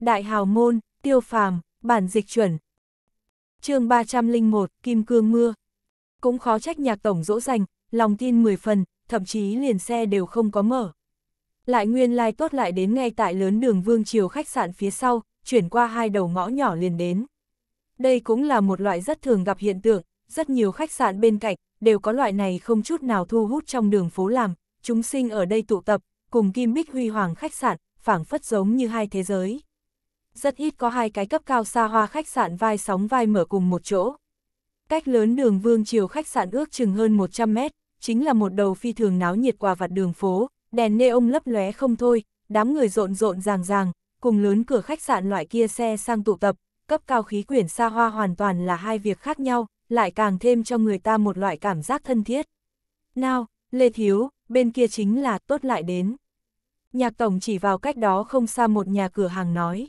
Đại hào môn, tiêu phàm, bản dịch chuẩn. chương 301, Kim Cương Mưa. Cũng khó trách nhạc tổng dỗ dành, lòng tin 10 phần, thậm chí liền xe đều không có mở. Lại nguyên lai tốt lại đến ngay tại lớn đường Vương Triều khách sạn phía sau, chuyển qua hai đầu ngõ nhỏ liền đến. Đây cũng là một loại rất thường gặp hiện tượng, rất nhiều khách sạn bên cạnh, đều có loại này không chút nào thu hút trong đường phố làm, chúng sinh ở đây tụ tập, cùng Kim Bích Huy Hoàng khách sạn, phảng phất giống như hai thế giới rất ít có hai cái cấp cao xa hoa khách sạn vai sóng vai mở cùng một chỗ. Cách lớn đường Vương Triều khách sạn ước chừng hơn 100 mét, chính là một đầu phi thường náo nhiệt quà vặt đường phố, đèn nê ông lấp lóe không thôi, đám người rộn rộn ràng ràng, cùng lớn cửa khách sạn loại kia xe sang tụ tập, cấp cao khí quyển xa hoa hoàn toàn là hai việc khác nhau, lại càng thêm cho người ta một loại cảm giác thân thiết. Nào, Lê Thiếu, bên kia chính là tốt lại đến. Nhạc tổng chỉ vào cách đó không xa một nhà cửa hàng nói.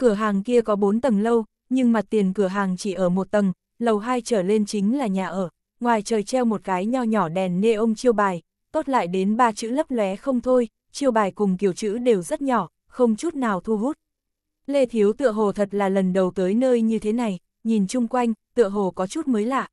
Cửa hàng kia có 4 tầng lâu, nhưng mặt tiền cửa hàng chỉ ở một tầng, lầu 2 trở lên chính là nhà ở, ngoài trời treo một cái nho nhỏ đèn nê ông chiêu bài, tốt lại đến ba chữ lấp lóe không thôi, chiêu bài cùng kiểu chữ đều rất nhỏ, không chút nào thu hút. Lê Thiếu tựa hồ thật là lần đầu tới nơi như thế này, nhìn chung quanh, tựa hồ có chút mới lạ.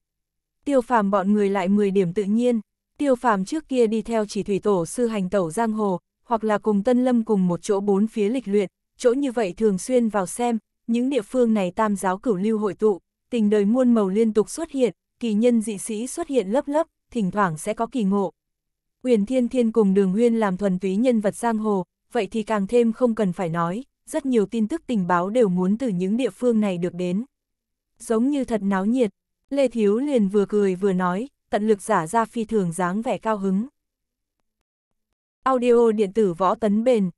Tiêu phàm bọn người lại 10 điểm tự nhiên, tiêu phàm trước kia đi theo chỉ thủy tổ sư hành tẩu giang hồ, hoặc là cùng Tân Lâm cùng một chỗ bốn phía lịch luyện, chỗ như vậy thường xuyên vào xem, những địa phương này tam giáo cửu lưu hội tụ, tình đời muôn màu liên tục xuất hiện, kỳ nhân dị sĩ xuất hiện lấp lấp, thỉnh thoảng sẽ có kỳ ngộ. Uyển Thiên Thiên cùng Đường Huyên làm thuần túy nhân vật giang hồ, vậy thì càng thêm không cần phải nói, rất nhiều tin tức tình báo đều muốn từ những địa phương này được đến. Giống như thật náo nhiệt, Lê Thiếu liền vừa cười vừa nói, tận lực giả ra phi thường dáng vẻ cao hứng. Audio điện tử võ tấn bền.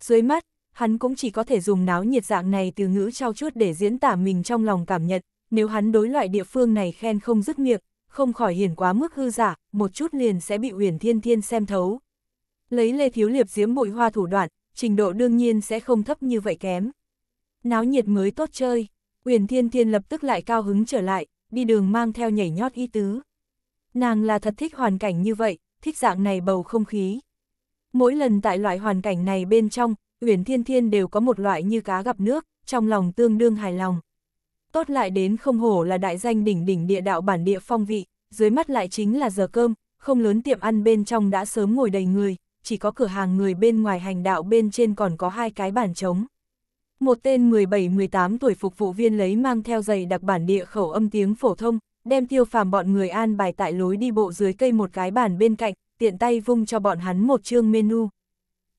Dưới mắt, hắn cũng chỉ có thể dùng náo nhiệt dạng này từ ngữ trao chuốt để diễn tả mình trong lòng cảm nhận, nếu hắn đối loại địa phương này khen không dứt miệng, không khỏi hiển quá mức hư giả, một chút liền sẽ bị Uyển Thiên Thiên xem thấu. Lấy Lê Thiếu Liệp diễm bụi hoa thủ đoạn, trình độ đương nhiên sẽ không thấp như vậy kém. Náo nhiệt mới tốt chơi, Uyển Thiên Thiên lập tức lại cao hứng trở lại, đi đường mang theo nhảy nhót y tứ. Nàng là thật thích hoàn cảnh như vậy, thích dạng này bầu không khí. Mỗi lần tại loại hoàn cảnh này bên trong, Uyển Thiên Thiên đều có một loại như cá gặp nước, trong lòng tương đương hài lòng. Tốt lại đến không hổ là đại danh đỉnh đỉnh địa đạo bản địa phong vị, dưới mắt lại chính là giờ cơm, không lớn tiệm ăn bên trong đã sớm ngồi đầy người, chỉ có cửa hàng người bên ngoài hành đạo bên trên còn có hai cái bàn trống. Một tên 17-18 tuổi phục vụ viên lấy mang theo giày đặc bản địa khẩu âm tiếng phổ thông, đem tiêu phàm bọn người an bài tại lối đi bộ dưới cây một cái bàn bên cạnh, tiện tay vung cho bọn hắn một chương menu.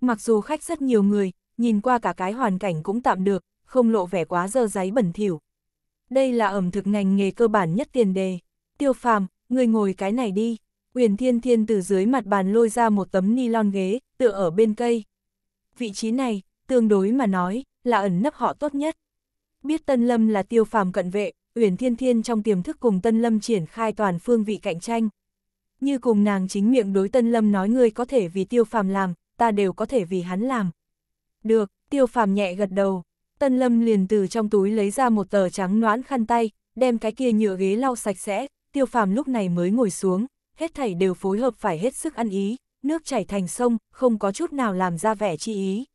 Mặc dù khách rất nhiều người, nhìn qua cả cái hoàn cảnh cũng tạm được, không lộ vẻ quá dơ giấy bẩn thỉu. Đây là ẩm thực ngành nghề cơ bản nhất tiền đề. Tiêu phàm, người ngồi cái này đi. Uyển Thiên Thiên từ dưới mặt bàn lôi ra một tấm ni lon ghế, tựa ở bên cây. Vị trí này, tương đối mà nói, là ẩn nấp họ tốt nhất. Biết Tân Lâm là tiêu phàm cận vệ, Uyển Thiên Thiên trong tiềm thức cùng Tân Lâm triển khai toàn phương vị cạnh tranh. Như cùng nàng chính miệng đối Tân Lâm nói người có thể vì tiêu phàm làm, ta đều có thể vì hắn làm. Được, tiêu phàm nhẹ gật đầu, tân lâm liền từ trong túi lấy ra một tờ trắng noãn khăn tay, đem cái kia nhựa ghế lau sạch sẽ, tiêu phàm lúc này mới ngồi xuống, hết thảy đều phối hợp phải hết sức ăn ý, nước chảy thành sông, không có chút nào làm ra vẻ chi ý.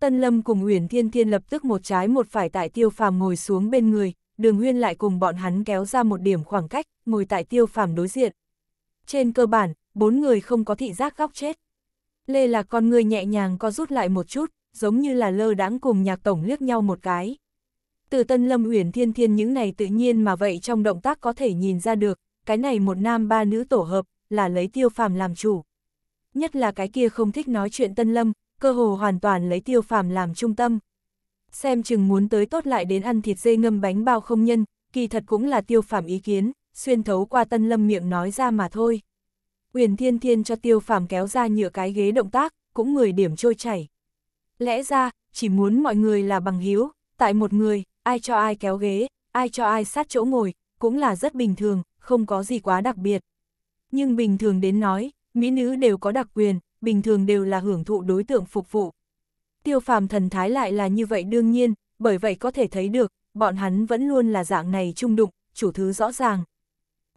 Tân Lâm cùng Uyển Thiên Thiên lập tức một trái một phải tại Tiêu Phàm ngồi xuống bên người, Đường Huyên lại cùng bọn hắn kéo ra một điểm khoảng cách, ngồi tại Tiêu Phàm đối diện. Trên cơ bản, bốn người không có thị giác góc chết. Lê Lạc con người nhẹ nhàng co rút lại một chút, giống như là lơ đãng cùng nhạc tổng liếc nhau một cái. Từ Tân Lâm Uyển Thiên Thiên những này tự nhiên mà vậy trong động tác có thể nhìn ra được, cái này một nam ba nữ tổ hợp, là lấy tiêu phàm làm chủ. Nhất là cái kia không thích nói chuyện Tân Lâm, cơ hồ hoàn toàn lấy tiêu phàm làm trung tâm. Xem chừng muốn tới tốt lại đến ăn thịt dê ngâm bánh bao không nhân, kỳ thật cũng là tiêu phàm ý kiến, xuyên thấu qua Tân Lâm miệng nói ra mà thôi. Uyển Thiên Thiên cho Tiêu Phàm kéo ra nhựa cái ghế động tác, cũng người điểm trôi chảy. Lẽ ra, chỉ muốn mọi người là bằng hiếu, tại một người, ai cho ai kéo ghế, ai cho ai sát chỗ ngồi, cũng là rất bình thường, không có gì quá đặc biệt. Nhưng bình thường đến nói, mỹ nữ đều có đặc quyền, bình thường đều là hưởng thụ đối tượng phục vụ. Tiêu Phàm thần thái lại là như vậy đương nhiên, bởi vậy có thể thấy được, bọn hắn vẫn luôn là dạng này trung đụng, chủ thứ rõ ràng.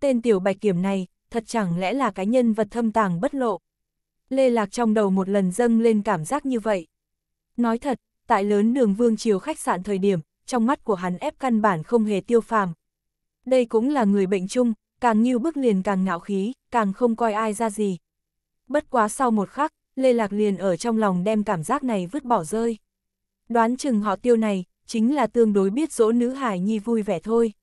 Tên tiểu bạch kiểm này, thật chẳng lẽ là cái nhân vật thâm tàng bất lộ. Lê Lạc trong đầu một lần dâng lên cảm giác như vậy. Nói thật, tại lớn đường Vương Triều khách sạn thời điểm, trong mắt của hắn ép căn bản không hề tiêu phàm. Đây cũng là người bệnh chung, càng như bức liền càng ngạo khí, càng không coi ai ra gì. Bất quá sau một khắc, Lê Lạc liền ở trong lòng đem cảm giác này vứt bỏ rơi. Đoán chừng họ tiêu này, chính là tương đối biết dỗ nữ hài nhi vui vẻ thôi.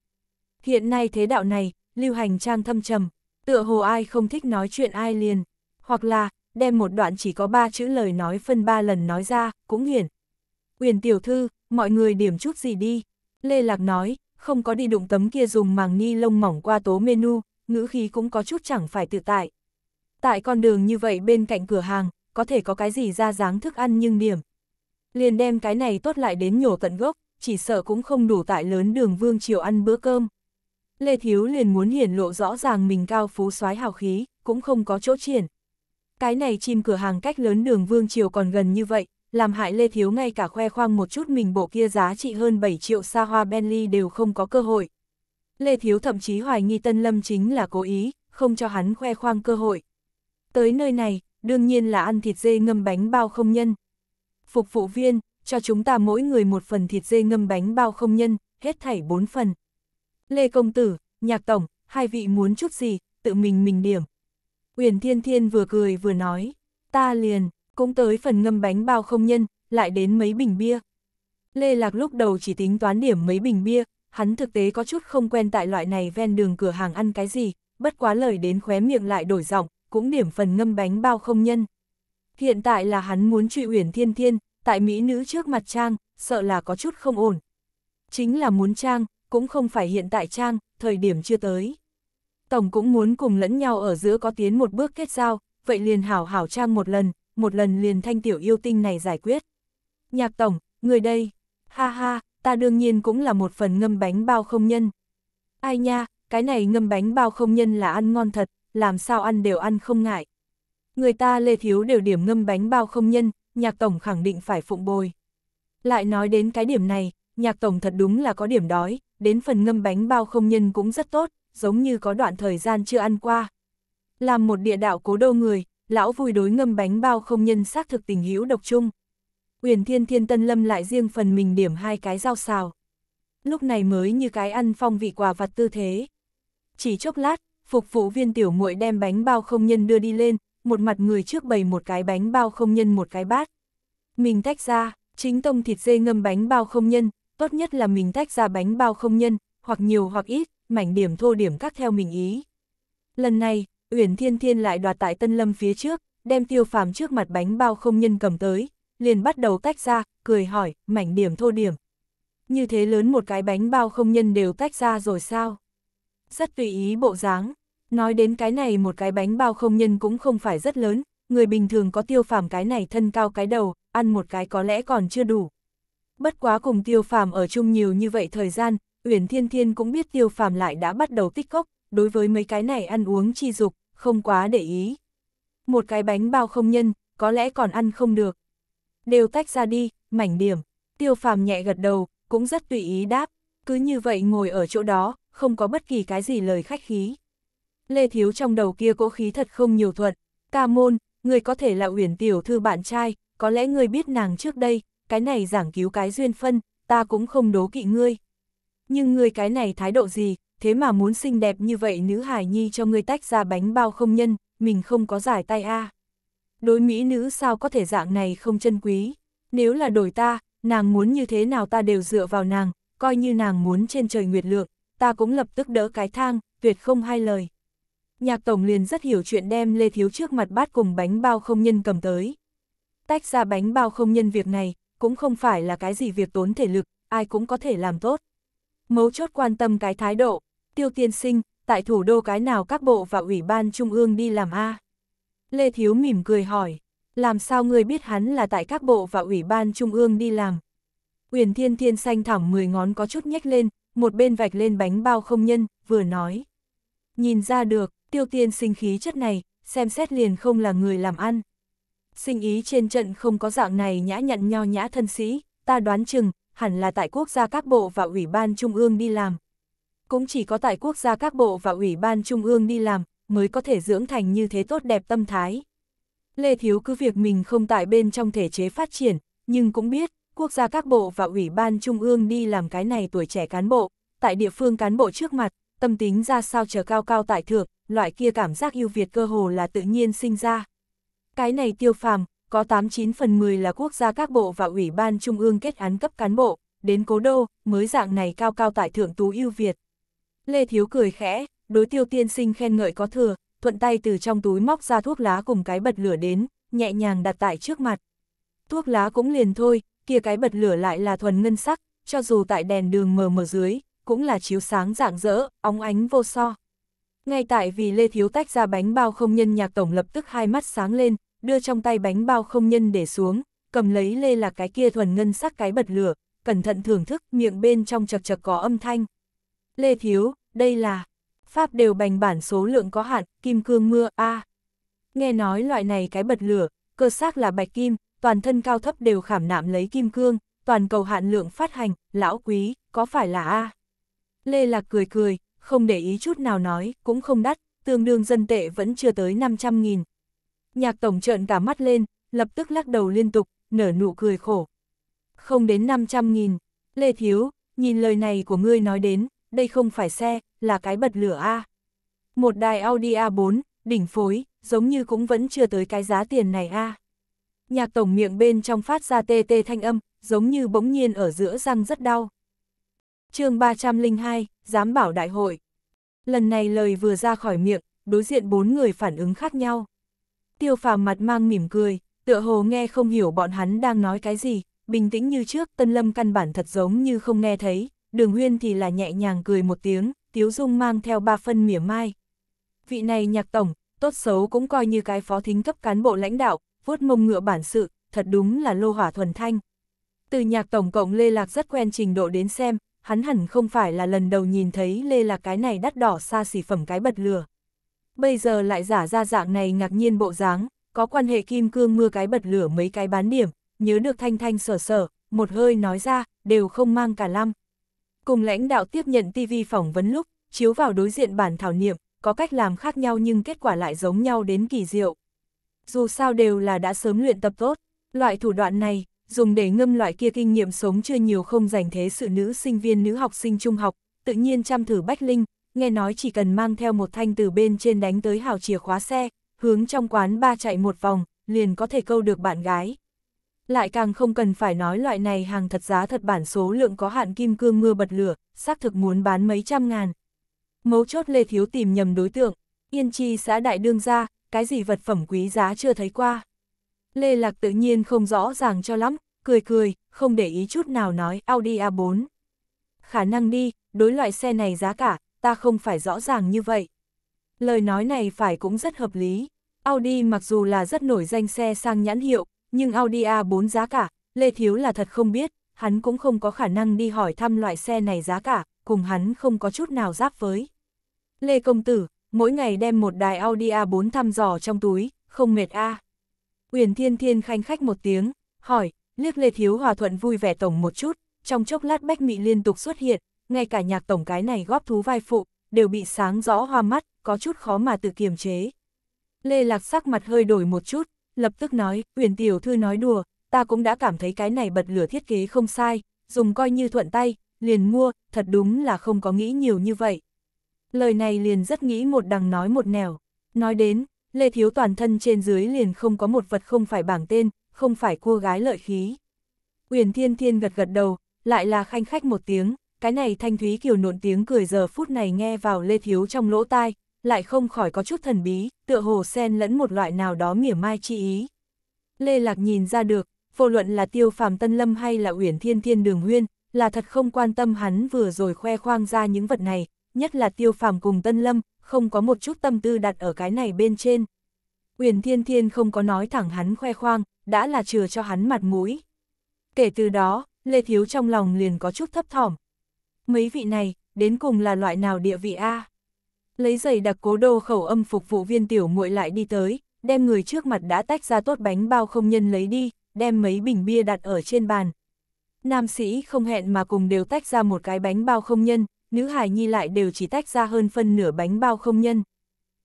Hiện nay thế đạo này, lưu hành trang thâm trầm, tựa hồ ai không thích nói chuyện ai liền, hoặc là đem một đoạn chỉ có ba chữ lời nói phân ba lần nói ra, cũng hiển. Uyển tiểu thư, mọi người điểm chút gì đi. Lê Lạc nói, không có đi đụng tấm kia dùng màng ni lông mỏng qua tố menu, ngữ khí cũng có chút chẳng phải tự tại. Tại con đường như vậy bên cạnh cửa hàng, có thể có cái gì ra dáng thức ăn nhưng điểm. Liền đem cái này tốt lại đến nhổ tận gốc, chỉ sợ cũng không đủ tại lớn đường vương chiều ăn bữa cơm. Lê Thiếu liền muốn hiển lộ rõ ràng mình cao phú soái hào khí, cũng không có chỗ triển. Cái này chim cửa hàng cách lớn đường Vương Triều còn gần như vậy, làm hại Lê Thiếu ngay cả khoe khoang một chút mình bộ kia giá trị hơn 7 triệu xa hoa Bentley đều không có cơ hội. Lê Thiếu thậm chí hoài nghi Tân Lâm chính là cố ý, không cho hắn khoe khoang cơ hội. Tới nơi này, đương nhiên là ăn thịt dê ngâm bánh bao không nhân. Phục vụ viên, cho chúng ta mỗi người một phần thịt dê ngâm bánh bao không nhân, hết thảy bốn phần. Lê Công Tử, Nhạc Tổng, hai vị muốn chút gì, tự mình mình điểm. Uyển Thiên Thiên vừa cười vừa nói, ta liền, cũng tới phần ngâm bánh bao không nhân, lại đến mấy bình bia. Lê Lạc lúc đầu chỉ tính toán điểm mấy bình bia, hắn thực tế có chút không quen tại loại này ven đường cửa hàng ăn cái gì, bất quá lời đến khóe miệng lại đổi giọng, cũng điểm phần ngâm bánh bao không nhân. Hiện tại là hắn muốn truy Uyển Thiên Thiên, tại mỹ nữ trước mặt trang, sợ là có chút không ổn. Chính là muốn trang, cũng không phải hiện tại trang, thời điểm chưa tới. Tổng cũng muốn cùng lẫn nhau ở giữa có tiến một bước kết giao, vậy liền hảo hảo trang một lần, một lần liền thanh tiểu yêu tinh này giải quyết. Nhạc Tổng, người đây, ha ha, ta đương nhiên cũng là một phần ngâm bánh bao không nhân. Ai nha, cái này ngâm bánh bao không nhân là ăn ngon thật, làm sao ăn đều ăn không ngại. Người ta Lê Thiếu đều điểm ngâm bánh bao không nhân, nhạc tổng khẳng định phải phụng bồi. Lại nói đến cái điểm này, nhạc tổng thật đúng là có điểm đói, đến phần ngâm bánh bao không nhân cũng rất tốt, giống như có đoạn thời gian chưa ăn qua. Làm một địa đạo cố đô người, lão vui đối ngâm bánh bao không nhân xác thực tình hữu độc chung. Uyển Thiên Thiên Tân Lâm lại riêng phần mình điểm hai cái rau xào. Lúc này mới như cái ăn phong vị quà vặt tư thế. Chỉ chốc lát, phục vụ viên tiểu muội đem bánh bao không nhân đưa đi lên, một mặt người trước bày một cái bánh bao không nhân một cái bát. Mình tách ra, chính tông thịt dê ngâm bánh bao không nhân, tốt nhất là mình tách ra bánh bao không nhân, hoặc nhiều hoặc ít, mảnh điểm thô điểm các theo mình ý. Lần này, Uyển Thiên Thiên lại đoạt tại Tân Lâm phía trước, đem tiêu phàm trước mặt bánh bao không nhân cầm tới, liền bắt đầu tách ra, cười hỏi, mảnh điểm thô điểm. Như thế lớn một cái bánh bao không nhân đều tách ra rồi sao? Rất tùy ý bộ dáng. Nói đến cái này một cái bánh bao không nhân cũng không phải rất lớn, người bình thường có tiêu phàm cái này thân cao cái đầu, ăn một cái có lẽ còn chưa đủ. Bất quá cùng tiêu phàm ở chung nhiều như vậy thời gian, Uyển Thiên Thiên cũng biết tiêu phàm lại đã bắt đầu tích cốc, đối với mấy cái này ăn uống chi dục, không quá để ý. Một cái bánh bao không nhân, có lẽ còn ăn không được. Đều tách ra đi, mảnh điểm, tiêu phàm nhẹ gật đầu, cũng rất tùy ý đáp, cứ như vậy ngồi ở chỗ đó, không có bất kỳ cái gì lời khách khí. Lê Thiếu trong đầu kia cỗ khí thật không nhiều thuận, ca môn, người có thể là Uyển Tiểu Thư bạn trai, có lẽ người biết nàng trước đây, cái này giảng cứu cái duyên phân, ta cũng không đố kỵ ngươi. Nhưng ngươi cái này thái độ gì, thế mà muốn xinh đẹp như vậy nữ hải nhi cho ngươi tách ra bánh bao không nhân, mình không có giải tay a. Đối mỹ nữ sao có thể dạng này không chân quý, nếu là đổi ta, nàng muốn như thế nào ta đều dựa vào nàng, coi như nàng muốn trên trời nguyệt lượng, ta cũng lập tức đỡ cái thang, tuyệt không hai lời. Nhạc tổng liền rất hiểu chuyện đem Lê Thiếu trước mặt bát cùng bánh bao không nhân cầm tới. Tách ra bánh bao không nhân việc này, cũng không phải là cái gì việc tốn thể lực, ai cũng có thể làm tốt. Mấu chốt quan tâm cái thái độ, tiêu tiên sinh, tại thủ đô cái nào các bộ và ủy ban trung ương đi làm a Lê Thiếu mỉm cười hỏi, làm sao người biết hắn là tại các bộ và ủy ban trung ương đi làm? Uyển Thiên Thiên xanh thẳng 10 ngón có chút nhếch lên, một bên vạch lên bánh bao không nhân, vừa nói. Nhìn ra được, tiêu tiên sinh khí chất này, xem xét liền không là người làm ăn sinh ý trên trận không có dạng này nhã nhặn nho nhã thân sĩ, ta đoán chừng, hẳn là tại quốc gia các bộ và ủy ban trung ương đi làm. Cũng chỉ có tại quốc gia các bộ và ủy ban trung ương đi làm, mới có thể dưỡng thành như thế tốt đẹp tâm thái. Lê Thiếu cứ việc mình không tại bên trong thể chế phát triển, nhưng cũng biết, quốc gia các bộ và ủy ban trung ương đi làm cái này tuổi trẻ cán bộ, tại địa phương cán bộ trước mặt, tâm tính ra sao chờ cao cao tại thượng, loại kia cảm giác ưu việt cơ hồ là tự nhiên sinh ra. Cái này tiêu phàm, có 89 phần 10 là quốc gia các bộ và ủy ban trung ương kết án cấp cán bộ, đến cố đô, mới dạng này cao cao tại thượng tú ưu Việt. Lê Thiếu cười khẽ, đối tiêu tiên sinh khen ngợi có thừa, thuận tay từ trong túi móc ra thuốc lá cùng cái bật lửa đến, nhẹ nhàng đặt tại trước mặt. Thuốc lá cũng liền thôi, kia cái bật lửa lại là thuần ngân sắc, cho dù tại đèn đường mờ mờ dưới, cũng là chiếu sáng rạng rỡ, óng ánh vô so. Ngay tại vì Lê Thiếu tách ra bánh bao không nhân nhạc tổng lập tức hai mắt sáng lên, đưa trong tay bánh bao không nhân để xuống, cầm lấy lê là cái kia thuần ngân sắc cái bật lửa, cẩn thận thưởng thức miệng bên trong chật chật có âm thanh. Lê Thiếu, đây là... Pháp đều bành bản số lượng có hạn, kim cương mưa, a Nghe nói loại này cái bật lửa, cơ xác là bạch kim, toàn thân cao thấp đều khảm nạm lấy kim cương, toàn cầu hạn lượng phát hành, lão quý, có phải là A? Lê Lạc cười cười, không để ý chút nào nói, cũng không đắt, tương đương dân tệ vẫn chưa tới 500.000, Nhạc tổng trợn cả mắt lên, lập tức lắc đầu liên tục, nở nụ cười khổ. Không đến 500 nghìn, Lê Thiếu, nhìn lời này của ngươi nói đến, đây không phải xe, là cái bật lửa A. Một đài Audi A4, đỉnh phối, giống như cũng vẫn chưa tới cái giá tiền này A. Nhạc tổng miệng bên trong phát ra tê tê thanh âm, giống như bỗng nhiên ở giữa răng rất đau. chương 302, Giám bảo đại hội. Lần này lời vừa ra khỏi miệng, đối diện bốn người phản ứng khác nhau tiêu phàm mặt mang mỉm cười, tựa hồ nghe không hiểu bọn hắn đang nói cái gì, bình tĩnh như trước, tân lâm căn bản thật giống như không nghe thấy, đường huyên thì là nhẹ nhàng cười một tiếng, tiếu dung mang theo ba phân mỉa mai. Vị này nhạc tổng, tốt xấu cũng coi như cái phó thính cấp cán bộ lãnh đạo, vuốt mông ngựa bản sự, thật đúng là lô hỏa thuần thanh. Từ nhạc tổng cộng Lê Lạc rất quen trình độ đến xem, hắn hẳn không phải là lần đầu nhìn thấy Lê Lạc cái này đắt đỏ xa xỉ phẩm cái bật lửa bây giờ lại giả ra dạng này ngạc nhiên bộ dáng, có quan hệ kim cương mưa cái bật lửa mấy cái bán điểm, nhớ được thanh thanh sở sở, một hơi nói ra, đều không mang cả lăm. Cùng lãnh đạo tiếp nhận TV phỏng vấn lúc, chiếu vào đối diện bản thảo niệm, có cách làm khác nhau nhưng kết quả lại giống nhau đến kỳ diệu. Dù sao đều là đã sớm luyện tập tốt, loại thủ đoạn này, dùng để ngâm loại kia kinh nghiệm sống chưa nhiều không dành thế sự nữ sinh viên nữ học sinh trung học, tự nhiên chăm thử bách linh, nghe nói chỉ cần mang theo một thanh từ bên trên đánh tới hào chìa khóa xe, hướng trong quán ba chạy một vòng, liền có thể câu được bạn gái. Lại càng không cần phải nói loại này hàng thật giá thật bản số lượng có hạn kim cương mưa bật lửa, xác thực muốn bán mấy trăm ngàn. Mấu chốt Lê Thiếu tìm nhầm đối tượng, yên chi xã đại đương ra, cái gì vật phẩm quý giá chưa thấy qua. Lê Lạc tự nhiên không rõ ràng cho lắm, cười cười, không để ý chút nào nói Audi A4. Khả năng đi, đối loại xe này giá cả, ta không phải rõ ràng như vậy. Lời nói này phải cũng rất hợp lý. Audi mặc dù là rất nổi danh xe sang nhãn hiệu, nhưng Audi A4 giá cả, Lê Thiếu là thật không biết, hắn cũng không có khả năng đi hỏi thăm loại xe này giá cả, cùng hắn không có chút nào giáp với. Lê Công Tử, mỗi ngày đem một đài Audi A4 thăm dò trong túi, không mệt a Uyển Thiên Thiên khanh khách một tiếng, hỏi, liếc Lê Thiếu Hòa Thuận vui vẻ tổng một chút, trong chốc lát Bách Mị liên tục xuất hiện, ngay cả nhạc tổng cái này góp thú vai phụ, đều bị sáng rõ hoa mắt, có chút khó mà tự kiềm chế. Lê Lạc sắc mặt hơi đổi một chút, lập tức nói, Huyền tiểu thư nói đùa, ta cũng đã cảm thấy cái này bật lửa thiết kế không sai, dùng coi như thuận tay, liền mua, thật đúng là không có nghĩ nhiều như vậy. Lời này liền rất nghĩ một đằng nói một nẻo, nói đến, Lê Thiếu toàn thân trên dưới liền không có một vật không phải bảng tên, không phải cua gái lợi khí. Uyển Thiên Thiên gật gật đầu, lại là khanh khách một tiếng, cái này thanh thúy kiều nộn tiếng cười giờ phút này nghe vào Lê Thiếu trong lỗ tai, lại không khỏi có chút thần bí, tựa hồ sen lẫn một loại nào đó mỉa mai chi ý. Lê Lạc nhìn ra được, vô luận là tiêu phàm tân lâm hay là uyển thiên thiên đường huyên, là thật không quan tâm hắn vừa rồi khoe khoang ra những vật này, nhất là tiêu phàm cùng tân lâm, không có một chút tâm tư đặt ở cái này bên trên. Uyển thiên thiên không có nói thẳng hắn khoe khoang, đã là chừa cho hắn mặt mũi. Kể từ đó, Lê Thiếu trong lòng liền có chút thấp thỏm, mấy vị này, đến cùng là loại nào địa vị A. Lấy giày đặc cố đô khẩu âm phục vụ viên tiểu muội lại đi tới, đem người trước mặt đã tách ra tốt bánh bao không nhân lấy đi, đem mấy bình bia đặt ở trên bàn. Nam sĩ không hẹn mà cùng đều tách ra một cái bánh bao không nhân, nữ hài nhi lại đều chỉ tách ra hơn phân nửa bánh bao không nhân.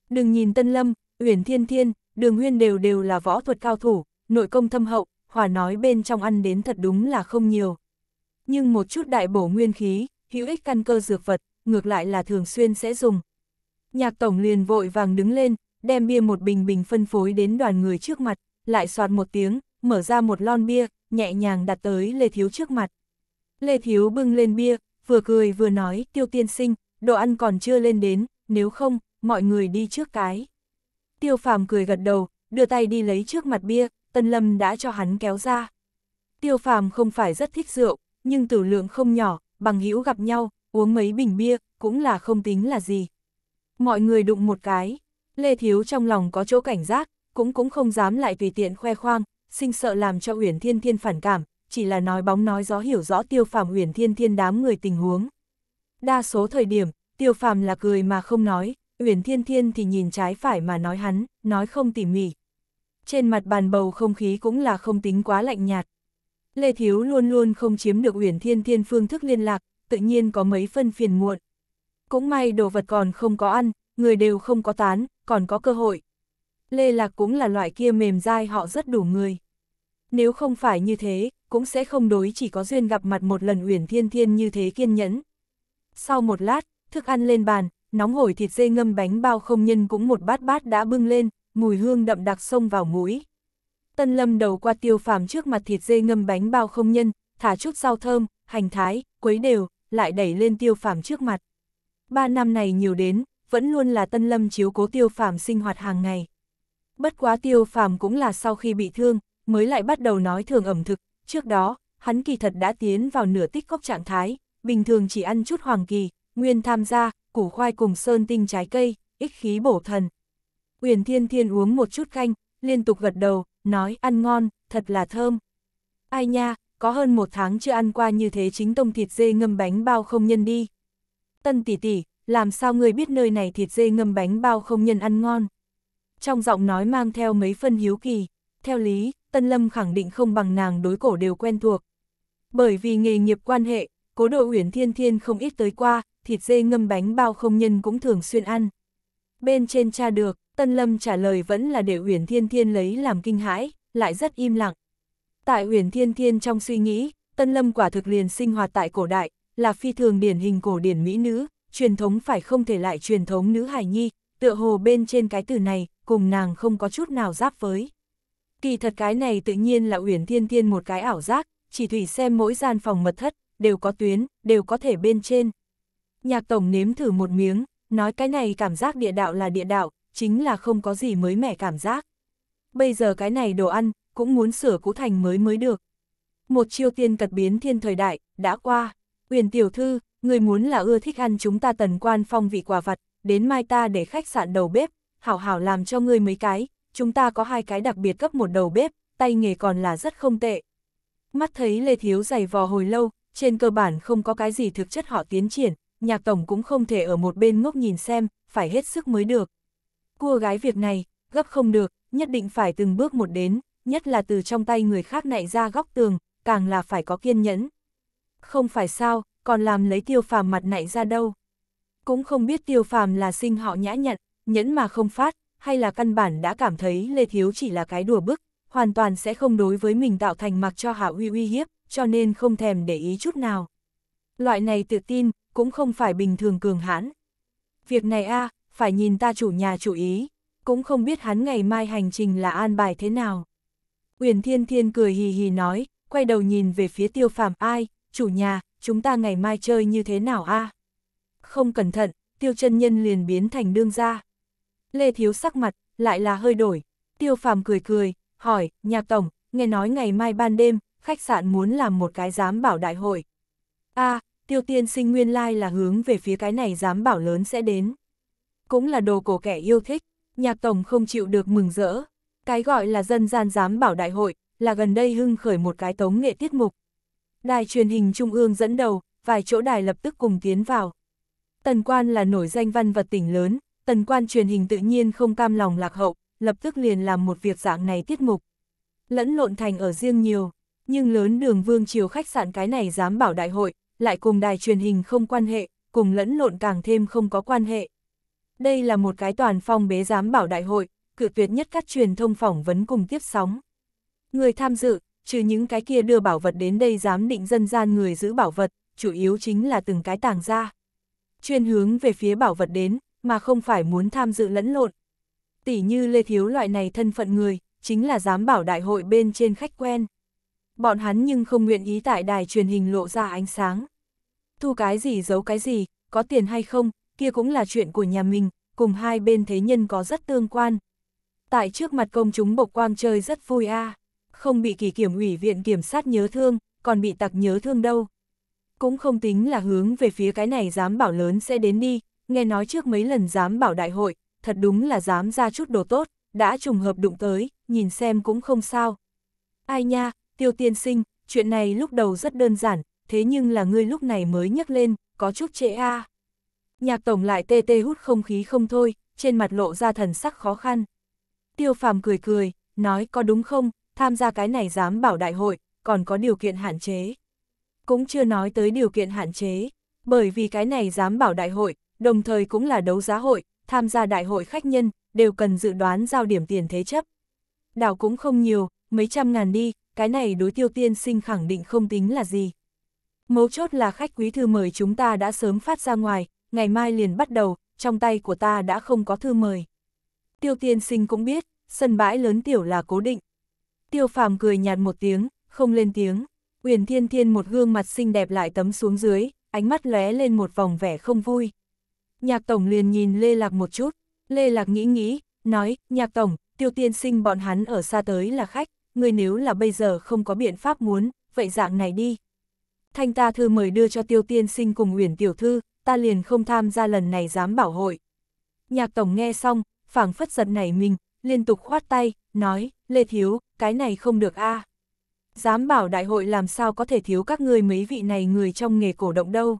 Đừng nhìn Tân Lâm, Uyển Thiên Thiên, Đường Huyên đều đều là võ thuật cao thủ, nội công thâm hậu, hòa nói bên trong ăn đến thật đúng là không nhiều. Nhưng một chút đại bổ nguyên khí, hữu ích căn cơ dược vật, ngược lại là thường xuyên sẽ dùng. Nhạc tổng liền vội vàng đứng lên, đem bia một bình bình phân phối đến đoàn người trước mặt, lại soạt một tiếng, mở ra một lon bia, nhẹ nhàng đặt tới Lê Thiếu trước mặt. Lê Thiếu bưng lên bia, vừa cười vừa nói, tiêu tiên sinh, đồ ăn còn chưa lên đến, nếu không, mọi người đi trước cái. Tiêu phàm cười gật đầu, đưa tay đi lấy trước mặt bia, Tân Lâm đã cho hắn kéo ra. Tiêu phàm không phải rất thích rượu, nhưng tử lượng không nhỏ, bằng hữu gặp nhau, uống mấy bình bia, cũng là không tính là gì. Mọi người đụng một cái, Lê Thiếu trong lòng có chỗ cảnh giác, cũng cũng không dám lại tùy tiện khoe khoang, sinh sợ làm cho Uyển Thiên Thiên phản cảm, chỉ là nói bóng nói gió hiểu rõ Tiêu Phàm Uyển Thiên Thiên đám người tình huống. Đa số thời điểm, Tiêu Phàm là cười mà không nói, Uyển Thiên Thiên thì nhìn trái phải mà nói hắn, nói không tỉ mỉ. Trên mặt bàn bầu không khí cũng là không tính quá lạnh nhạt. Lê Thiếu luôn luôn không chiếm được Uyển Thiên Thiên phương thức liên lạc, tự nhiên có mấy phân phiền muộn. Cũng may đồ vật còn không có ăn, người đều không có tán, còn có cơ hội. Lê Lạc cũng là loại kia mềm dai họ rất đủ người. Nếu không phải như thế, cũng sẽ không đối chỉ có duyên gặp mặt một lần Uyển Thiên Thiên như thế kiên nhẫn. Sau một lát, thức ăn lên bàn, nóng hổi thịt dê ngâm bánh bao không nhân cũng một bát bát đã bưng lên, mùi hương đậm đặc xông vào mũi. Tân Lâm đầu qua tiêu phàm trước mặt thịt dê ngâm bánh bao không nhân, thả chút rau thơm, hành thái, quấy đều, lại đẩy lên tiêu phàm trước mặt. Ba năm này nhiều đến, vẫn luôn là Tân Lâm chiếu cố tiêu phàm sinh hoạt hàng ngày. Bất quá tiêu phàm cũng là sau khi bị thương, mới lại bắt đầu nói thường ẩm thực, trước đó, hắn kỳ thật đã tiến vào nửa tích cốc trạng thái, bình thường chỉ ăn chút hoàng kỳ, nguyên tham gia, củ khoai cùng sơn tinh trái cây, ích khí bổ thần. Uyển Thiên Thiên uống một chút canh, liên tục gật đầu, nói ăn ngon, thật là thơm. Ai nha, có hơn một tháng chưa ăn qua như thế chính tông thịt dê ngâm bánh bao không nhân đi. Tân tỷ tỷ, làm sao người biết nơi này thịt dê ngâm bánh bao không nhân ăn ngon? Trong giọng nói mang theo mấy phân hiếu kỳ, theo lý, Tân Lâm khẳng định không bằng nàng đối cổ đều quen thuộc. Bởi vì nghề nghiệp quan hệ, cố độ uyển thiên thiên không ít tới qua, thịt dê ngâm bánh bao không nhân cũng thường xuyên ăn. Bên trên cha được, Tân Lâm trả lời vẫn là để Uyển Thiên Thiên lấy làm kinh hãi, lại rất im lặng. Tại Uyển Thiên Thiên trong suy nghĩ, Tân Lâm quả thực liền sinh hoạt tại cổ đại, là phi thường điển hình cổ điển mỹ nữ, truyền thống phải không thể lại truyền thống nữ hài nhi, tựa hồ bên trên cái từ này, cùng nàng không có chút nào giáp với. Kỳ thật cái này tự nhiên là Uyển Thiên Thiên một cái ảo giác, chỉ thủy xem mỗi gian phòng mật thất, đều có tuyến, đều có thể bên trên. Nhạc tổng nếm thử một miếng, nói cái này cảm giác địa đạo là địa đạo, chính là không có gì mới mẻ cảm giác. Bây giờ cái này đồ ăn, cũng muốn sửa cũ thành mới mới được. Một chiêu tiên cật biến thiên thời đại, đã qua. Uyển tiểu thư, người muốn là ưa thích ăn chúng ta tần quan phong vị quả vật đến mai ta để khách sạn đầu bếp, hảo hảo làm cho người mấy cái, chúng ta có hai cái đặc biệt cấp một đầu bếp, tay nghề còn là rất không tệ. Mắt thấy Lê Thiếu giày vò hồi lâu, trên cơ bản không có cái gì thực chất họ tiến triển, nhạc tổng cũng không thể ở một bên ngốc nhìn xem, phải hết sức mới được. Cua gái việc này, gấp không được, nhất định phải từng bước một đến, nhất là từ trong tay người khác nạy ra góc tường, càng là phải có kiên nhẫn. Không phải sao, còn làm lấy tiêu phàm mặt nạy ra đâu. Cũng không biết tiêu phàm là sinh họ nhã nhặn, nhẫn mà không phát, hay là căn bản đã cảm thấy Lê Thiếu chỉ là cái đùa bức, hoàn toàn sẽ không đối với mình tạo thành mặc cho hạ uy uy hiếp, cho nên không thèm để ý chút nào. Loại này tự tin, cũng không phải bình thường cường hãn. Việc này a à, phải nhìn ta chủ nhà chủ ý, cũng không biết hắn ngày mai hành trình là an bài thế nào. Uyển Thiên Thiên cười hì hì nói, quay đầu nhìn về phía tiêu phàm ai, chủ nhà, chúng ta ngày mai chơi như thế nào a Không cẩn thận, tiêu chân nhân liền biến thành đương gia. Lê Thiếu sắc mặt, lại là hơi đổi. Tiêu phàm cười cười, hỏi, nhạc tổng, nghe nói ngày mai ban đêm, khách sạn muốn làm một cái giám bảo đại hội. a tiêu tiên sinh nguyên lai là hướng về phía cái này giám bảo lớn sẽ đến cũng là đồ cổ kẻ yêu thích, nhạc tổng không chịu được mừng rỡ. Cái gọi là dân gian giám bảo đại hội, là gần đây hưng khởi một cái tống nghệ tiết mục. Đài truyền hình trung ương dẫn đầu, vài chỗ đài lập tức cùng tiến vào. Tần quan là nổi danh văn vật tỉnh lớn, tần quan truyền hình tự nhiên không cam lòng lạc hậu, lập tức liền làm một việc dạng này tiết mục. Lẫn lộn thành ở riêng nhiều, nhưng lớn đường vương triều khách sạn cái này dám bảo đại hội, lại cùng đài truyền hình không quan hệ, cùng lẫn lộn càng thêm không có quan hệ. Đây là một cái toàn phong bế giám bảo đại hội, cự tuyệt nhất các truyền thông phỏng vấn cùng tiếp sóng. Người tham dự, trừ những cái kia đưa bảo vật đến đây giám định dân gian người giữ bảo vật, chủ yếu chính là từng cái tàng ra. Chuyên hướng về phía bảo vật đến, mà không phải muốn tham dự lẫn lộn. Tỷ như Lê Thiếu loại này thân phận người, chính là giám bảo đại hội bên trên khách quen. Bọn hắn nhưng không nguyện ý tại đài truyền hình lộ ra ánh sáng. Thu cái gì giấu cái gì, có tiền hay không, kia cũng là chuyện của nhà mình, cùng hai bên thế nhân có rất tương quan. Tại trước mặt công chúng Bộc Quang chơi rất vui a, à. không bị kỳ kiểm ủy viện kiểm sát nhớ thương, còn bị tặc nhớ thương đâu. Cũng không tính là hướng về phía cái này dám bảo lớn sẽ đến đi, nghe nói trước mấy lần dám bảo đại hội, thật đúng là dám ra chút đồ tốt, đã trùng hợp đụng tới, nhìn xem cũng không sao. Ai nha, tiêu tiên sinh, chuyện này lúc đầu rất đơn giản, thế nhưng là ngươi lúc này mới nhắc lên, có chút trễ a. À. Nhạc tổng lại tê tê hút không khí không thôi, trên mặt lộ ra thần sắc khó khăn. Tiêu phàm cười cười, nói có đúng không, tham gia cái này dám bảo đại hội, còn có điều kiện hạn chế. Cũng chưa nói tới điều kiện hạn chế, bởi vì cái này dám bảo đại hội, đồng thời cũng là đấu giá hội, tham gia đại hội khách nhân, đều cần dự đoán giao điểm tiền thế chấp. Đảo cũng không nhiều, mấy trăm ngàn đi, cái này đối tiêu tiên sinh khẳng định không tính là gì. Mấu chốt là khách quý thư mời chúng ta đã sớm phát ra ngoài, ngày mai liền bắt đầu, trong tay của ta đã không có thư mời. Tiêu tiên sinh cũng biết, sân bãi lớn tiểu là cố định. Tiêu phàm cười nhạt một tiếng, không lên tiếng. Uyển Thiên Thiên một gương mặt xinh đẹp lại tấm xuống dưới, ánh mắt lóe lên một vòng vẻ không vui. Nhạc Tổng liền nhìn Lê Lạc một chút, Lê Lạc nghĩ nghĩ, nói, Nhạc Tổng, Tiêu Tiên Sinh bọn hắn ở xa tới là khách, người nếu là bây giờ không có biện pháp muốn, vậy dạng này đi. Thanh ta thư mời đưa cho Tiêu Tiên Sinh cùng Uyển Tiểu Thư, ta liền không tham gia lần này dám bảo hội. Nhạc tổng nghe xong, phảng phất giật nảy mình, liên tục khoát tay, nói, Lê Thiếu, cái này không được a. À. Dám bảo đại hội làm sao có thể thiếu các người mấy vị này người trong nghề cổ động đâu.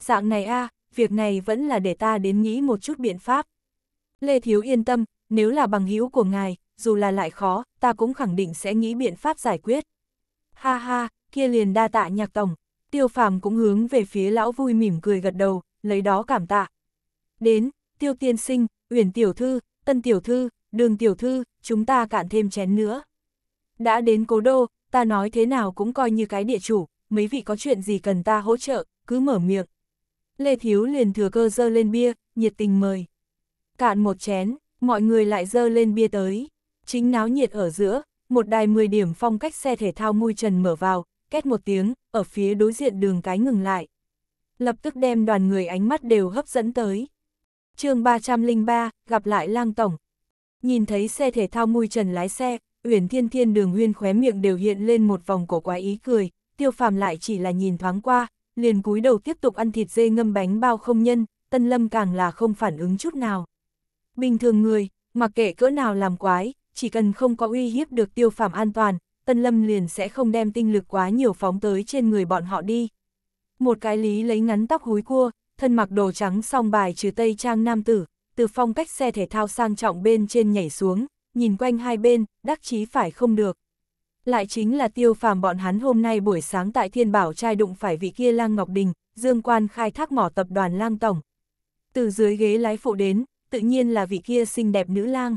Dạng này a, việc này vẫn là để ta đến nghĩ một chút biện pháp. Lê Thiếu yên tâm, nếu là bằng hữu của ngài, dù là lại khó, ta cũng khẳng định sẽ nghĩ biện pháp giải quyết. Ha ha, kia liền đa tạ nhạc tổng, tiêu phàm cũng hướng về phía lão vui mỉm cười gật đầu, lấy đó cảm tạ. Đến, tiêu tiên sinh, uyển tiểu thư, tân tiểu thư, đường tiểu thư, chúng ta cạn thêm chén nữa. Đã đến cố đô, ta nói thế nào cũng coi như cái địa chủ, mấy vị có chuyện gì cần ta hỗ trợ, cứ mở miệng. Lê Thiếu liền thừa cơ dơ lên bia, nhiệt tình mời. Cạn một chén, mọi người lại dơ lên bia tới. Chính náo nhiệt ở giữa, một đài 10 điểm phong cách xe thể thao mui trần mở vào, két một tiếng, ở phía đối diện đường cái ngừng lại. Lập tức đem đoàn người ánh mắt đều hấp dẫn tới. chương 303, gặp lại lang tổng. Nhìn thấy xe thể thao mùi trần lái xe, Uyển Thiên Thiên đường huyên khóe miệng đều hiện lên một vòng cổ quái ý cười, tiêu phàm lại chỉ là nhìn thoáng qua, liền cúi đầu tiếp tục ăn thịt dê ngâm bánh bao không nhân, Tân Lâm càng là không phản ứng chút nào. Bình thường người, mặc kệ cỡ nào làm quái, chỉ cần không có uy hiếp được tiêu phàm an toàn, Tân Lâm liền sẽ không đem tinh lực quá nhiều phóng tới trên người bọn họ đi. Một cái lý lấy ngắn tóc húi cua, thân mặc đồ trắng song bài trừ tây trang nam tử, từ phong cách xe thể thao sang trọng bên trên nhảy xuống, nhìn quanh hai bên, đắc chí phải không được. Lại chính là tiêu phàm bọn hắn hôm nay buổi sáng tại thiên bảo trai đụng phải vị kia lang Ngọc Đình, dương quan khai thác mỏ tập đoàn lang tổng. Từ dưới ghế lái phụ đến, tự nhiên là vị kia xinh đẹp nữ lang.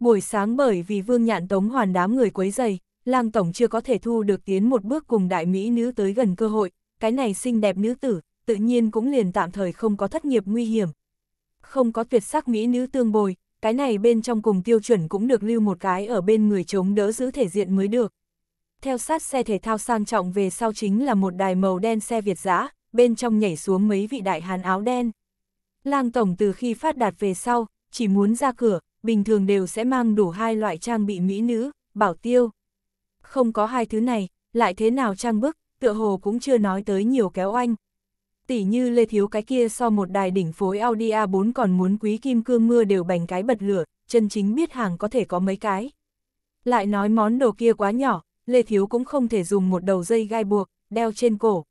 Buổi sáng bởi vì vương nhạn tống hoàn đám người quấy dày, lang tổng chưa có thể thu được tiến một bước cùng đại mỹ nữ tới gần cơ hội, cái này xinh đẹp nữ tử, tự nhiên cũng liền tạm thời không có thất nghiệp nguy hiểm. Không có tuyệt sắc mỹ nữ tương bồi, cái này bên trong cùng tiêu chuẩn cũng được lưu một cái ở bên người chống đỡ giữ thể diện mới được. Theo sát xe thể thao sang trọng về sau chính là một đài màu đen xe Việt giã, bên trong nhảy xuống mấy vị đại hàn áo đen. Lang Tổng từ khi phát đạt về sau, chỉ muốn ra cửa, bình thường đều sẽ mang đủ hai loại trang bị mỹ nữ, bảo tiêu, không có hai thứ này, lại thế nào trang bức, tựa hồ cũng chưa nói tới nhiều kéo oanh. Tỷ như Lê Thiếu cái kia so một đài đỉnh phối Audi A4 còn muốn quý kim cương mưa đều bành cái bật lửa, chân chính biết hàng có thể có mấy cái. Lại nói món đồ kia quá nhỏ, Lê Thiếu cũng không thể dùng một đầu dây gai buộc, đeo trên cổ.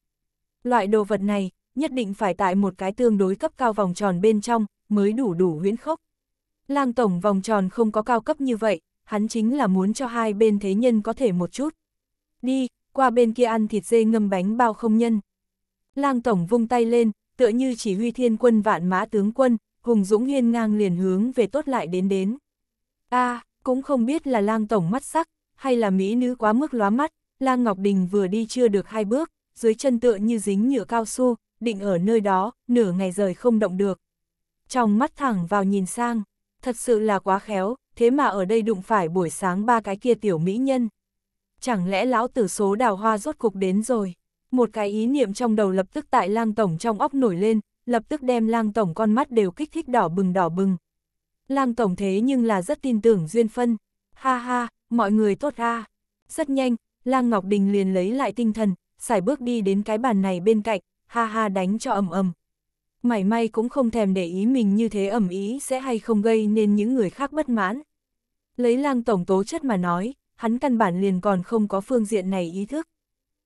Loại đồ vật này, nhất định phải tại một cái tương đối cấp cao vòng tròn bên trong, mới đủ đủ huyễn khốc. Lang tổng vòng tròn không có cao cấp như vậy, hắn chính là muốn cho hai bên thế nhân có thể một chút. Đi, qua bên kia ăn thịt dê ngâm bánh bao không nhân. Lang Tổng vung tay lên, tựa như chỉ huy thiên quân vạn mã tướng quân, hùng dũng hiên ngang liền hướng về tốt lại đến đến. a cũng không biết là lang tổng mắt sắc, hay là mỹ nữ quá mức lóa mắt, lang Ngọc Đình vừa đi chưa được hai bước, dưới chân tựa như dính nhựa cao su, định ở nơi đó, nửa ngày rời không động được. Trong mắt thẳng vào nhìn sang, thật sự là quá khéo, thế mà ở đây đụng phải buổi sáng ba cái kia tiểu mỹ nhân. Chẳng lẽ lão tử số đào hoa rốt cục đến rồi? Một cái ý niệm trong đầu lập tức tại lang tổng trong óc nổi lên, lập tức đem lang tổng con mắt đều kích thích đỏ bừng đỏ bừng. Lang tổng thế nhưng là rất tin tưởng duyên phân. Ha ha, mọi người tốt ha. Rất nhanh, lang Ngọc Đình liền lấy lại tinh thần, xài bước đi đến cái bàn này bên cạnh, ha ha đánh cho ầm ầm. Mảy may cũng không thèm để ý mình như thế ẩm ý sẽ hay không gây nên những người khác bất mãn. Lấy lang tổng tố chất mà nói, hắn căn bản liền còn không có phương diện này ý thức.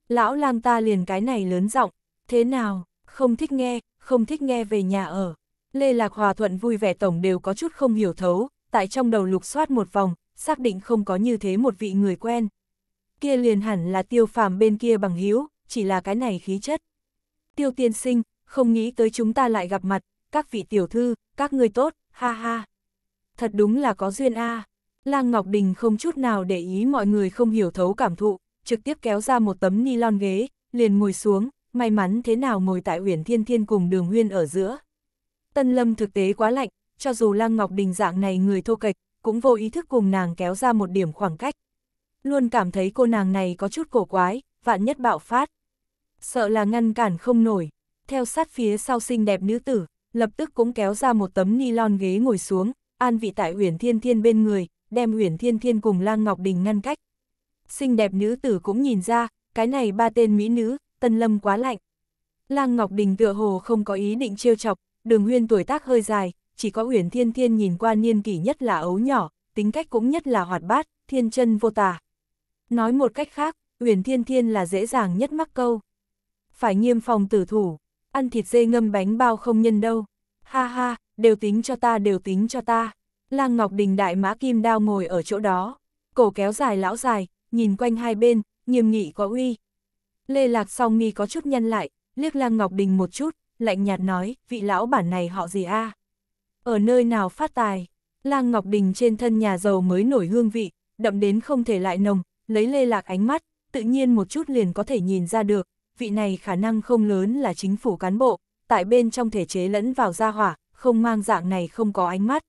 Lão lang ta liền cái này lớn giọng thế nào, không thích nghe, không thích nghe về nhà ở. Lê Lạc Hòa Thuận vui vẻ tổng đều có chút không hiểu thấu, tại trong đầu lục soát một vòng, xác định không có như thế một vị người quen. Kia liền hẳn là tiêu phàm bên kia bằng hiếu, chỉ là cái này khí chất. Tiêu tiên sinh, không nghĩ tới chúng ta lại gặp mặt, các vị tiểu thư, các người tốt, ha ha. Thật đúng là có duyên a à. Lang Ngọc Đình không chút nào để ý mọi người không hiểu thấu cảm thụ, trực tiếp kéo ra một tấm ni lon ghế, liền ngồi xuống, may mắn thế nào ngồi tại Uyển Thiên Thiên cùng Đường Nguyên ở giữa. Tân Lâm thực tế quá lạnh, cho dù Lang Ngọc Đình dạng này người thô kịch cũng vô ý thức cùng nàng kéo ra một điểm khoảng cách. Luôn cảm thấy cô nàng này có chút cổ quái, vạn nhất bạo phát. Sợ là ngăn cản không nổi, theo sát phía sau xinh đẹp nữ tử, lập tức cũng kéo ra một tấm ni lon ghế ngồi xuống, an vị tại Uyển Thiên Thiên bên người, đem Uyển Thiên Thiên cùng Lang Ngọc Đình ngăn cách. Xinh đẹp nữ tử cũng nhìn ra, cái này ba tên mỹ nữ, Tân Lâm quá lạnh. Lang Ngọc Đình tựa hồ không có ý định trêu chọc, Đường Huyên tuổi tác hơi dài, chỉ có Uyển Thiên Thiên nhìn qua niên kỷ nhất là ấu nhỏ, tính cách cũng nhất là hoạt bát, thiên chân vô tà. Nói một cách khác, Uyển Thiên Thiên là dễ dàng nhất mắc câu. Phải nghiêm phòng tử thủ, ăn thịt dê ngâm bánh bao không nhân đâu. Ha ha, đều tính cho ta, đều tính cho ta. Lang Ngọc Đình đại mã kim đao ngồi ở chỗ đó, cổ kéo dài lão dài, nhìn quanh hai bên, nghiêm nghị có uy. Lê Lạc song mi có chút nhăn lại, liếc Lang Ngọc Đình một chút, lạnh nhạt nói, vị lão bản này họ gì a? Ở nơi nào phát tài? Lang Ngọc Đình trên thân nhà giàu mới nổi hương vị, đậm đến không thể lại nồng, lấy Lê Lạc ánh mắt, tự nhiên một chút liền có thể nhìn ra được, vị này khả năng không lớn là chính phủ cán bộ, tại bên trong thể chế lẫn vào gia hỏa, không mang dạng này không có ánh mắt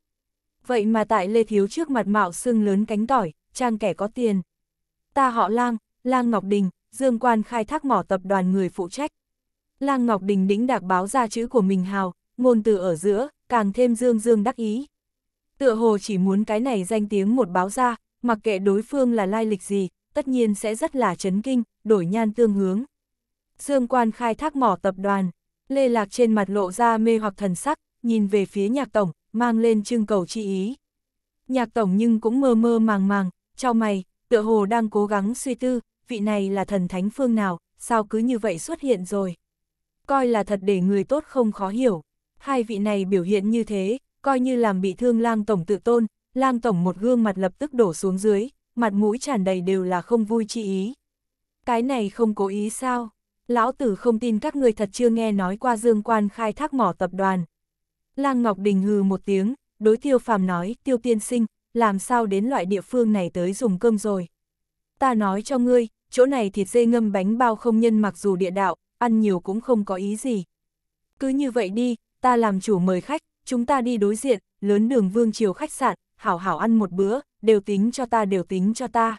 vậy mà tại Lê Thiếu trước mặt mạo xương lớn cánh tỏi, trang kẻ có tiền. Ta họ Lang, Lang Ngọc Đình, Dương Quan khai thác mỏ tập đoàn người phụ trách. Lang Ngọc Đình đĩnh đạc báo ra chữ của mình hào, ngôn từ ở giữa, càng thêm dương dương đắc ý. Tựa hồ chỉ muốn cái này danh tiếng một báo ra, mặc kệ đối phương là lai lịch gì, tất nhiên sẽ rất là chấn kinh, đổi nhan tương hướng. Dương Quan khai thác mỏ tập đoàn, Lê Lạc trên mặt lộ ra mê hoặc thần sắc, nhìn về phía nhạc tổng, mang lên trưng cầu chi ý. Nhạc tổng nhưng cũng mơ mơ màng màng, cho mày, tựa hồ đang cố gắng suy tư, vị này là thần thánh phương nào, sao cứ như vậy xuất hiện rồi. Coi là thật để người tốt không khó hiểu, hai vị này biểu hiện như thế, coi như làm bị thương lang tổng tự tôn, lang tổng một gương mặt lập tức đổ xuống dưới, mặt mũi tràn đầy đều là không vui chi ý. Cái này không cố ý sao? Lão tử không tin các người thật chưa nghe nói qua dương quan khai thác mỏ tập đoàn, Lang Ngọc Đình hừ một tiếng, đối tiêu phàm nói, tiêu tiên sinh, làm sao đến loại địa phương này tới dùng cơm rồi. Ta nói cho ngươi, chỗ này thịt dê ngâm bánh bao không nhân mặc dù địa đạo, ăn nhiều cũng không có ý gì. Cứ như vậy đi, ta làm chủ mời khách, chúng ta đi đối diện, lớn đường vương triều khách sạn, hảo hảo ăn một bữa, đều tính cho ta đều tính cho ta.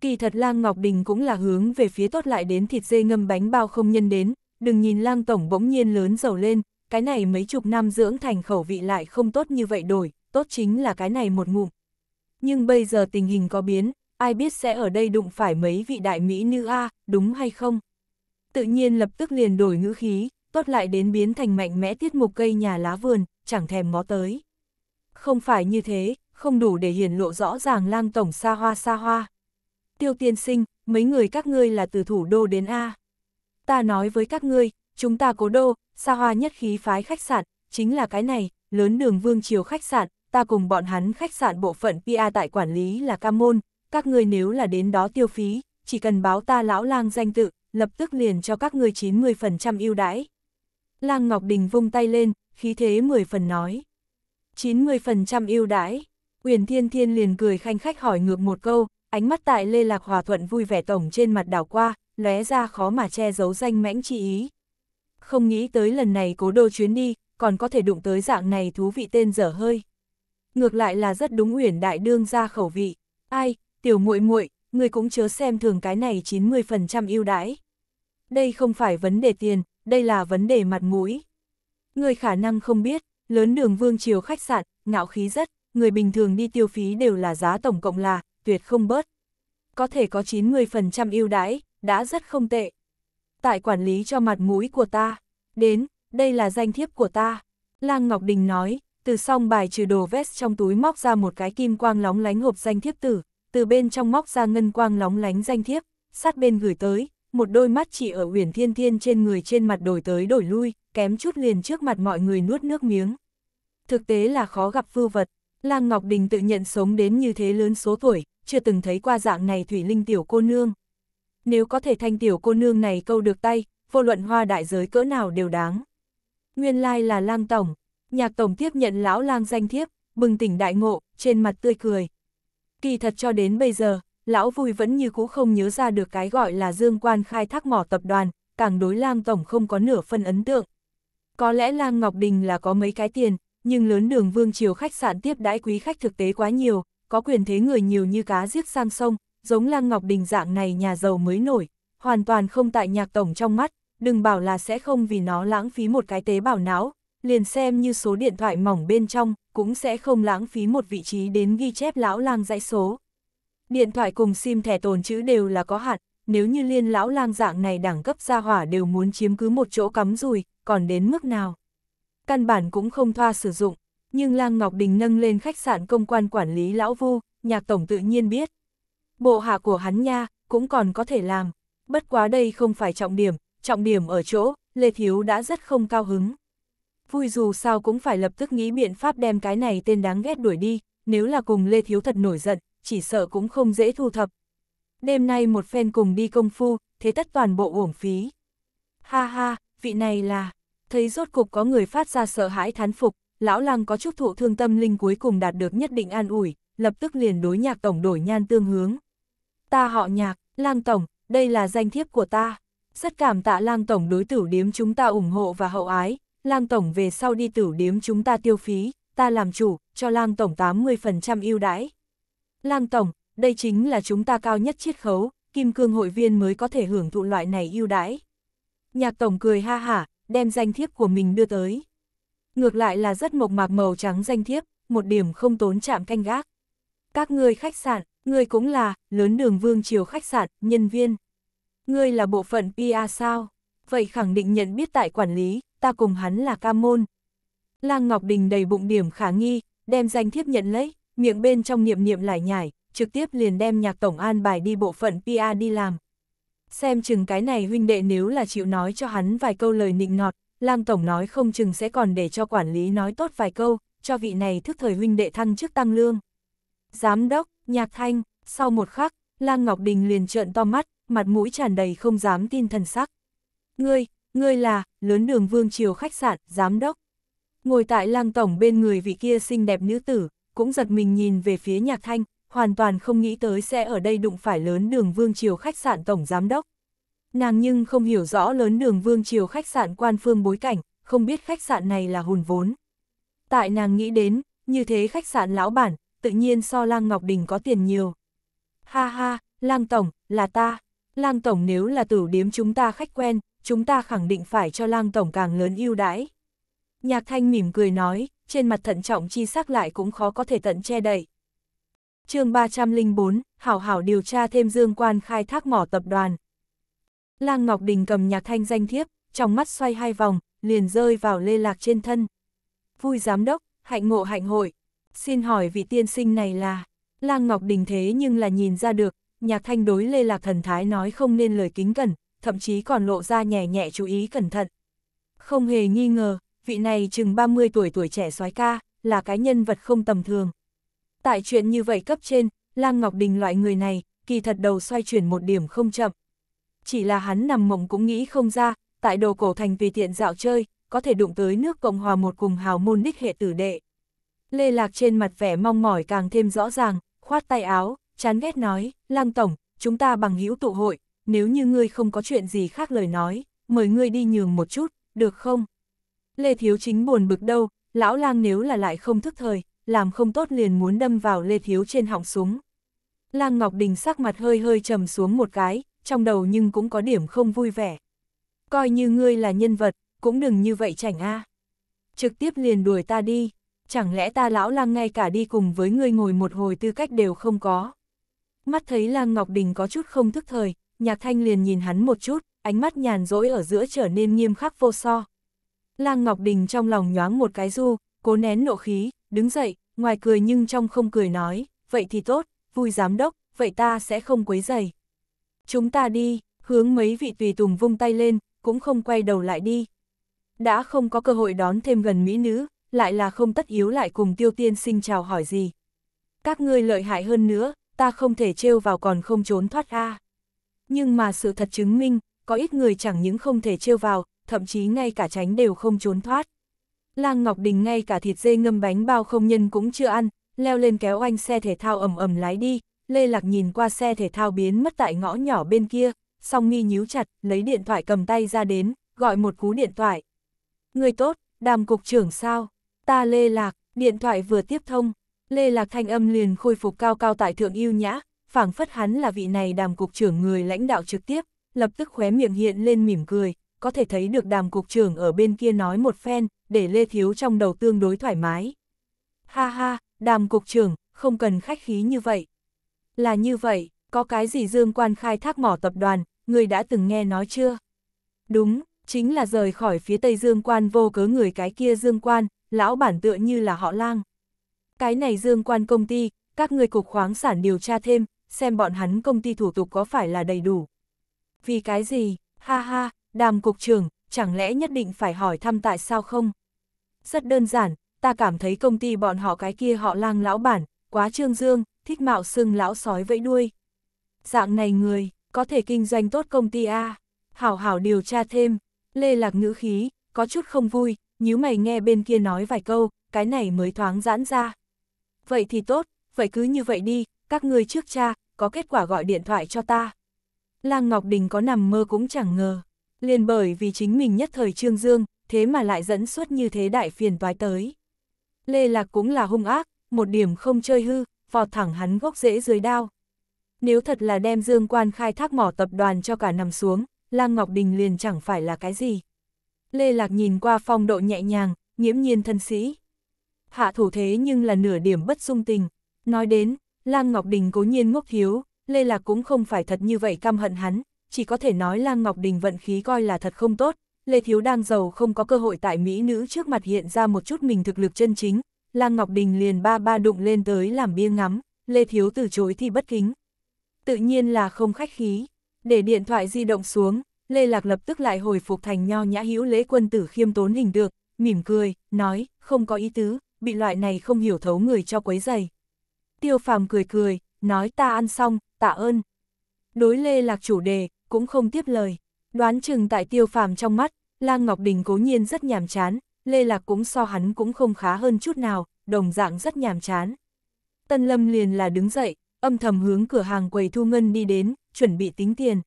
Kỳ thật Lang Ngọc Đình cũng là hướng về phía tốt lại đến thịt dê ngâm bánh bao không nhân đến, đừng nhìn Lang Tổng bỗng nhiên lớn giàu lên, cái này mấy chục năm dưỡng thành khẩu vị lại không tốt như vậy đổi, tốt chính là cái này một ngụm. Nhưng bây giờ tình hình có biến, ai biết sẽ ở đây đụng phải mấy vị đại mỹ nữ A, đúng hay không? Tự nhiên lập tức liền đổi ngữ khí, tốt lại đến biến thành mạnh mẽ tiết mục cây nhà lá vườn, chẳng thèm ngó tới. Không phải như thế, không đủ để hiển lộ rõ ràng lang tổng xa hoa xa hoa. Tiêu tiên sinh, mấy người các ngươi là từ thủ đô đến A. Ta nói với các ngươi, chúng ta cố đô, xa hoa nhất khí phái khách sạn, chính là cái này, lớn đường vương triều khách sạn, ta cùng bọn hắn khách sạn bộ phận PA tại quản lý là ca môn, các ngươi nếu là đến đó tiêu phí, chỉ cần báo ta lão lang danh tự, lập tức liền cho các ngươi 90% ưu đãi. Lang Ngọc Đình vung tay lên, khí thế 10 phần nói. 90% ưu đãi, Uyển Thiên Thiên liền cười khanh khách hỏi ngược một câu, ánh mắt tại Lê Lạc Hòa Thuận vui vẻ tổng trên mặt đảo qua, lóe ra khó mà che giấu danh mãnh chi ý, không nghĩ tới lần này cố đô chuyến đi, còn có thể đụng tới dạng này thú vị tên dở hơi. Ngược lại là rất đúng uyển đại đương ra khẩu vị. Ai, tiểu muội muội, người cũng chớ xem thường cái này 90% ưu đãi. Đây không phải vấn đề tiền, đây là vấn đề mặt mũi. Người khả năng không biết, lớn đường vương triều khách sạn, ngạo khí rất, người bình thường đi tiêu phí đều là giá tổng cộng là, tuyệt không bớt. Có thể có 90% ưu đãi, đã rất không tệ tại quản lý cho mặt mũi của ta. Đến, đây là danh thiếp của ta. Lang Ngọc Đình nói, từ song bài trừ đồ vest trong túi móc ra một cái kim quang lóng lánh hộp danh thiếp tử, từ bên trong móc ra ngân quang lóng lánh danh thiếp, sát bên gửi tới, một đôi mắt chỉ ở Uyển Thiên Thiên trên người trên mặt đổi tới đổi lui, kém chút liền trước mặt mọi người nuốt nước miếng. Thực tế là khó gặp vưu vật, Lang Ngọc Đình tự nhận sống đến như thế lớn số tuổi, chưa từng thấy qua dạng này thủy linh tiểu cô nương nếu có thể thanh tiểu cô nương này câu được tay, vô luận hoa đại giới cỡ nào đều đáng. Nguyên lai là lang tổng, nhạc tổng tiếp nhận lão lang danh thiếp, bừng tỉnh đại ngộ, trên mặt tươi cười. Kỳ thật cho đến bây giờ, lão vui vẫn như cũ không nhớ ra được cái gọi là dương quan khai thác mỏ tập đoàn, càng đối lang tổng không có nửa phân ấn tượng. Có lẽ lang Ngọc Đình là có mấy cái tiền, nhưng lớn đường vương triều khách sạn tiếp đãi quý khách thực tế quá nhiều, có quyền thế người nhiều như cá giết sang sông, giống lang Ngọc Đình dạng này nhà giàu mới nổi, hoàn toàn không tại nhạc tổng trong mắt, đừng bảo là sẽ không vì nó lãng phí một cái tế bào não, liền xem như số điện thoại mỏng bên trong, cũng sẽ không lãng phí một vị trí đến ghi chép lão lang dãy số. Điện thoại cùng sim thẻ tồn chữ đều là có hạn, nếu như liên lão lang dạng này đẳng cấp gia hỏa đều muốn chiếm cứ một chỗ cắm rùi, còn đến mức nào? Căn bản cũng không thoa sử dụng, nhưng lang Ngọc Đình nâng lên khách sạn công quan quản lý lão vu, nhạc tổng tự nhiên biết, bộ hạ của hắn nha, cũng còn có thể làm. Bất quá đây không phải trọng điểm, trọng điểm ở chỗ, Lê Thiếu đã rất không cao hứng. Vui dù sao cũng phải lập tức nghĩ biện pháp đem cái này tên đáng ghét đuổi đi, nếu là cùng Lê Thiếu thật nổi giận, chỉ sợ cũng không dễ thu thập. Đêm nay một phen cùng đi công phu, thế tất toàn bộ uổng phí. Ha ha, vị này là, thấy rốt cục có người phát ra sợ hãi thán phục, lão lăng có chút thụ thương tâm linh cuối cùng đạt được nhất định an ủi, lập tức liền đối nhạc tổng đổi nhan tương hướng ta họ nhạc, Lang Tổng, đây là danh thiếp của ta. Rất cảm tạ Lang Tổng đối tử điếm chúng ta ủng hộ và hậu ái, Lang Tổng về sau đi tử điếm chúng ta tiêu phí, ta làm chủ, cho Lang Tổng 80% ưu đãi. Lang Tổng, đây chính là chúng ta cao nhất chiết khấu, kim cương hội viên mới có thể hưởng thụ loại này ưu đãi. Nhạc Tổng cười ha hả, đem danh thiếp của mình đưa tới. Ngược lại là rất mộc mạc màu trắng danh thiếp, một điểm không tốn chạm canh gác. Các người khách sạn, Ngươi cũng là, lớn đường vương triều khách sạn, nhân viên. Ngươi là bộ phận PA sao? Vậy khẳng định nhận biết tại quản lý, ta cùng hắn là ca môn. Lang Ngọc Đình đầy bụng điểm khả nghi, đem danh thiếp nhận lấy, miệng bên trong niệm niệm lại nhải, trực tiếp liền đem nhạc tổng an bài đi bộ phận PA đi làm. Xem chừng cái này huynh đệ nếu là chịu nói cho hắn vài câu lời nịnh nọt, Lang Tổng nói không chừng sẽ còn để cho quản lý nói tốt vài câu, cho vị này thức thời huynh đệ thăng chức tăng lương. Giám đốc, nhạc thanh, sau một khắc, Lang Ngọc Đình liền trợn to mắt, mặt mũi tràn đầy không dám tin thần sắc. Ngươi, ngươi là, lớn đường vương triều khách sạn, giám đốc. Ngồi tại lang tổng bên người vị kia xinh đẹp nữ tử, cũng giật mình nhìn về phía nhạc thanh, hoàn toàn không nghĩ tới sẽ ở đây đụng phải lớn đường vương triều khách sạn tổng giám đốc. Nàng nhưng không hiểu rõ lớn đường vương triều khách sạn quan phương bối cảnh, không biết khách sạn này là hùn vốn. Tại nàng nghĩ đến, như thế khách sạn lão bản, tự nhiên so Lang Ngọc Đình có tiền nhiều. Ha ha, Lang Tổng, là ta. Lang Tổng nếu là tử điếm chúng ta khách quen, chúng ta khẳng định phải cho Lang Tổng càng lớn ưu đãi. Nhạc Thanh mỉm cười nói, trên mặt thận trọng chi sắc lại cũng khó có thể tận che đậy. chương 304, Hảo Hảo điều tra thêm dương quan khai thác mỏ tập đoàn. Lang Ngọc Đình cầm Nhạc Thanh danh thiếp, trong mắt xoay hai vòng, liền rơi vào lê lạc trên thân. Vui giám đốc, hạnh ngộ hạnh hội, Xin hỏi vị tiên sinh này là, lang Ngọc Đình thế nhưng là nhìn ra được, nhạc thanh đối Lê Lạc Thần Thái nói không nên lời kính cẩn, thậm chí còn lộ ra nhẹ nhẹ chú ý cẩn thận. Không hề nghi ngờ, vị này chừng 30 tuổi tuổi trẻ soái ca, là cái nhân vật không tầm thường. Tại chuyện như vậy cấp trên, Lang Ngọc Đình loại người này, kỳ thật đầu xoay chuyển một điểm không chậm. Chỉ là hắn nằm mộng cũng nghĩ không ra, tại đồ cổ thành vì tiện dạo chơi, có thể đụng tới nước Cộng hòa một cùng hào môn đích hệ tử đệ. Lê Lạc trên mặt vẻ mong mỏi càng thêm rõ ràng, khoát tay áo, chán ghét nói, Lăng Tổng, chúng ta bằng hữu tụ hội, nếu như ngươi không có chuyện gì khác lời nói, mời ngươi đi nhường một chút, được không? Lê Thiếu Chính buồn bực đâu, lão lang nếu là lại không thức thời, làm không tốt liền muốn đâm vào Lê Thiếu trên họng súng. Lang Ngọc Đình sắc mặt hơi hơi trầm xuống một cái, trong đầu nhưng cũng có điểm không vui vẻ. Coi như ngươi là nhân vật, cũng đừng như vậy chảnh a. Trực tiếp liền đuổi ta đi, chẳng lẽ ta lão lang ngay cả đi cùng với ngươi ngồi một hồi tư cách đều không có. Mắt thấy lang Ngọc Đình có chút không thức thời, nhạc thanh liền nhìn hắn một chút, ánh mắt nhàn rỗi ở giữa trở nên nghiêm khắc vô so. Lang Ngọc Đình trong lòng nhoáng một cái du, cố nén nộ khí, đứng dậy, ngoài cười nhưng trong không cười nói, vậy thì tốt, vui giám đốc, vậy ta sẽ không quấy dày. Chúng ta đi, hướng mấy vị tùy tùng vung tay lên, cũng không quay đầu lại đi. Đã không có cơ hội đón thêm gần mỹ nữ, lại là không tất yếu lại cùng tiêu tiên sinh chào hỏi gì. Các ngươi lợi hại hơn nữa, ta không thể trêu vào còn không trốn thoát a. Nhưng mà sự thật chứng minh, có ít người chẳng những không thể trêu vào, thậm chí ngay cả tránh đều không trốn thoát. Lang Ngọc Đình ngay cả thịt dê ngâm bánh bao không nhân cũng chưa ăn, leo lên kéo anh xe thể thao ầm ầm lái đi, Lê Lạc nhìn qua xe thể thao biến mất tại ngõ nhỏ bên kia, song mi nhíu chặt, lấy điện thoại cầm tay ra đến, gọi một cú điện thoại. Người tốt, đàm cục trưởng sao? ta Lê Lạc, điện thoại vừa tiếp thông, Lê Lạc thanh âm liền khôi phục cao cao tại thượng yêu nhã, phảng phất hắn là vị này đàm cục trưởng người lãnh đạo trực tiếp, lập tức khóe miệng hiện lên mỉm cười, có thể thấy được đàm cục trưởng ở bên kia nói một phen, để Lê Thiếu trong đầu tương đối thoải mái. Ha ha, đàm cục trưởng, không cần khách khí như vậy. Là như vậy, có cái gì dương quan khai thác mỏ tập đoàn, người đã từng nghe nói chưa? Đúng, chính là rời khỏi phía Tây Dương Quan vô cớ người cái kia Dương Quan, lão bản tựa như là họ lang. Cái này dương quan công ty, các người cục khoáng sản điều tra thêm, xem bọn hắn công ty thủ tục có phải là đầy đủ. Vì cái gì, ha ha, đàm cục trưởng, chẳng lẽ nhất định phải hỏi thăm tại sao không? Rất đơn giản, ta cảm thấy công ty bọn họ cái kia họ lang lão bản, quá trương dương, thích mạo xưng lão sói vẫy đuôi. Dạng này người, có thể kinh doanh tốt công ty A, hảo hảo điều tra thêm, lê lạc ngữ khí, có chút không vui, nhíu mày nghe bên kia nói vài câu, cái này mới thoáng giãn ra. Vậy thì tốt, vậy cứ như vậy đi, các ngươi trước cha, có kết quả gọi điện thoại cho ta. Lang Ngọc Đình có nằm mơ cũng chẳng ngờ, liền bởi vì chính mình nhất thời trương dương, thế mà lại dẫn xuất như thế đại phiền toái tới. Lê Lạc cũng là hung ác, một điểm không chơi hư, vọt thẳng hắn gốc rễ dưới đao. Nếu thật là đem dương quan khai thác mỏ tập đoàn cho cả nằm xuống, Lang Ngọc Đình liền chẳng phải là cái gì. Lê Lạc nhìn qua phong độ nhẹ nhàng, nghiễm nhiên thân sĩ. Hạ thủ thế nhưng là nửa điểm bất dung tình. Nói đến, Lang Ngọc Đình cố nhiên ngốc thiếu, Lê Lạc cũng không phải thật như vậy căm hận hắn, chỉ có thể nói Lang Ngọc Đình vận khí coi là thật không tốt. Lê Thiếu đang giàu không có cơ hội tại Mỹ nữ trước mặt hiện ra một chút mình thực lực chân chính. Lang Ngọc Đình liền ba ba đụng lên tới làm bia ngắm, Lê Thiếu từ chối thì bất kính. Tự nhiên là không khách khí, để điện thoại di động xuống, Lê Lạc lập tức lại hồi phục thành nho nhã hữu lễ quân tử khiêm tốn hình được, mỉm cười, nói, không có ý tứ, bị loại này không hiểu thấu người cho quấy dày. Tiêu phàm cười cười, nói ta ăn xong, tạ ơn. Đối Lê Lạc chủ đề, cũng không tiếp lời. Đoán chừng tại tiêu phàm trong mắt, Lang Ngọc Đình cố nhiên rất nhàm chán, Lê Lạc cũng so hắn cũng không khá hơn chút nào, đồng dạng rất nhàm chán. Tân Lâm liền là đứng dậy, âm thầm hướng cửa hàng quầy thu ngân đi đến, chuẩn bị tính tiền.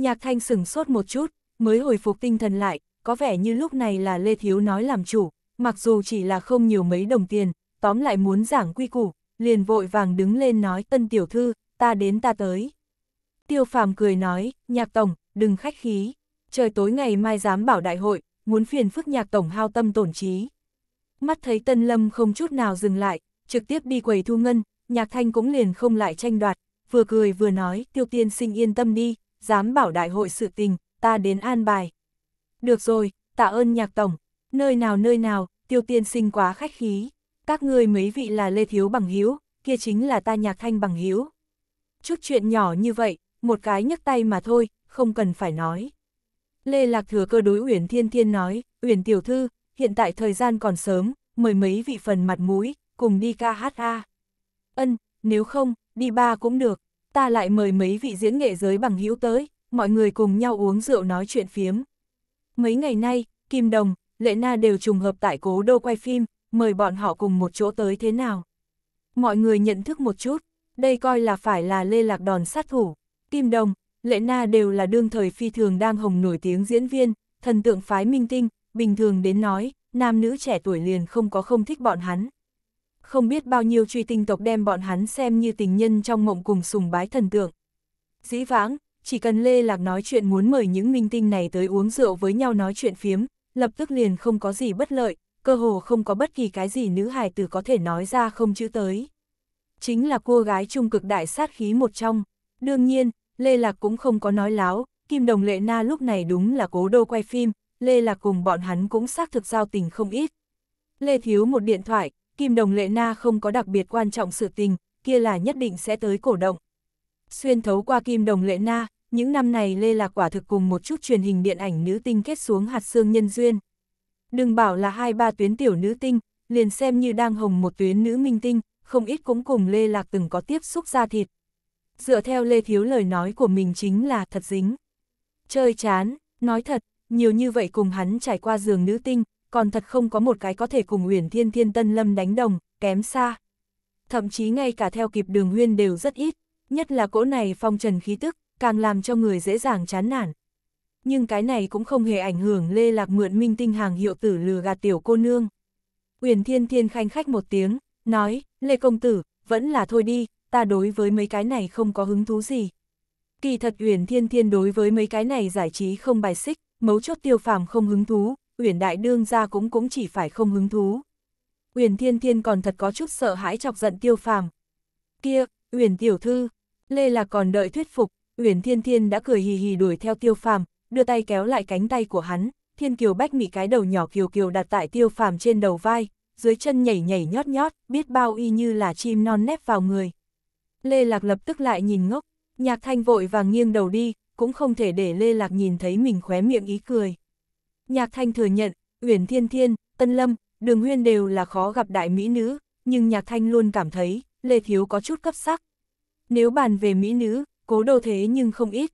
Nhạc thanh sửng sốt một chút, mới hồi phục tinh thần lại, có vẻ như lúc này là Lê Thiếu nói làm chủ, mặc dù chỉ là không nhiều mấy đồng tiền, tóm lại muốn giảng quy củ, liền vội vàng đứng lên nói tân tiểu thư, ta đến ta tới. Tiêu phàm cười nói, nhạc tổng, đừng khách khí, trời tối ngày mai dám bảo đại hội, muốn phiền phức nhạc tổng hao tâm tổn trí. Mắt thấy tân lâm không chút nào dừng lại, trực tiếp đi quầy thu ngân, nhạc thanh cũng liền không lại tranh đoạt, vừa cười vừa nói, tiêu tiên sinh yên tâm đi, dám bảo đại hội sự tình, ta đến an bài. Được rồi, tạ ơn nhạc tổng, nơi nào nơi nào, tiêu tiên sinh quá khách khí, các ngươi mấy vị là Lê Thiếu Bằng Hiếu, kia chính là ta nhạc thanh Bằng Hiếu. Chút chuyện nhỏ như vậy, một cái nhấc tay mà thôi, không cần phải nói. Lê Lạc Thừa cơ đối Uyển Thiên Thiên nói, Uyển Tiểu Thư, hiện tại thời gian còn sớm, mời mấy vị phần mặt mũi, cùng đi ca hát a. Ân, nếu không, đi ba cũng được ta lại mời mấy vị diễn nghệ giới bằng hữu tới, mọi người cùng nhau uống rượu nói chuyện phiếm. Mấy ngày nay, Kim Đồng, Lệ Na đều trùng hợp tại cố đô quay phim, mời bọn họ cùng một chỗ tới thế nào. Mọi người nhận thức một chút, đây coi là phải là lê lạc đòn sát thủ. Kim Đồng, Lệ Na đều là đương thời phi thường đang hồng nổi tiếng diễn viên, thần tượng phái minh tinh, bình thường đến nói, nam nữ trẻ tuổi liền không có không thích bọn hắn không biết bao nhiêu truy tinh tộc đem bọn hắn xem như tình nhân trong mộng cùng sùng bái thần tượng. Dĩ vãng, chỉ cần Lê Lạc nói chuyện muốn mời những minh tinh này tới uống rượu với nhau nói chuyện phiếm, lập tức liền không có gì bất lợi, cơ hồ không có bất kỳ cái gì nữ hài tử có thể nói ra không chữ tới. Chính là cô gái trung cực đại sát khí một trong. Đương nhiên, Lê Lạc cũng không có nói láo, Kim Đồng Lệ Na lúc này đúng là cố đô quay phim, Lê Lạc cùng bọn hắn cũng xác thực giao tình không ít. Lê Thiếu một điện thoại, Kim Đồng Lệ Na không có đặc biệt quan trọng sự tình, kia là nhất định sẽ tới cổ động. Xuyên thấu qua Kim Đồng Lệ Na, những năm này Lê Lạc quả thực cùng một chút truyền hình điện ảnh nữ tinh kết xuống hạt xương nhân duyên. Đừng bảo là hai ba tuyến tiểu nữ tinh, liền xem như đang hồng một tuyến nữ minh tinh, không ít cũng cùng Lê Lạc từng có tiếp xúc ra thịt. Dựa theo Lê Thiếu lời nói của mình chính là thật dính. Chơi chán, nói thật, nhiều như vậy cùng hắn trải qua giường nữ tinh, còn thật không có một cái có thể cùng Uyển Thiên Thiên Tân Lâm đánh đồng, kém xa. Thậm chí ngay cả theo kịp đường huyên đều rất ít, nhất là cỗ này phong trần khí tức, càng làm cho người dễ dàng chán nản. Nhưng cái này cũng không hề ảnh hưởng Lê Lạc mượn minh tinh hàng hiệu tử lừa gạt tiểu cô nương. Uyển Thiên Thiên khanh khách một tiếng, nói, Lê Công Tử, vẫn là thôi đi, ta đối với mấy cái này không có hứng thú gì. Kỳ thật Uyển Thiên Thiên đối với mấy cái này giải trí không bài xích, mấu chốt tiêu phàm không hứng thú, Uyển Đại Đương ra cũng cũng chỉ phải không hứng thú. Uyển Thiên Thiên còn thật có chút sợ hãi chọc giận tiêu phàm. Kia, Uyển Tiểu Thư, Lê là còn đợi thuyết phục, Uyển Thiên Thiên đã cười hì hì đuổi theo tiêu phàm, đưa tay kéo lại cánh tay của hắn, Thiên Kiều Bách Mỹ cái đầu nhỏ kiều kiều đặt tại tiêu phàm trên đầu vai, dưới chân nhảy nhảy nhót nhót, biết bao y như là chim non nép vào người. Lê Lạc lập tức lại nhìn ngốc, nhạc thanh vội vàng nghiêng đầu đi, cũng không thể để Lê Lạc nhìn thấy mình khóe miệng ý cười. Nhạc Thanh thừa nhận, Uyển Thiên Thiên, Tân Lâm, Đường Huyên đều là khó gặp đại mỹ nữ, nhưng Nhạc Thanh luôn cảm thấy, Lê Thiếu có chút cấp sắc. Nếu bàn về mỹ nữ, cố đô thế nhưng không ít.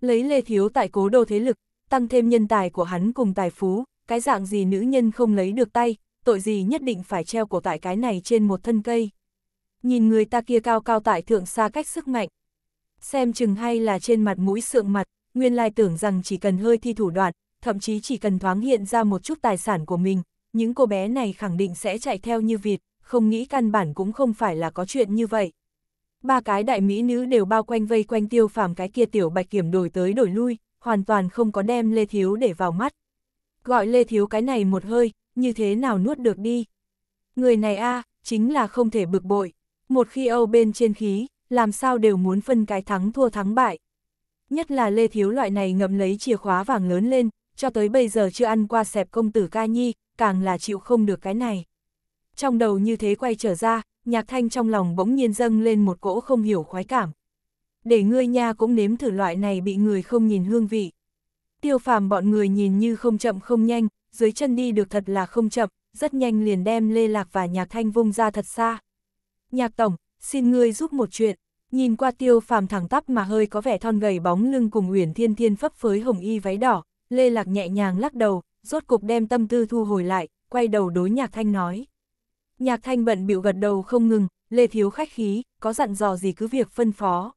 Lấy Lê Thiếu tại cố đô thế lực, tăng thêm nhân tài của hắn cùng tài phú, cái dạng gì nữ nhân không lấy được tay, tội gì nhất định phải treo cổ tại cái này trên một thân cây. Nhìn người ta kia cao cao tại thượng xa cách sức mạnh. Xem chừng hay là trên mặt mũi sượng mặt, nguyên lai tưởng rằng chỉ cần hơi thi thủ đoạn, thậm chí chỉ cần thoáng hiện ra một chút tài sản của mình, những cô bé này khẳng định sẽ chạy theo như vịt, không nghĩ căn bản cũng không phải là có chuyện như vậy. Ba cái đại mỹ nữ đều bao quanh vây quanh tiêu phàm cái kia tiểu bạch kiểm đổi tới đổi lui, hoàn toàn không có đem Lê Thiếu để vào mắt. Gọi Lê Thiếu cái này một hơi, như thế nào nuốt được đi. Người này a chính là không thể bực bội. Một khi Âu bên trên khí, làm sao đều muốn phân cái thắng thua thắng bại. Nhất là Lê Thiếu loại này ngậm lấy chìa khóa vàng lớn lên, cho tới bây giờ chưa ăn qua xẹp công tử ca nhi, càng là chịu không được cái này. Trong đầu như thế quay trở ra, nhạc thanh trong lòng bỗng nhiên dâng lên một cỗ không hiểu khoái cảm. Để ngươi nha cũng nếm thử loại này bị người không nhìn hương vị. Tiêu phàm bọn người nhìn như không chậm không nhanh, dưới chân đi được thật là không chậm, rất nhanh liền đem lê lạc và nhạc thanh vung ra thật xa. Nhạc tổng, xin ngươi giúp một chuyện, nhìn qua tiêu phàm thẳng tắp mà hơi có vẻ thon gầy bóng lưng cùng uyển thiên thiên phấp phới hồng y váy đỏ, Lê Lạc nhẹ nhàng lắc đầu, rốt cục đem tâm tư thu hồi lại, quay đầu đối Nhạc Thanh nói. Nhạc Thanh bận bịu gật đầu không ngừng, Lê Thiếu khách khí, có dặn dò gì cứ việc phân phó.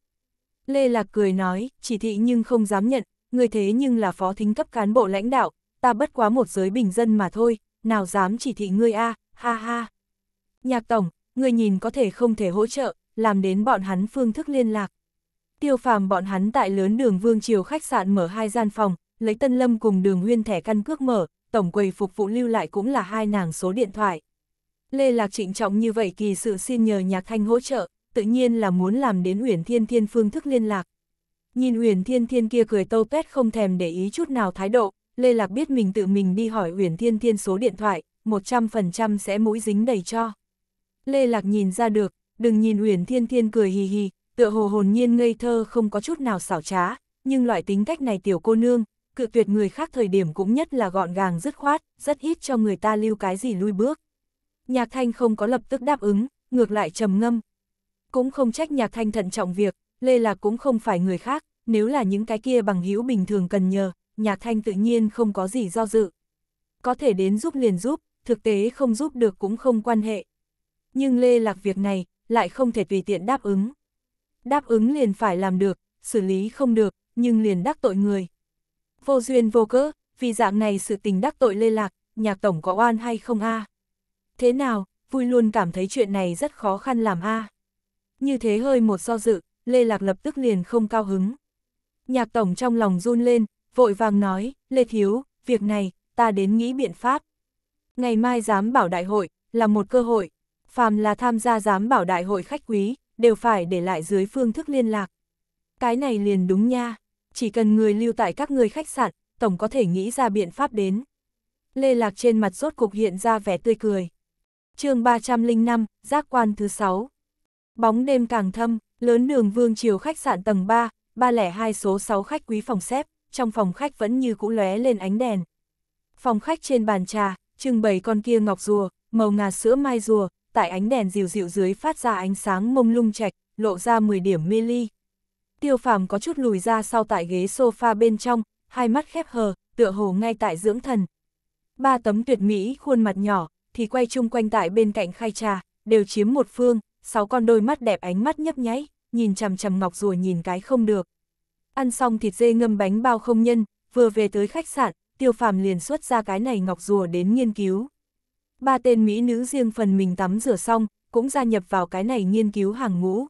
Lê Lạc cười nói, chỉ thị nhưng không dám nhận, người thế nhưng là phó thính cấp cán bộ lãnh đạo, ta bất quá một giới bình dân mà thôi, nào dám chỉ thị ngươi a, ha ha. Nhạc Tổng, người nhìn có thể không thể hỗ trợ, làm đến bọn hắn phương thức liên lạc. Tiêu phàm bọn hắn tại lớn đường Vương Triều khách sạn mở hai gian phòng, lấy Tân Lâm cùng đường huyên thẻ căn cước mở, tổng quầy phục vụ lưu lại cũng là hai nàng số điện thoại. Lê Lạc trịnh trọng như vậy kỳ sự xin nhờ Nhạc Thanh hỗ trợ, tự nhiên là muốn làm đến Uyển Thiên Thiên phương thức liên lạc. Nhìn Uyển Thiên Thiên kia cười tô pét không thèm để ý chút nào thái độ, Lê Lạc biết mình tự mình đi hỏi Uyển Thiên Thiên số điện thoại, 100% sẽ mũi dính đầy cho. Lê Lạc nhìn ra được, đừng nhìn Uyển Thiên Thiên cười hì hì, tựa hồ hồn nhiên ngây thơ không có chút nào xảo trá, nhưng loại tính cách này tiểu cô nương, cự tuyệt người khác thời điểm cũng nhất là gọn gàng dứt khoát, rất ít cho người ta lưu cái gì lui bước. Nhạc Thanh không có lập tức đáp ứng, ngược lại trầm ngâm. Cũng không trách Nhạc Thanh thận trọng việc, Lê Lạc cũng không phải người khác, nếu là những cái kia bằng hữu bình thường cần nhờ, Nhạc Thanh tự nhiên không có gì do dự. Có thể đến giúp liền giúp, thực tế không giúp được cũng không quan hệ. Nhưng Lê Lạc việc này, lại không thể tùy tiện đáp ứng. Đáp ứng liền phải làm được, xử lý không được, nhưng liền đắc tội người. Vô duyên vô cớ, vì dạng này sự tình đắc tội lê lạc, nhạc tổng có oan hay không a? Thế nào, vui luôn cảm thấy chuyện này rất khó khăn làm a. Như thế hơi một do dự, lê lạc lập tức liền không cao hứng. Nhạc tổng trong lòng run lên, vội vàng nói, lê thiếu, việc này, ta đến nghĩ biện pháp. Ngày mai giám bảo đại hội, là một cơ hội. Phàm là tham gia giám bảo đại hội khách quý, đều phải để lại dưới phương thức liên lạc. Cái này liền đúng nha chỉ cần người lưu tại các người khách sạn, tổng có thể nghĩ ra biện pháp đến. Lê Lạc trên mặt rốt cục hiện ra vẻ tươi cười. chương 305, giác quan thứ 6. Bóng đêm càng thâm, lớn đường Vương Triều khách sạn tầng 3, 302 số 6 khách quý phòng xếp, trong phòng khách vẫn như cũ lóe lên ánh đèn. Phòng khách trên bàn trà, trưng bày con kia ngọc rùa, màu ngà sữa mai rùa, tại ánh đèn dịu dịu dưới phát ra ánh sáng mông lung chạch, lộ ra 10 điểm mê ly tiêu phàm có chút lùi ra sau tại ghế sofa bên trong, hai mắt khép hờ, tựa hồ ngay tại dưỡng thần. Ba tấm tuyệt mỹ khuôn mặt nhỏ, thì quay chung quanh tại bên cạnh khai trà, đều chiếm một phương, sáu con đôi mắt đẹp ánh mắt nhấp nháy, nhìn chằm chằm ngọc rùa nhìn cái không được. Ăn xong thịt dê ngâm bánh bao không nhân, vừa về tới khách sạn, tiêu phàm liền xuất ra cái này ngọc rùa đến nghiên cứu. Ba tên mỹ nữ riêng phần mình tắm rửa xong, cũng gia nhập vào cái này nghiên cứu hàng ngũ.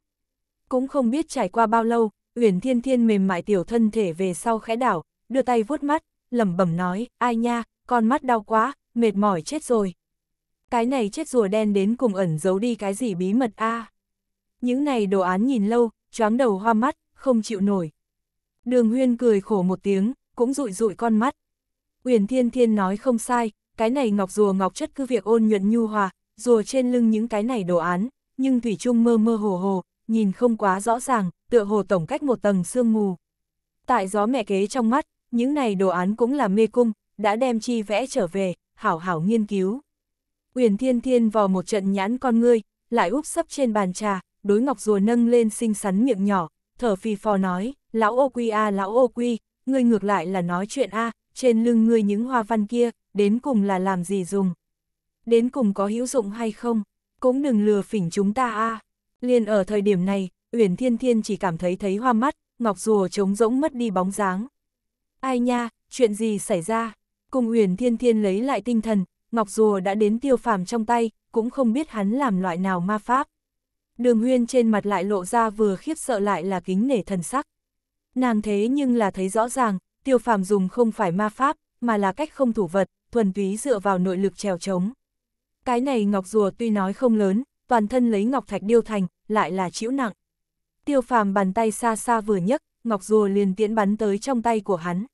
Cũng không biết trải qua bao lâu, Uyển Thiên Thiên mềm mại tiểu thân thể về sau khẽ đảo, đưa tay vuốt mắt, lẩm bẩm nói, ai nha, con mắt đau quá, mệt mỏi chết rồi. Cái này chết rùa đen đến cùng ẩn giấu đi cái gì bí mật a? Những này đồ án nhìn lâu, choáng đầu hoa mắt, không chịu nổi. Đường Huyên cười khổ một tiếng, cũng rụi rụi con mắt. Uyển Thiên Thiên nói không sai, cái này ngọc rùa ngọc chất cứ việc ôn nhuận nhu hòa, rùa trên lưng những cái này đồ án, nhưng thủy chung mơ mơ hồ hồ, nhìn không quá rõ ràng, tựa hồ tổng cách một tầng sương mù. Tại gió mẹ kế trong mắt, những này đồ án cũng là mê cung, đã đem chi vẽ trở về, hảo hảo nghiên cứu. Uyển Thiên Thiên vò một trận nhãn con ngươi, lại úp sấp trên bàn trà, đối ngọc rùa nâng lên xinh xắn miệng nhỏ, thở phì phò nói, lão ô quy a lão ô quy, ngươi ngược lại là nói chuyện a, trên lưng ngươi những hoa văn kia, đến cùng là làm gì dùng? Đến cùng có hữu dụng hay không? Cũng đừng lừa phỉnh chúng ta a. À. Liên ở thời điểm này, Uyển Thiên Thiên chỉ cảm thấy thấy hoa mắt, ngọc rùa trống rỗng mất đi bóng dáng. Ai nha, chuyện gì xảy ra? Cùng Uyển Thiên Thiên lấy lại tinh thần, ngọc rùa đã đến tiêu phàm trong tay, cũng không biết hắn làm loại nào ma pháp. Đường huyên trên mặt lại lộ ra vừa khiếp sợ lại là kính nể thần sắc. Nàng thế nhưng là thấy rõ ràng, tiêu phàm dùng không phải ma pháp, mà là cách không thủ vật, thuần túy dựa vào nội lực trèo trống. Cái này ngọc rùa tuy nói không lớn, toàn thân lấy ngọc thạch điêu thành, lại là chịu nặng tiêu phàm bàn tay xa xa vừa nhấc, ngọc rùa liền tiễn bắn tới trong tay của hắn.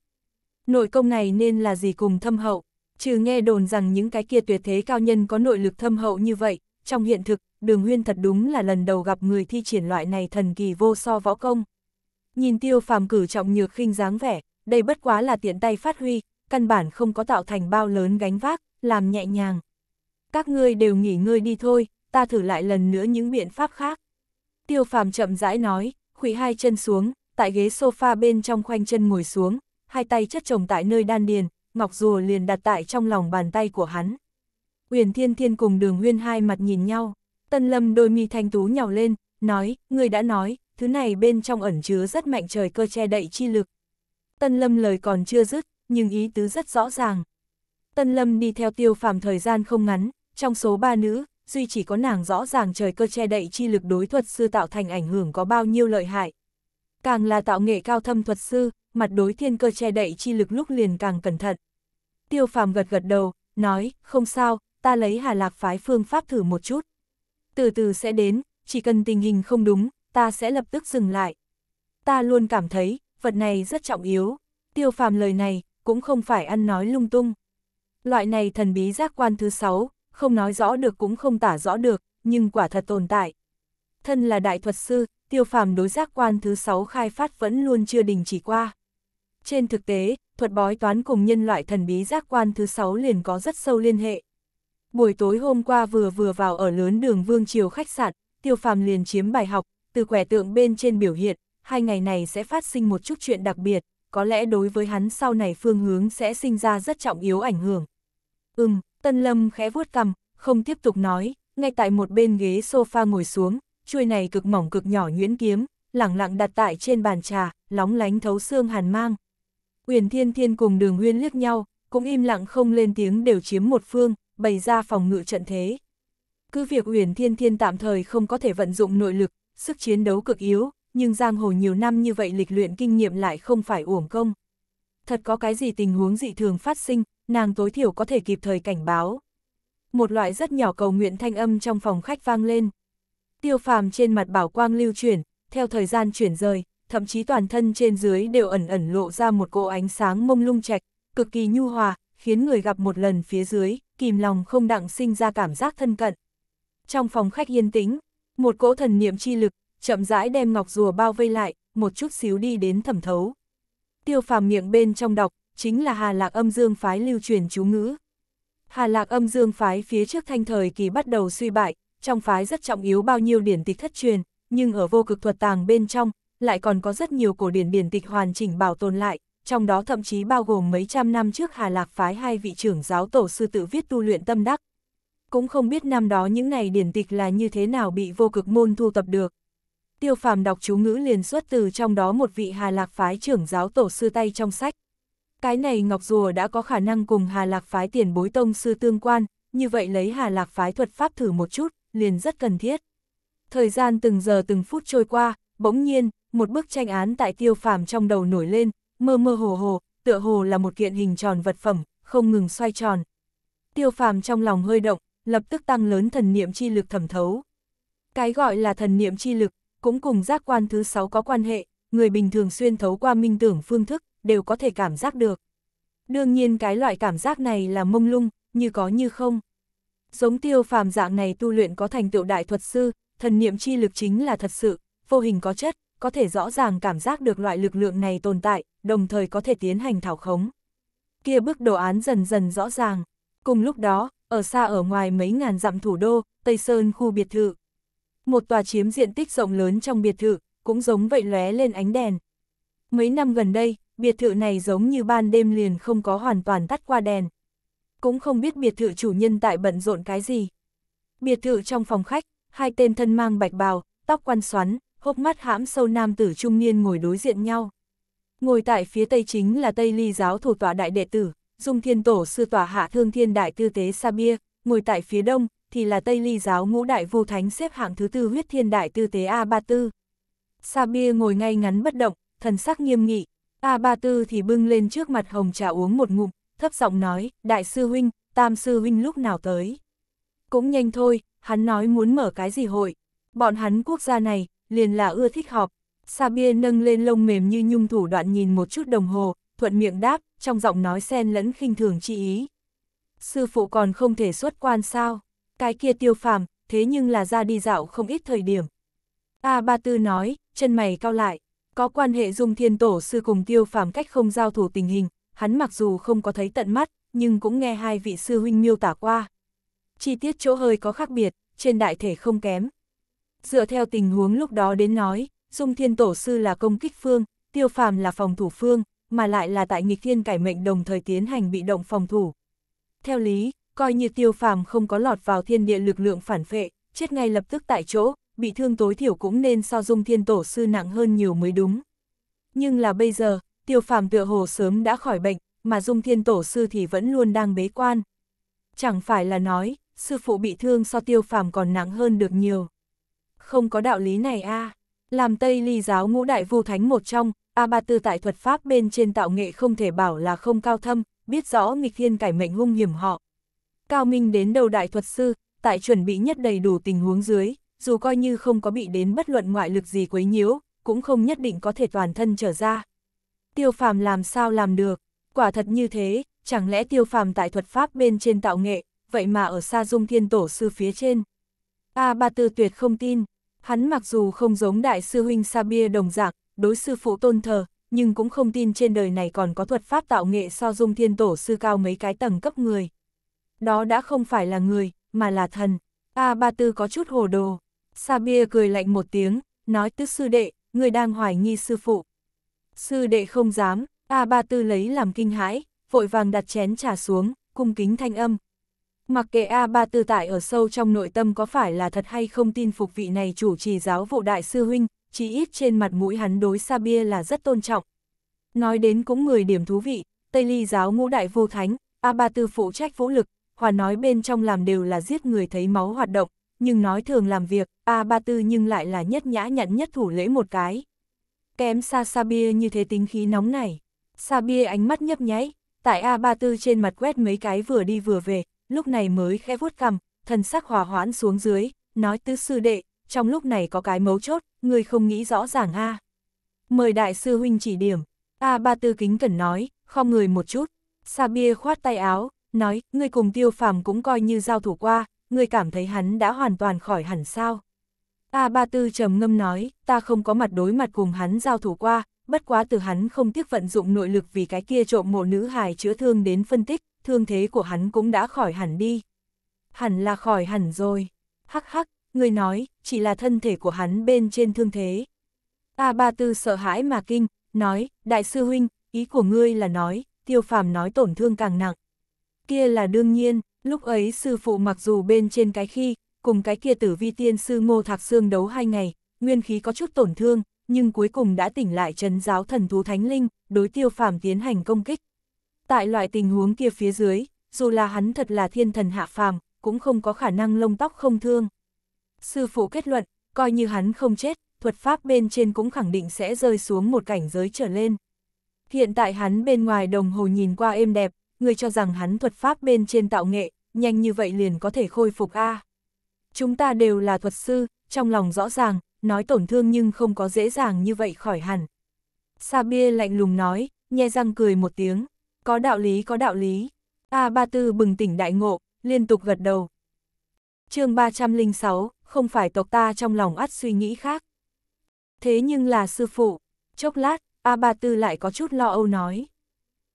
Nội công này nên là gì cùng thâm hậu, trừ nghe đồn rằng những cái kia tuyệt thế cao nhân có nội lực thâm hậu như vậy, trong hiện thực, đường huyên thật đúng là lần đầu gặp người thi triển loại này thần kỳ vô so võ công. Nhìn tiêu phàm cử trọng nhược khinh dáng vẻ, đây bất quá là tiện tay phát huy, căn bản không có tạo thành bao lớn gánh vác, làm nhẹ nhàng. Các ngươi đều nghỉ ngơi đi thôi, ta thử lại lần nữa những biện pháp khác. Tiêu phàm chậm rãi nói, khủy hai chân xuống, tại ghế sofa bên trong khoanh chân ngồi xuống, hai tay chất chồng tại nơi đan điền, ngọc rùa liền đặt tại trong lòng bàn tay của hắn. Uyển Thiên Thiên cùng Đường Huyên hai mặt nhìn nhau, Tân Lâm đôi mi thanh tú nhào lên, nói, người đã nói, thứ này bên trong ẩn chứa rất mạnh trời cơ che đậy chi lực. Tân Lâm lời còn chưa dứt, nhưng ý tứ rất rõ ràng. Tân Lâm đi theo tiêu phàm thời gian không ngắn, trong số ba nữ, duy chỉ có nàng rõ ràng trời cơ che đậy chi lực đối thuật sư tạo thành ảnh hưởng có bao nhiêu lợi hại. Càng là tạo nghệ cao thâm thuật sư, mặt đối thiên cơ che đậy chi lực lúc liền càng cẩn thận. Tiêu phàm gật gật đầu, nói, không sao, ta lấy hà lạc phái phương pháp thử một chút. Từ từ sẽ đến, chỉ cần tình hình không đúng, ta sẽ lập tức dừng lại. Ta luôn cảm thấy, vật này rất trọng yếu. Tiêu phàm lời này, cũng không phải ăn nói lung tung. Loại này thần bí giác quan thứ sáu, không nói rõ được cũng không tả rõ được, nhưng quả thật tồn tại. Thân là đại thuật sư, tiêu phàm đối giác quan thứ 6 khai phát vẫn luôn chưa đình chỉ qua. Trên thực tế, thuật bói toán cùng nhân loại thần bí giác quan thứ 6 liền có rất sâu liên hệ. Buổi tối hôm qua vừa vừa vào ở lớn đường Vương Triều khách sạn, tiêu phàm liền chiếm bài học, từ quẻ tượng bên trên biểu hiện, hai ngày này sẽ phát sinh một chút chuyện đặc biệt, có lẽ đối với hắn sau này phương hướng sẽ sinh ra rất trọng yếu ảnh hưởng. Ừm, Tân Lâm khẽ vuốt cằm, không tiếp tục nói, ngay tại một bên ghế sofa ngồi xuống, chuôi này cực mỏng cực nhỏ nhuyễn kiếm, lẳng lặng đặt tại trên bàn trà, lóng lánh thấu xương hàn mang. Uyển Thiên Thiên cùng Đường Huyên liếc nhau, cũng im lặng không lên tiếng đều chiếm một phương, bày ra phòng ngự trận thế. Cứ việc Uyển Thiên Thiên tạm thời không có thể vận dụng nội lực, sức chiến đấu cực yếu, nhưng giang hồ nhiều năm như vậy lịch luyện kinh nghiệm lại không phải uổng công. Thật có cái gì tình huống dị thường phát sinh, nàng tối thiểu có thể kịp thời cảnh báo. Một loại rất nhỏ cầu nguyện thanh âm trong phòng khách vang lên. Tiêu phàm trên mặt bảo quang lưu chuyển, theo thời gian chuyển rời, thậm chí toàn thân trên dưới đều ẩn ẩn lộ ra một cỗ ánh sáng mông lung trạch, cực kỳ nhu hòa, khiến người gặp một lần phía dưới, kìm lòng không đặng sinh ra cảm giác thân cận. Trong phòng khách yên tĩnh, một cỗ thần niệm chi lực, chậm rãi đem ngọc rùa bao vây lại, một chút xíu đi đến thẩm thấu. Tiêu phàm miệng bên trong đọc, chính là Hà Lạc âm dương phái lưu truyền chú ngữ. Hà Lạc âm dương phái phía trước thanh thời kỳ bắt đầu suy bại, trong phái rất trọng yếu bao nhiêu điển tịch thất truyền, nhưng ở vô cực thuật tàng bên trong, lại còn có rất nhiều cổ điển điển tịch hoàn chỉnh bảo tồn lại, trong đó thậm chí bao gồm mấy trăm năm trước Hà Lạc phái hai vị trưởng giáo tổ sư tự viết tu luyện tâm đắc. Cũng không biết năm đó những này điển tịch là như thế nào bị vô cực môn thu tập được. Tiêu phàm đọc chú ngữ liền xuất từ trong đó một vị Hà Lạc phái trưởng giáo tổ sư tay trong sách. Cái này ngọc rùa đã có khả năng cùng Hà Lạc phái tiền bối tông sư tương quan, như vậy lấy Hà Lạc phái thuật pháp thử một chút, liền rất cần thiết. Thời gian từng giờ từng phút trôi qua, bỗng nhiên, một bức tranh án tại tiêu phàm trong đầu nổi lên, mơ mơ hồ hồ, tựa hồ là một kiện hình tròn vật phẩm, không ngừng xoay tròn. Tiêu phàm trong lòng hơi động, lập tức tăng lớn thần niệm chi lực thẩm thấu. Cái gọi là thần niệm chi lực, cũng cùng giác quan thứ sáu có quan hệ, người bình thường xuyên thấu qua minh tưởng phương thức, đều có thể cảm giác được. Đương nhiên cái loại cảm giác này là mông lung, như có như không. Giống tiêu phàm dạng này tu luyện có thành tựu đại thuật sư, thần niệm chi lực chính là thật sự, vô hình có chất, có thể rõ ràng cảm giác được loại lực lượng này tồn tại, đồng thời có thể tiến hành thảo khống. Kia bước đồ án dần dần rõ ràng. Cùng lúc đó, ở xa ở ngoài mấy ngàn dặm thủ đô, Tây Sơn khu biệt thự. Một tòa chiếm diện tích rộng lớn trong biệt thự, cũng giống vậy lóe lên ánh đèn. Mấy năm gần đây, biệt thự này giống như ban đêm liền không có hoàn toàn tắt qua đèn. Cũng không biết biệt thự chủ nhân tại bận rộn cái gì. Biệt thự trong phòng khách, hai tên thân mang bạch bào, tóc quăn xoắn, hốc mắt hãm sâu nam tử trung niên ngồi đối diện nhau. Ngồi tại phía tây chính là Tây Ly giáo thủ tọa đại đệ tử, Dung Thiên Tổ sư tọa hạ thương thiên đại tư tế Sa Bia, ngồi tại phía đông thì là Tây Ly giáo ngũ đại vô thánh xếp hạng thứ tư huyết thiên đại tư tế A34. Sa Bia ngồi ngay ngắn bất động, thần sắc nghiêm nghị, A Ba Tư thì bưng lên trước mặt hồng trà uống một ngụm, thấp giọng nói, đại sư huynh, tam sư huynh lúc nào tới. Cũng nhanh thôi, hắn nói muốn mở cái gì hội. Bọn hắn quốc gia này, liền là ưa thích họp. Sa bia nâng lên lông mềm như nhung thủ đoạn nhìn một chút đồng hồ, thuận miệng đáp, trong giọng nói xen lẫn khinh thường chi ý. Sư phụ còn không thể xuất quan sao, cái kia tiêu phàm, thế nhưng là ra đi dạo không ít thời điểm. A Ba Tư nói, chân mày cao lại. Có quan hệ Dung Thiên Tổ sư cùng tiêu phàm cách không giao thủ tình hình, hắn mặc dù không có thấy tận mắt, nhưng cũng nghe hai vị sư huynh miêu tả qua. Chi tiết chỗ hơi có khác biệt, trên đại thể không kém. Dựa theo tình huống lúc đó đến nói, Dung Thiên Tổ sư là công kích phương, tiêu phàm là phòng thủ phương, mà lại là tại nghịch thiên cải mệnh đồng thời tiến hành bị động phòng thủ. Theo lý, coi như tiêu phàm không có lọt vào thiên địa lực lượng phản phệ, chết ngay lập tức tại chỗ, bị thương tối thiểu cũng nên so dung thiên tổ sư nặng hơn nhiều mới đúng. Nhưng là bây giờ, tiêu phàm tựa hồ sớm đã khỏi bệnh, mà dung thiên tổ sư thì vẫn luôn đang bế quan. Chẳng phải là nói, sư phụ bị thương so tiêu phàm còn nặng hơn được nhiều. Không có đạo lý này a làm Tây ly giáo ngũ đại vu thánh một trong, A Ba Tư tại thuật pháp bên trên tạo nghệ không thể bảo là không cao thâm, biết rõ nghịch thiên cải mệnh hung hiểm họ. Cao Minh đến đầu đại thuật sư, tại chuẩn bị nhất đầy đủ tình huống dưới, dù coi như không có bị đến bất luận ngoại lực gì quấy nhiễu, cũng không nhất định có thể toàn thân trở ra. Tiêu phàm làm sao làm được, quả thật như thế, chẳng lẽ tiêu phàm tại thuật pháp bên trên tạo nghệ, vậy mà ở xa dung thiên tổ sư phía trên. A Ba Tư tuyệt không tin, hắn mặc dù không giống đại sư huynh Sa Bia đồng dạng, đối sư phụ tôn thờ, nhưng cũng không tin trên đời này còn có thuật pháp tạo nghệ so dung thiên tổ sư cao mấy cái tầng cấp người. Đó đã không phải là người, mà là thần. A Ba Tư có chút hồ đồ. Sabia cười lạnh một tiếng, nói tức sư đệ, người đang hoài nghi sư phụ. Sư đệ không dám, A Ba Tư lấy làm kinh hãi, vội vàng đặt chén trà xuống, cung kính thanh âm. Mặc kệ A Ba Tư tại ở sâu trong nội tâm có phải là thật hay không tin phục vị này chủ trì giáo vụ đại sư huynh, chỉ ít trên mặt mũi hắn đối Sabia là rất tôn trọng. Nói đến cũng người điểm thú vị, Tây Ly giáo ngũ đại vô thánh, A Ba Tư phụ trách vũ lực, hòa nói bên trong làm đều là giết người thấy máu hoạt động, nhưng nói thường làm việc, A Ba Tư nhưng lại là nhất nhã nhận nhất thủ lễ một cái. Kém xa Sa Bia như thế tính khí nóng này. Sa Bia ánh mắt nhấp nháy, tại A Ba Tư trên mặt quét mấy cái vừa đi vừa về, lúc này mới khẽ vuốt cằm, thần sắc hòa hoãn xuống dưới, nói tứ sư đệ, trong lúc này có cái mấu chốt, người không nghĩ rõ ràng a. Mời đại sư huynh chỉ điểm, A Ba Tư kính cẩn nói, không người một chút. Sa Bia khoát tay áo, nói, người cùng tiêu phàm cũng coi như giao thủ qua, ngươi cảm thấy hắn đã hoàn toàn khỏi hẳn sao? a ba tư trầm ngâm nói, ta không có mặt đối mặt cùng hắn giao thủ qua, bất quá từ hắn không tiếc vận dụng nội lực vì cái kia trộm mộ nữ hài chữa thương đến phân tích, thương thế của hắn cũng đã khỏi hẳn đi. Hẳn là khỏi hẳn rồi. Hắc hắc, người nói, chỉ là thân thể của hắn bên trên thương thế. a ba tư sợ hãi mà kinh, nói, đại sư huynh, ý của ngươi là nói, tiêu phàm nói tổn thương càng nặng. Kia là đương nhiên, Lúc ấy sư phụ mặc dù bên trên cái khi, cùng cái kia tử vi tiên sư ngô thạc xương đấu hai ngày, nguyên khí có chút tổn thương, nhưng cuối cùng đã tỉnh lại trấn giáo thần thú thánh linh, đối tiêu phàm tiến hành công kích. Tại loại tình huống kia phía dưới, dù là hắn thật là thiên thần hạ phàm, cũng không có khả năng lông tóc không thương. Sư phụ kết luận, coi như hắn không chết, thuật pháp bên trên cũng khẳng định sẽ rơi xuống một cảnh giới trở lên. Hiện tại hắn bên ngoài đồng hồ nhìn qua êm đẹp, người cho rằng hắn thuật pháp bên trên tạo nghệ, nhanh như vậy liền có thể khôi phục a Chúng ta đều là thuật sư, trong lòng rõ ràng, nói tổn thương nhưng không có dễ dàng như vậy khỏi hẳn. Sa bia lạnh lùng nói, nhe răng cười một tiếng, có đạo lý có đạo lý. A Ba Tư bừng tỉnh đại ngộ, liên tục gật đầu. chương 306, không phải tộc ta trong lòng ắt suy nghĩ khác. Thế nhưng là sư phụ, chốc lát, A Ba Tư lại có chút lo âu nói.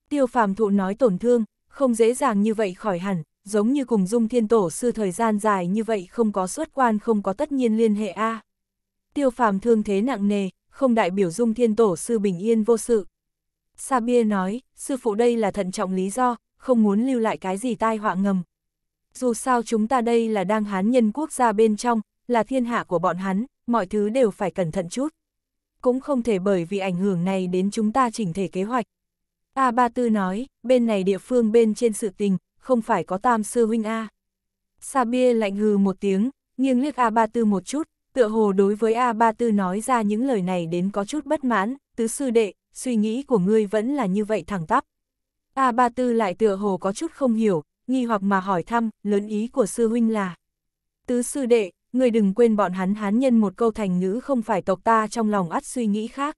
Tiêu phàm thụ nói tổn thương, không dễ dàng như vậy khỏi hẳn, giống như cùng dung thiên tổ sư thời gian dài như vậy không có xuất quan không có tất nhiên liên hệ A. Tiêu phàm thương thế nặng nề, không đại biểu dung thiên tổ sư bình yên vô sự. Sa Bia nói, sư phụ đây là thận trọng lý do, không muốn lưu lại cái gì tai họa ngầm. Dù sao chúng ta đây là đang hán nhân quốc gia bên trong, là thiên hạ của bọn hắn, mọi thứ đều phải cẩn thận chút. Cũng không thể bởi vì ảnh hưởng này đến chúng ta chỉnh thể kế hoạch. A Ba Tư nói, bên này địa phương bên trên sự tình, không phải có tam sư huynh A. Sa bia lạnh hừ một tiếng, nghiêng liếc A34 một chút, tựa hồ đối với A34 nói ra những lời này đến có chút bất mãn, tứ sư đệ, suy nghĩ của ngươi vẫn là như vậy thẳng tắp. A34 lại tựa hồ có chút không hiểu, nghi hoặc mà hỏi thăm, lớn ý của sư huynh là. Tứ sư đệ, người đừng quên bọn hắn hán nhân một câu thành ngữ không phải tộc ta trong lòng ắt suy nghĩ khác.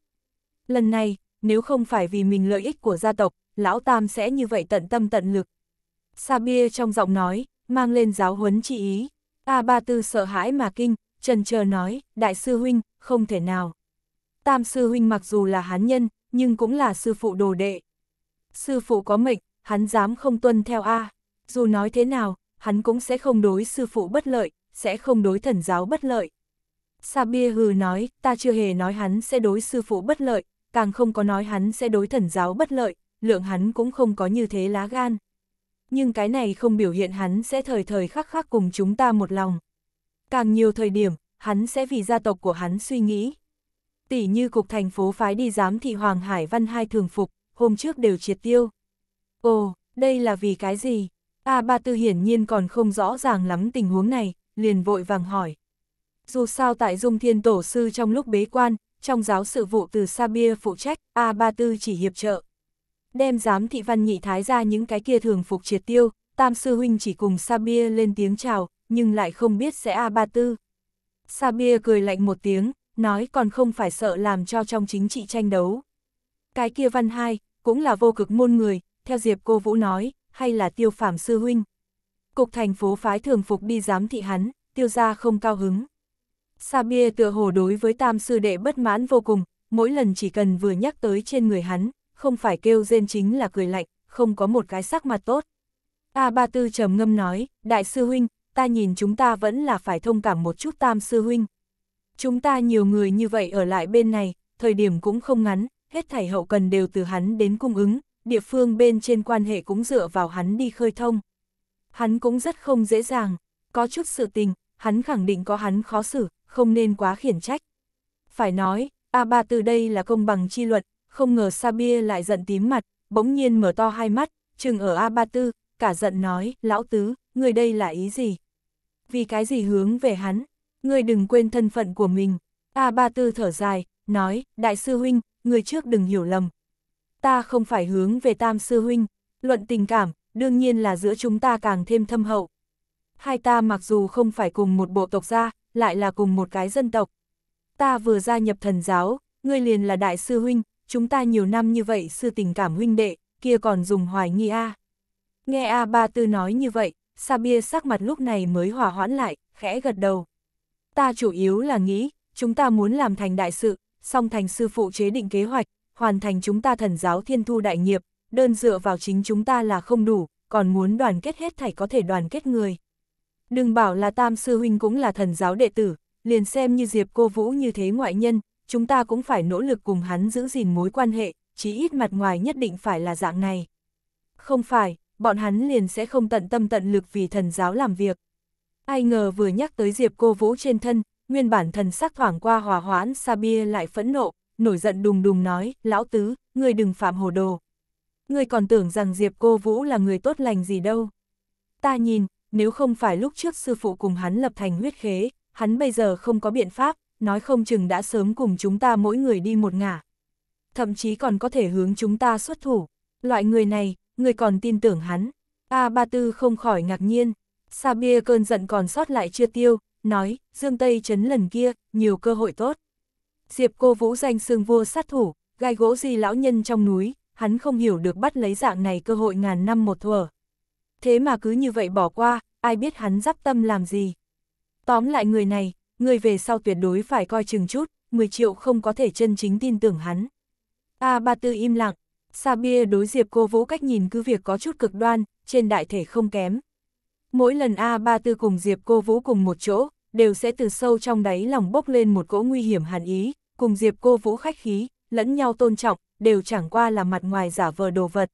Lần này, nếu không phải vì mình lợi ích của gia tộc, lão tam sẽ như vậy tận tâm tận lực, Sabir trong giọng nói, mang lên giáo huấn chỉ ý. A Ba Tư sợ hãi mà kinh, trần chờ nói, đại sư huynh, không thể nào. Tam sư huynh mặc dù là hán nhân, nhưng cũng là sư phụ đồ đệ. Sư phụ có mệnh, hắn dám không tuân theo A. Dù nói thế nào, hắn cũng sẽ không đối sư phụ bất lợi, sẽ không đối thần giáo bất lợi. Sabir hừ nói, ta chưa hề nói hắn sẽ đối sư phụ bất lợi, càng không có nói hắn sẽ đối thần giáo bất lợi, lượng hắn cũng không có như thế lá gan nhưng cái này không biểu hiện hắn sẽ thời thời khắc khắc cùng chúng ta một lòng. Càng nhiều thời điểm, hắn sẽ vì gia tộc của hắn suy nghĩ. Tỷ như cục thành phố phái đi giám thị Hoàng Hải Văn hai thường phục, hôm trước đều triệt tiêu. Ồ, đây là vì cái gì? A Ba Tư hiển nhiên còn không rõ ràng lắm tình huống này, liền vội vàng hỏi. Dù sao tại Dung Thiên Tổ Sư trong lúc bế quan, trong giáo sự vụ từ Sabia phụ trách, A Ba Tư chỉ hiệp trợ đem giám thị văn nhị thái ra những cái kia thường phục triệt tiêu, tam sư huynh chỉ cùng Sabia lên tiếng chào, nhưng lại không biết sẽ A34. Sabia cười lạnh một tiếng, nói còn không phải sợ làm cho trong chính trị tranh đấu. Cái kia văn hai, cũng là vô cực môn người, theo Diệp cô Vũ nói, hay là tiêu phạm sư huynh. Cục thành phố phái thường phục đi giám thị hắn, tiêu gia không cao hứng. Sabia tựa hồ đối với tam sư đệ bất mãn vô cùng, mỗi lần chỉ cần vừa nhắc tới trên người hắn, không phải kêu rên chính là cười lạnh, không có một cái sắc mặt tốt. a ba tư trầm ngâm nói, đại sư huynh, ta nhìn chúng ta vẫn là phải thông cảm một chút tam sư huynh. Chúng ta nhiều người như vậy ở lại bên này, thời điểm cũng không ngắn, hết thảy hậu cần đều từ hắn đến cung ứng, địa phương bên trên quan hệ cũng dựa vào hắn đi khơi thông. Hắn cũng rất không dễ dàng, có chút sự tình, hắn khẳng định có hắn khó xử, không nên quá khiển trách. Phải nói, a ba tư đây là công bằng chi luật, không ngờ Sabia lại giận tím mặt, bỗng nhiên mở to hai mắt, chừng ở A Ba Tư, cả giận nói, lão tứ, người đây là ý gì? Vì cái gì hướng về hắn? Người đừng quên thân phận của mình. A Ba Tư thở dài, nói, đại sư huynh, người trước đừng hiểu lầm. Ta không phải hướng về tam sư huynh, luận tình cảm, đương nhiên là giữa chúng ta càng thêm thâm hậu. Hai ta mặc dù không phải cùng một bộ tộc gia, lại là cùng một cái dân tộc. Ta vừa gia nhập thần giáo, ngươi liền là đại sư huynh, chúng ta nhiều năm như vậy sư tình cảm huynh đệ, kia còn dùng hoài nghi A. Nghe A Ba Tư nói như vậy, Sabia sắc mặt lúc này mới hòa hoãn lại, khẽ gật đầu. Ta chủ yếu là nghĩ, chúng ta muốn làm thành đại sự, song thành sư phụ chế định kế hoạch, hoàn thành chúng ta thần giáo thiên thu đại nghiệp, đơn dựa vào chính chúng ta là không đủ, còn muốn đoàn kết hết thảy có thể đoàn kết người. Đừng bảo là tam sư huynh cũng là thần giáo đệ tử, liền xem như Diệp cô Vũ như thế ngoại nhân, chúng ta cũng phải nỗ lực cùng hắn giữ gìn mối quan hệ, chí ít mặt ngoài nhất định phải là dạng này. Không phải, bọn hắn liền sẽ không tận tâm tận lực vì thần giáo làm việc. Ai ngờ vừa nhắc tới Diệp Cô Vũ trên thân, nguyên bản thần sắc thoảng qua hòa hoãn Sabia lại phẫn nộ, nổi giận đùng đùng nói, lão tứ, ngươi đừng phạm hồ đồ. Ngươi còn tưởng rằng Diệp Cô Vũ là người tốt lành gì đâu. Ta nhìn, nếu không phải lúc trước sư phụ cùng hắn lập thành huyết khế, hắn bây giờ không có biện pháp, nói không chừng đã sớm cùng chúng ta mỗi người đi một ngả. Thậm chí còn có thể hướng chúng ta xuất thủ. Loại người này, người còn tin tưởng hắn. A34 không khỏi ngạc nhiên. Sa bia cơn giận còn sót lại chưa tiêu, nói, Dương Tây chấn lần kia, nhiều cơ hội tốt. Diệp cô vũ danh sương vua sát thủ, gai gỗ gì lão nhân trong núi, hắn không hiểu được bắt lấy dạng này cơ hội ngàn năm một thuở. Thế mà cứ như vậy bỏ qua, ai biết hắn giáp tâm làm gì. Tóm lại người này, người về sau tuyệt đối phải coi chừng chút, 10 triệu không có thể chân chính tin tưởng hắn. A à, Ba Tư im lặng, Sabia đối diệp cô vũ cách nhìn cứ việc có chút cực đoan, trên đại thể không kém. Mỗi lần A Ba Tư cùng diệp cô vũ cùng một chỗ, đều sẽ từ sâu trong đáy lòng bốc lên một cỗ nguy hiểm hàn ý, cùng diệp cô vũ khách khí, lẫn nhau tôn trọng, đều chẳng qua là mặt ngoài giả vờ đồ vật.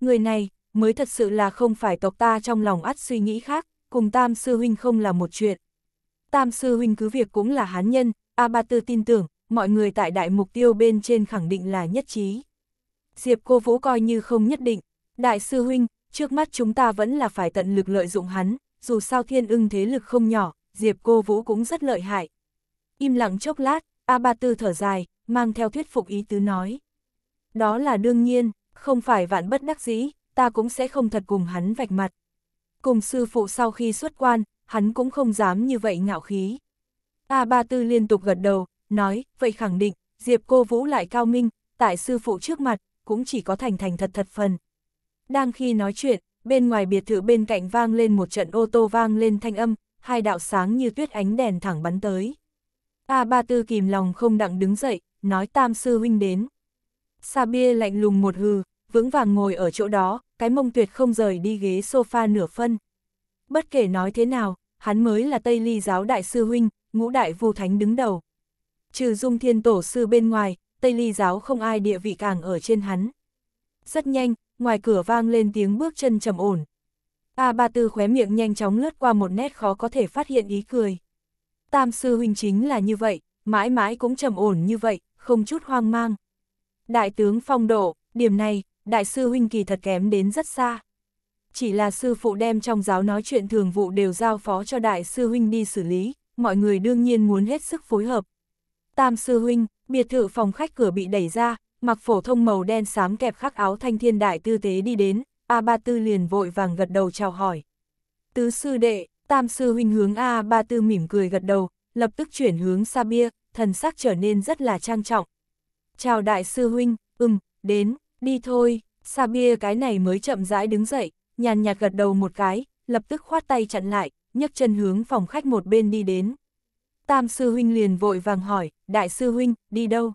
Người này, mới thật sự là không phải tộc ta trong lòng ắt suy nghĩ khác, cùng tam sư huynh không là một chuyện, tam sư huynh cứ việc cũng là hán nhân, A Ba Tư tin tưởng, mọi người tại đại mục tiêu bên trên khẳng định là nhất trí. Diệp cô Vũ coi như không nhất định, đại sư huynh, trước mắt chúng ta vẫn là phải tận lực lợi dụng hắn, dù sao thiên ưng thế lực không nhỏ, Diệp cô Vũ cũng rất lợi hại. Im lặng chốc lát, A Ba Tư thở dài, mang theo thuyết phục ý tứ nói. Đó là đương nhiên, không phải vạn bất đắc dĩ, ta cũng sẽ không thật cùng hắn vạch mặt. Cùng sư phụ sau khi xuất quan, hắn cũng không dám như vậy ngạo khí. A Ba Tư liên tục gật đầu, nói, vậy khẳng định, Diệp cô Vũ lại cao minh, tại sư phụ trước mặt, cũng chỉ có thành thành thật thật phần. Đang khi nói chuyện, bên ngoài biệt thự bên cạnh vang lên một trận ô tô vang lên thanh âm, hai đạo sáng như tuyết ánh đèn thẳng bắn tới. A Ba Tư kìm lòng không đặng đứng dậy, nói tam sư huynh đến. Sa bia lạnh lùng một hừ, vững vàng ngồi ở chỗ đó, cái mông tuyệt không rời đi ghế sofa nửa phân bất kể nói thế nào, hắn mới là Tây Ly giáo đại sư huynh, ngũ đại vô thánh đứng đầu. Trừ dung thiên tổ sư bên ngoài, Tây Ly giáo không ai địa vị càng ở trên hắn. Rất nhanh, ngoài cửa vang lên tiếng bước chân trầm ổn. A Ba Tư khóe miệng nhanh chóng lướt qua một nét khó có thể phát hiện ý cười. Tam sư huynh chính là như vậy, mãi mãi cũng trầm ổn như vậy, không chút hoang mang. Đại tướng phong độ, điểm này, đại sư huynh kỳ thật kém đến rất xa chỉ là sư phụ đem trong giáo nói chuyện thường vụ đều giao phó cho đại sư huynh đi xử lý, mọi người đương nhiên muốn hết sức phối hợp. Tam sư huynh, biệt thự phòng khách cửa bị đẩy ra, mặc phổ thông màu đen xám kẹp khắc áo thanh thiên đại tư tế đi đến, A34 liền vội vàng gật đầu chào hỏi. Tứ sư đệ, tam sư huynh hướng A34 mỉm cười gật đầu, lập tức chuyển hướng xa bia, thần sắc trở nên rất là trang trọng. Chào đại sư huynh, ừm, đến, đi thôi, xa bia cái này mới chậm rãi đứng dậy, nhàn nhạt gật đầu một cái, lập tức khoát tay chặn lại, nhấc chân hướng phòng khách một bên đi đến. Tam sư huynh liền vội vàng hỏi, đại sư huynh, đi đâu?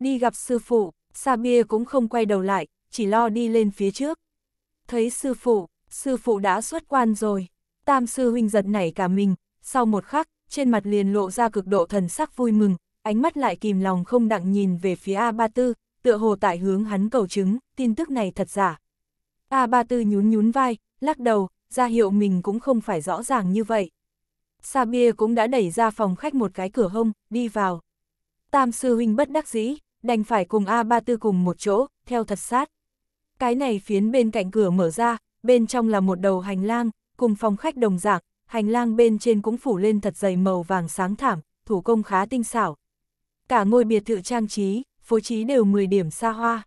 Đi gặp sư phụ, sabia cũng không quay đầu lại, chỉ lo đi lên phía trước. Thấy sư phụ, sư phụ đã xuất quan rồi. Tam sư huynh giật nảy cả mình, sau một khắc, trên mặt liền lộ ra cực độ thần sắc vui mừng, ánh mắt lại kìm lòng không đặng nhìn về phía A34, tựa hồ tại hướng hắn cầu chứng, tin tức này thật giả. A Ba Tư nhún nhún vai, lắc đầu, ra hiệu mình cũng không phải rõ ràng như vậy. Sa Bia cũng đã đẩy ra phòng khách một cái cửa hông, đi vào. Tam sư huynh bất đắc dĩ, đành phải cùng A Ba Tư cùng một chỗ, theo thật sát. Cái này phiến bên cạnh cửa mở ra, bên trong là một đầu hành lang, cùng phòng khách đồng dạng, hành lang bên trên cũng phủ lên thật dày màu vàng sáng thảm, thủ công khá tinh xảo. Cả ngôi biệt thự trang trí, phối trí đều 10 điểm xa hoa.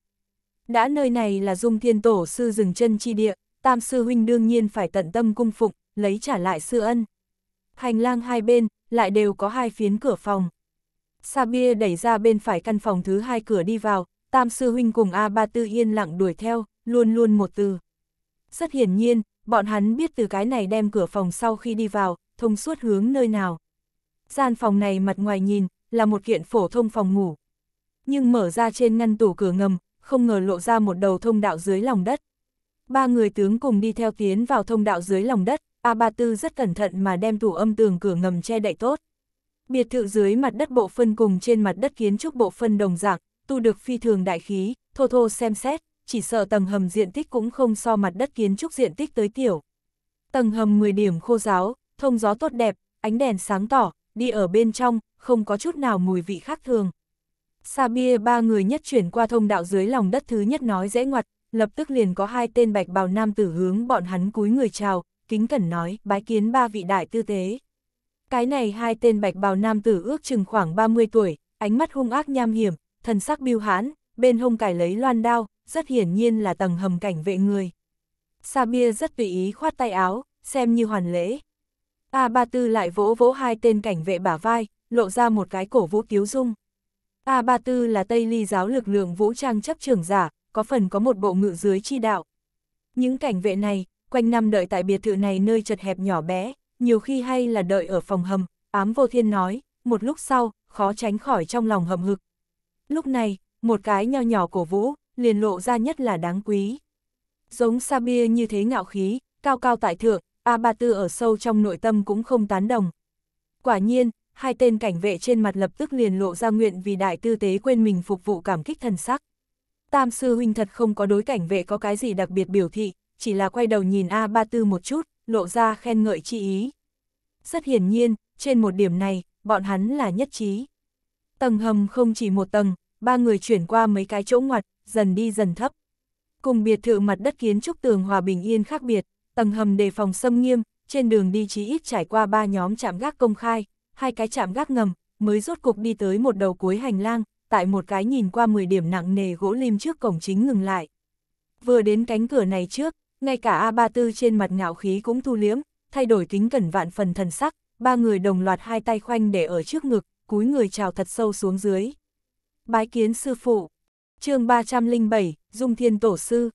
Đã nơi này là dung thiên tổ sư dừng chân chi địa, tam sư huynh đương nhiên phải tận tâm cung phụng, lấy trả lại sư ân. Hành lang hai bên, lại đều có hai phiến cửa phòng. Sa bia đẩy ra bên phải căn phòng thứ hai cửa đi vào, tam sư huynh cùng A Ba Tư yên lặng đuổi theo, luôn luôn một từ. Rất hiển nhiên, bọn hắn biết từ cái này đem cửa phòng sau khi đi vào, thông suốt hướng nơi nào. Gian phòng này mặt ngoài nhìn, là một kiện phổ thông phòng ngủ. Nhưng mở ra trên ngăn tủ cửa ngầm, không ngờ lộ ra một đầu thông đạo dưới lòng đất. Ba người tướng cùng đi theo tiến vào thông đạo dưới lòng đất, A Ba Tư rất cẩn thận mà đem tủ âm tường cửa ngầm che đậy tốt. Biệt thự dưới mặt đất bộ phân cùng trên mặt đất kiến trúc bộ phân đồng dạng, tu được phi thường đại khí, thô thô xem xét, chỉ sợ tầng hầm diện tích cũng không so mặt đất kiến trúc diện tích tới tiểu. Tầng hầm 10 điểm khô giáo, thông gió tốt đẹp, ánh đèn sáng tỏ, đi ở bên trong, không có chút nào mùi vị khác thường, Sa bia ba người nhất chuyển qua thông đạo dưới lòng đất thứ nhất nói dễ ngoặt, lập tức liền có hai tên bạch bào nam tử hướng bọn hắn cúi người chào, kính cẩn nói, bái kiến ba vị đại tư tế. Cái này hai tên bạch bào nam tử ước chừng khoảng 30 tuổi, ánh mắt hung ác nham hiểm, thần sắc biêu hãn, bên hông cải lấy loan đao, rất hiển nhiên là tầng hầm cảnh vệ người. Sa bia rất tùy ý khoát tay áo, xem như hoàn lễ. A Ba Tư lại vỗ vỗ hai tên cảnh vệ bả vai, lộ ra một cái cổ vũ tiếu dung. A Ba Tư là Tây Ly giáo lực lượng vũ trang chấp trưởng giả, có phần có một bộ ngự dưới chi đạo. Những cảnh vệ này, quanh năm đợi tại biệt thự này nơi chật hẹp nhỏ bé, nhiều khi hay là đợi ở phòng hầm, ám vô thiên nói, một lúc sau, khó tránh khỏi trong lòng hầm hực. Lúc này, một cái nho nhỏ cổ vũ, liền lộ ra nhất là đáng quý. Giống sa bia như thế ngạo khí, cao cao tại thượng, A Ba Tư ở sâu trong nội tâm cũng không tán đồng. Quả nhiên, hai tên cảnh vệ trên mặt lập tức liền lộ ra nguyện vì đại tư tế quên mình phục vụ cảm kích thần sắc. Tam sư huynh thật không có đối cảnh vệ có cái gì đặc biệt biểu thị, chỉ là quay đầu nhìn A34 một chút, lộ ra khen ngợi chi ý. Rất hiển nhiên, trên một điểm này, bọn hắn là nhất trí. Tầng hầm không chỉ một tầng, ba người chuyển qua mấy cái chỗ ngoặt, dần đi dần thấp. Cùng biệt thự mặt đất kiến trúc tường hòa bình yên khác biệt, tầng hầm đề phòng xâm nghiêm, trên đường đi chí ít trải qua ba nhóm chạm gác công khai, hai cái chạm gác ngầm, mới rốt cục đi tới một đầu cuối hành lang, tại một cái nhìn qua 10 điểm nặng nề gỗ lim trước cổng chính ngừng lại. Vừa đến cánh cửa này trước, ngay cả A34 trên mặt ngạo khí cũng thu liếm, thay đổi kính cẩn vạn phần thần sắc, ba người đồng loạt hai tay khoanh để ở trước ngực, cúi người chào thật sâu xuống dưới. Bái kiến sư phụ, chương 307, Dung Thiên Tổ Sư.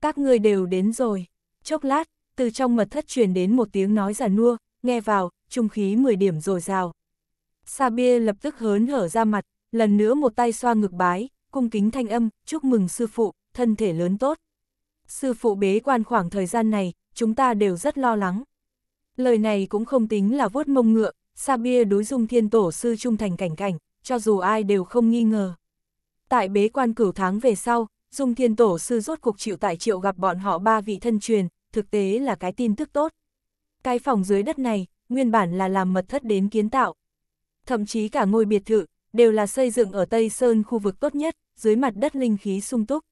Các người đều đến rồi. Chốc lát, từ trong mật thất truyền đến một tiếng nói giả nua, nghe vào, trung khí 10 điểm rồi rào. Sa bia lập tức hớn hở ra mặt, lần nữa một tay xoa ngực bái, cung kính thanh âm, chúc mừng sư phụ, thân thể lớn tốt. Sư phụ bế quan khoảng thời gian này, chúng ta đều rất lo lắng. Lời này cũng không tính là vuốt mông ngựa, Sa bia đối dung thiên tổ sư trung thành cảnh cảnh, cho dù ai đều không nghi ngờ. Tại bế quan cửu tháng về sau, dung thiên tổ sư rốt cuộc chịu tại triệu gặp bọn họ ba vị thân truyền, thực tế là cái tin tức tốt. Cái phòng dưới đất này, nguyên bản là làm mật thất đến kiến tạo. Thậm chí cả ngôi biệt thự, đều là xây dựng ở Tây Sơn khu vực tốt nhất, dưới mặt đất linh khí sung túc.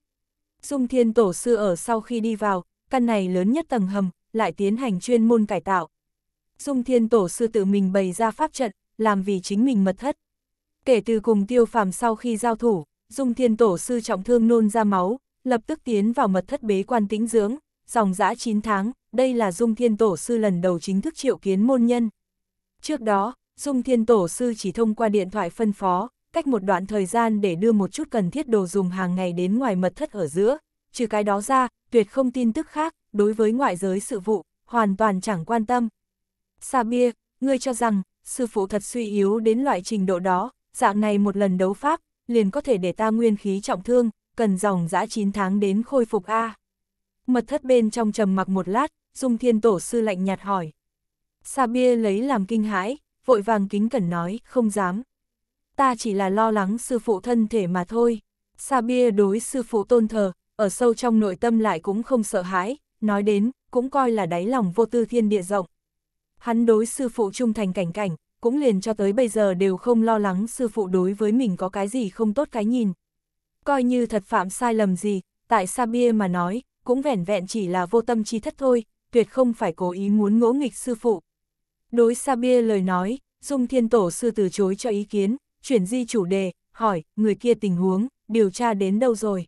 Dung Thiên Tổ Sư ở sau khi đi vào, căn này lớn nhất tầng hầm, lại tiến hành chuyên môn cải tạo. Dung Thiên Tổ Sư tự mình bày ra pháp trận, làm vì chính mình mật thất. Kể từ cùng tiêu phàm sau khi giao thủ, Dung Thiên Tổ Sư trọng thương nôn ra máu, lập tức tiến vào mật thất bế quan tĩnh dưỡng, dòng dã 9 tháng, đây là Dung Thiên Tổ Sư lần đầu chính thức triệu kiến môn nhân. Trước đó, Dung Thiên Tổ Sư chỉ thông qua điện thoại phân phó, cách một đoạn thời gian để đưa một chút cần thiết đồ dùng hàng ngày đến ngoài mật thất ở giữa, trừ cái đó ra, tuyệt không tin tức khác, đối với ngoại giới sự vụ, hoàn toàn chẳng quan tâm. Sa Bia, ngươi cho rằng, sư phụ thật suy yếu đến loại trình độ đó, dạng này một lần đấu pháp, liền có thể để ta nguyên khí trọng thương, cần dòng dã 9 tháng đến khôi phục A. Mật thất bên trong trầm mặc một lát, Dung Thiên Tổ sư lạnh nhạt hỏi. Sa bia lấy làm kinh hãi, vội vàng kính cẩn nói, không dám. Ta chỉ là lo lắng sư phụ thân thể mà thôi. Sa bia đối sư phụ tôn thờ, ở sâu trong nội tâm lại cũng không sợ hãi, nói đến, cũng coi là đáy lòng vô tư thiên địa rộng. Hắn đối sư phụ trung thành cảnh cảnh, cũng liền cho tới bây giờ đều không lo lắng sư phụ đối với mình có cái gì không tốt cái nhìn. Coi như thật phạm sai lầm gì, tại Sa Bia mà nói, cũng vẻn vẹn chỉ là vô tâm trí thất thôi, tuyệt không phải cố ý muốn ngỗ nghịch sư phụ. Đối Sabia lời nói, Dung Thiên Tổ sư từ chối cho ý kiến, chuyển di chủ đề, hỏi, người kia tình huống, điều tra đến đâu rồi?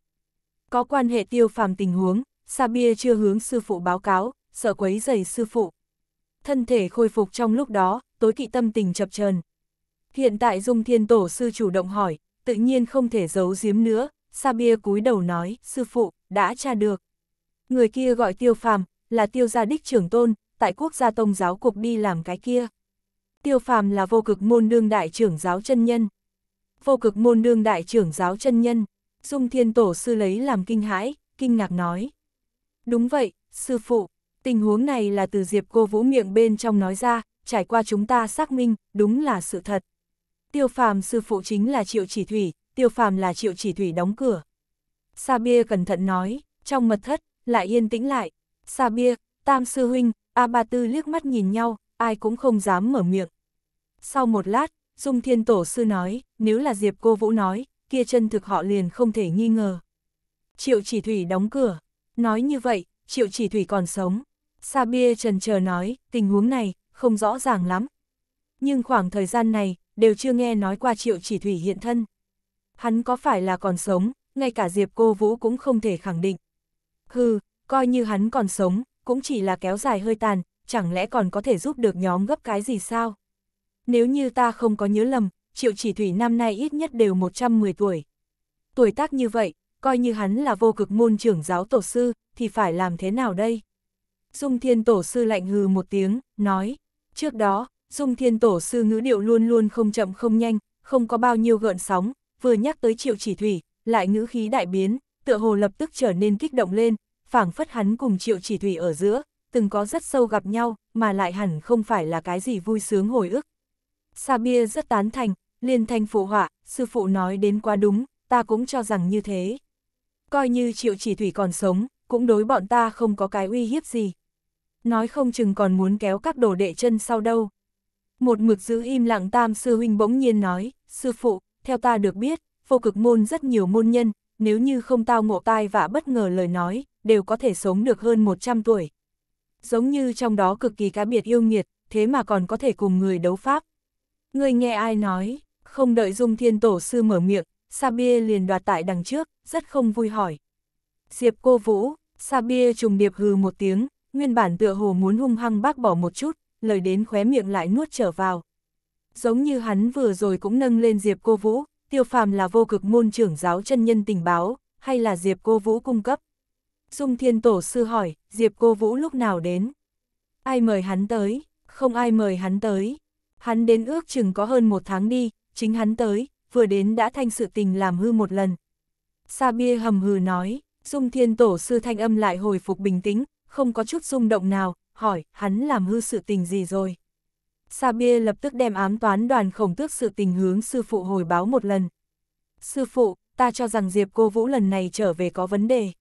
Có quan hệ tiêu phàm tình huống, Sabia chưa hướng sư phụ báo cáo, sợ quấy rầy sư phụ. Thân thể khôi phục trong lúc đó, tối kỵ tâm tình chập chờn. Hiện tại Dung Thiên Tổ sư chủ động hỏi, tự nhiên không thể giấu giếm nữa, Sabia cúi đầu nói, sư phụ, đã tra được. Người kia gọi tiêu phàm, là tiêu gia đích trưởng tôn, tại quốc gia tông giáo cục đi làm cái kia. Tiêu phàm là vô cực môn đương đại trưởng giáo chân nhân. Vô cực môn đương đại trưởng giáo chân nhân, Dung Thiên Tổ sư lấy làm kinh hãi, kinh ngạc nói. Đúng vậy, sư phụ, tình huống này là từ Diệp cô vũ miệng bên trong nói ra, trải qua chúng ta xác minh, đúng là sự thật. Tiêu phàm sư phụ chính là triệu chỉ thủy, tiêu phàm là triệu chỉ thủy đóng cửa. Sa bia cẩn thận nói, trong mật thất, lại yên tĩnh lại, Sa bia, tam sư huynh, A Ba Tư liếc mắt nhìn nhau, ai cũng không dám mở miệng. Sau một lát, Dung Thiên Tổ sư nói, nếu là Diệp Cô Vũ nói, kia chân thực họ liền không thể nghi ngờ. Triệu Chỉ Thủy đóng cửa, nói như vậy, Triệu Chỉ Thủy còn sống. Sa Bia trần chờ nói, tình huống này, không rõ ràng lắm. Nhưng khoảng thời gian này, đều chưa nghe nói qua Triệu Chỉ Thủy hiện thân. Hắn có phải là còn sống, ngay cả Diệp Cô Vũ cũng không thể khẳng định. Hừ, coi như hắn còn sống, cũng chỉ là kéo dài hơi tàn, chẳng lẽ còn có thể giúp được nhóm gấp cái gì sao? Nếu như ta không có nhớ lầm, Triệu Chỉ Thủy năm nay ít nhất đều 110 tuổi. Tuổi tác như vậy, coi như hắn là vô cực môn trưởng giáo tổ sư, thì phải làm thế nào đây? Dung Thiên Tổ Sư lạnh hừ một tiếng, nói. Trước đó, Dung Thiên Tổ Sư ngữ điệu luôn luôn không chậm không nhanh, không có bao nhiêu gợn sóng, vừa nhắc tới Triệu Chỉ Thủy, lại ngữ khí đại biến, tựa hồ lập tức trở nên kích động lên, phảng phất hắn cùng triệu chỉ thủy ở giữa, từng có rất sâu gặp nhau, mà lại hẳn không phải là cái gì vui sướng hồi ức. Sa bia rất tán thành, liền thanh phụ họa, sư phụ nói đến quá đúng, ta cũng cho rằng như thế. Coi như triệu chỉ thủy còn sống, cũng đối bọn ta không có cái uy hiếp gì. Nói không chừng còn muốn kéo các đồ đệ chân sau đâu. Một mực giữ im lặng tam sư huynh bỗng nhiên nói, sư phụ, theo ta được biết, vô cực môn rất nhiều môn nhân, nếu như không tao ngộ tai và bất ngờ lời nói, đều có thể sống được hơn 100 tuổi. Giống như trong đó cực kỳ cá biệt yêu nghiệt, thế mà còn có thể cùng người đấu pháp. Người nghe ai nói, không đợi Dung Thiên Tổ Sư mở miệng, Sa Bia liền đoạt tại đằng trước, rất không vui hỏi. Diệp cô Vũ, Sa Bia trùng điệp hừ một tiếng, nguyên bản tựa hồ muốn hung hăng bác bỏ một chút, lời đến khóe miệng lại nuốt trở vào. Giống như hắn vừa rồi cũng nâng lên Diệp cô Vũ, tiêu phàm là vô cực môn trưởng giáo chân nhân tình báo, hay là Diệp cô Vũ cung cấp. Dung Thiên Tổ sư hỏi, Diệp Cô Vũ lúc nào đến? Ai mời hắn tới? Không ai mời hắn tới. Hắn đến ước chừng có hơn một tháng đi, chính hắn tới, vừa đến đã thanh sự tình làm hư một lần. Sa bia hầm hừ nói, Dung Thiên Tổ sư thanh âm lại hồi phục bình tĩnh, không có chút rung động nào, hỏi, hắn làm hư sự tình gì rồi? Sa bia lập tức đem ám toán đoàn khổng tước sự tình hướng sư phụ hồi báo một lần. Sư phụ, ta cho rằng Diệp Cô Vũ lần này trở về có vấn đề.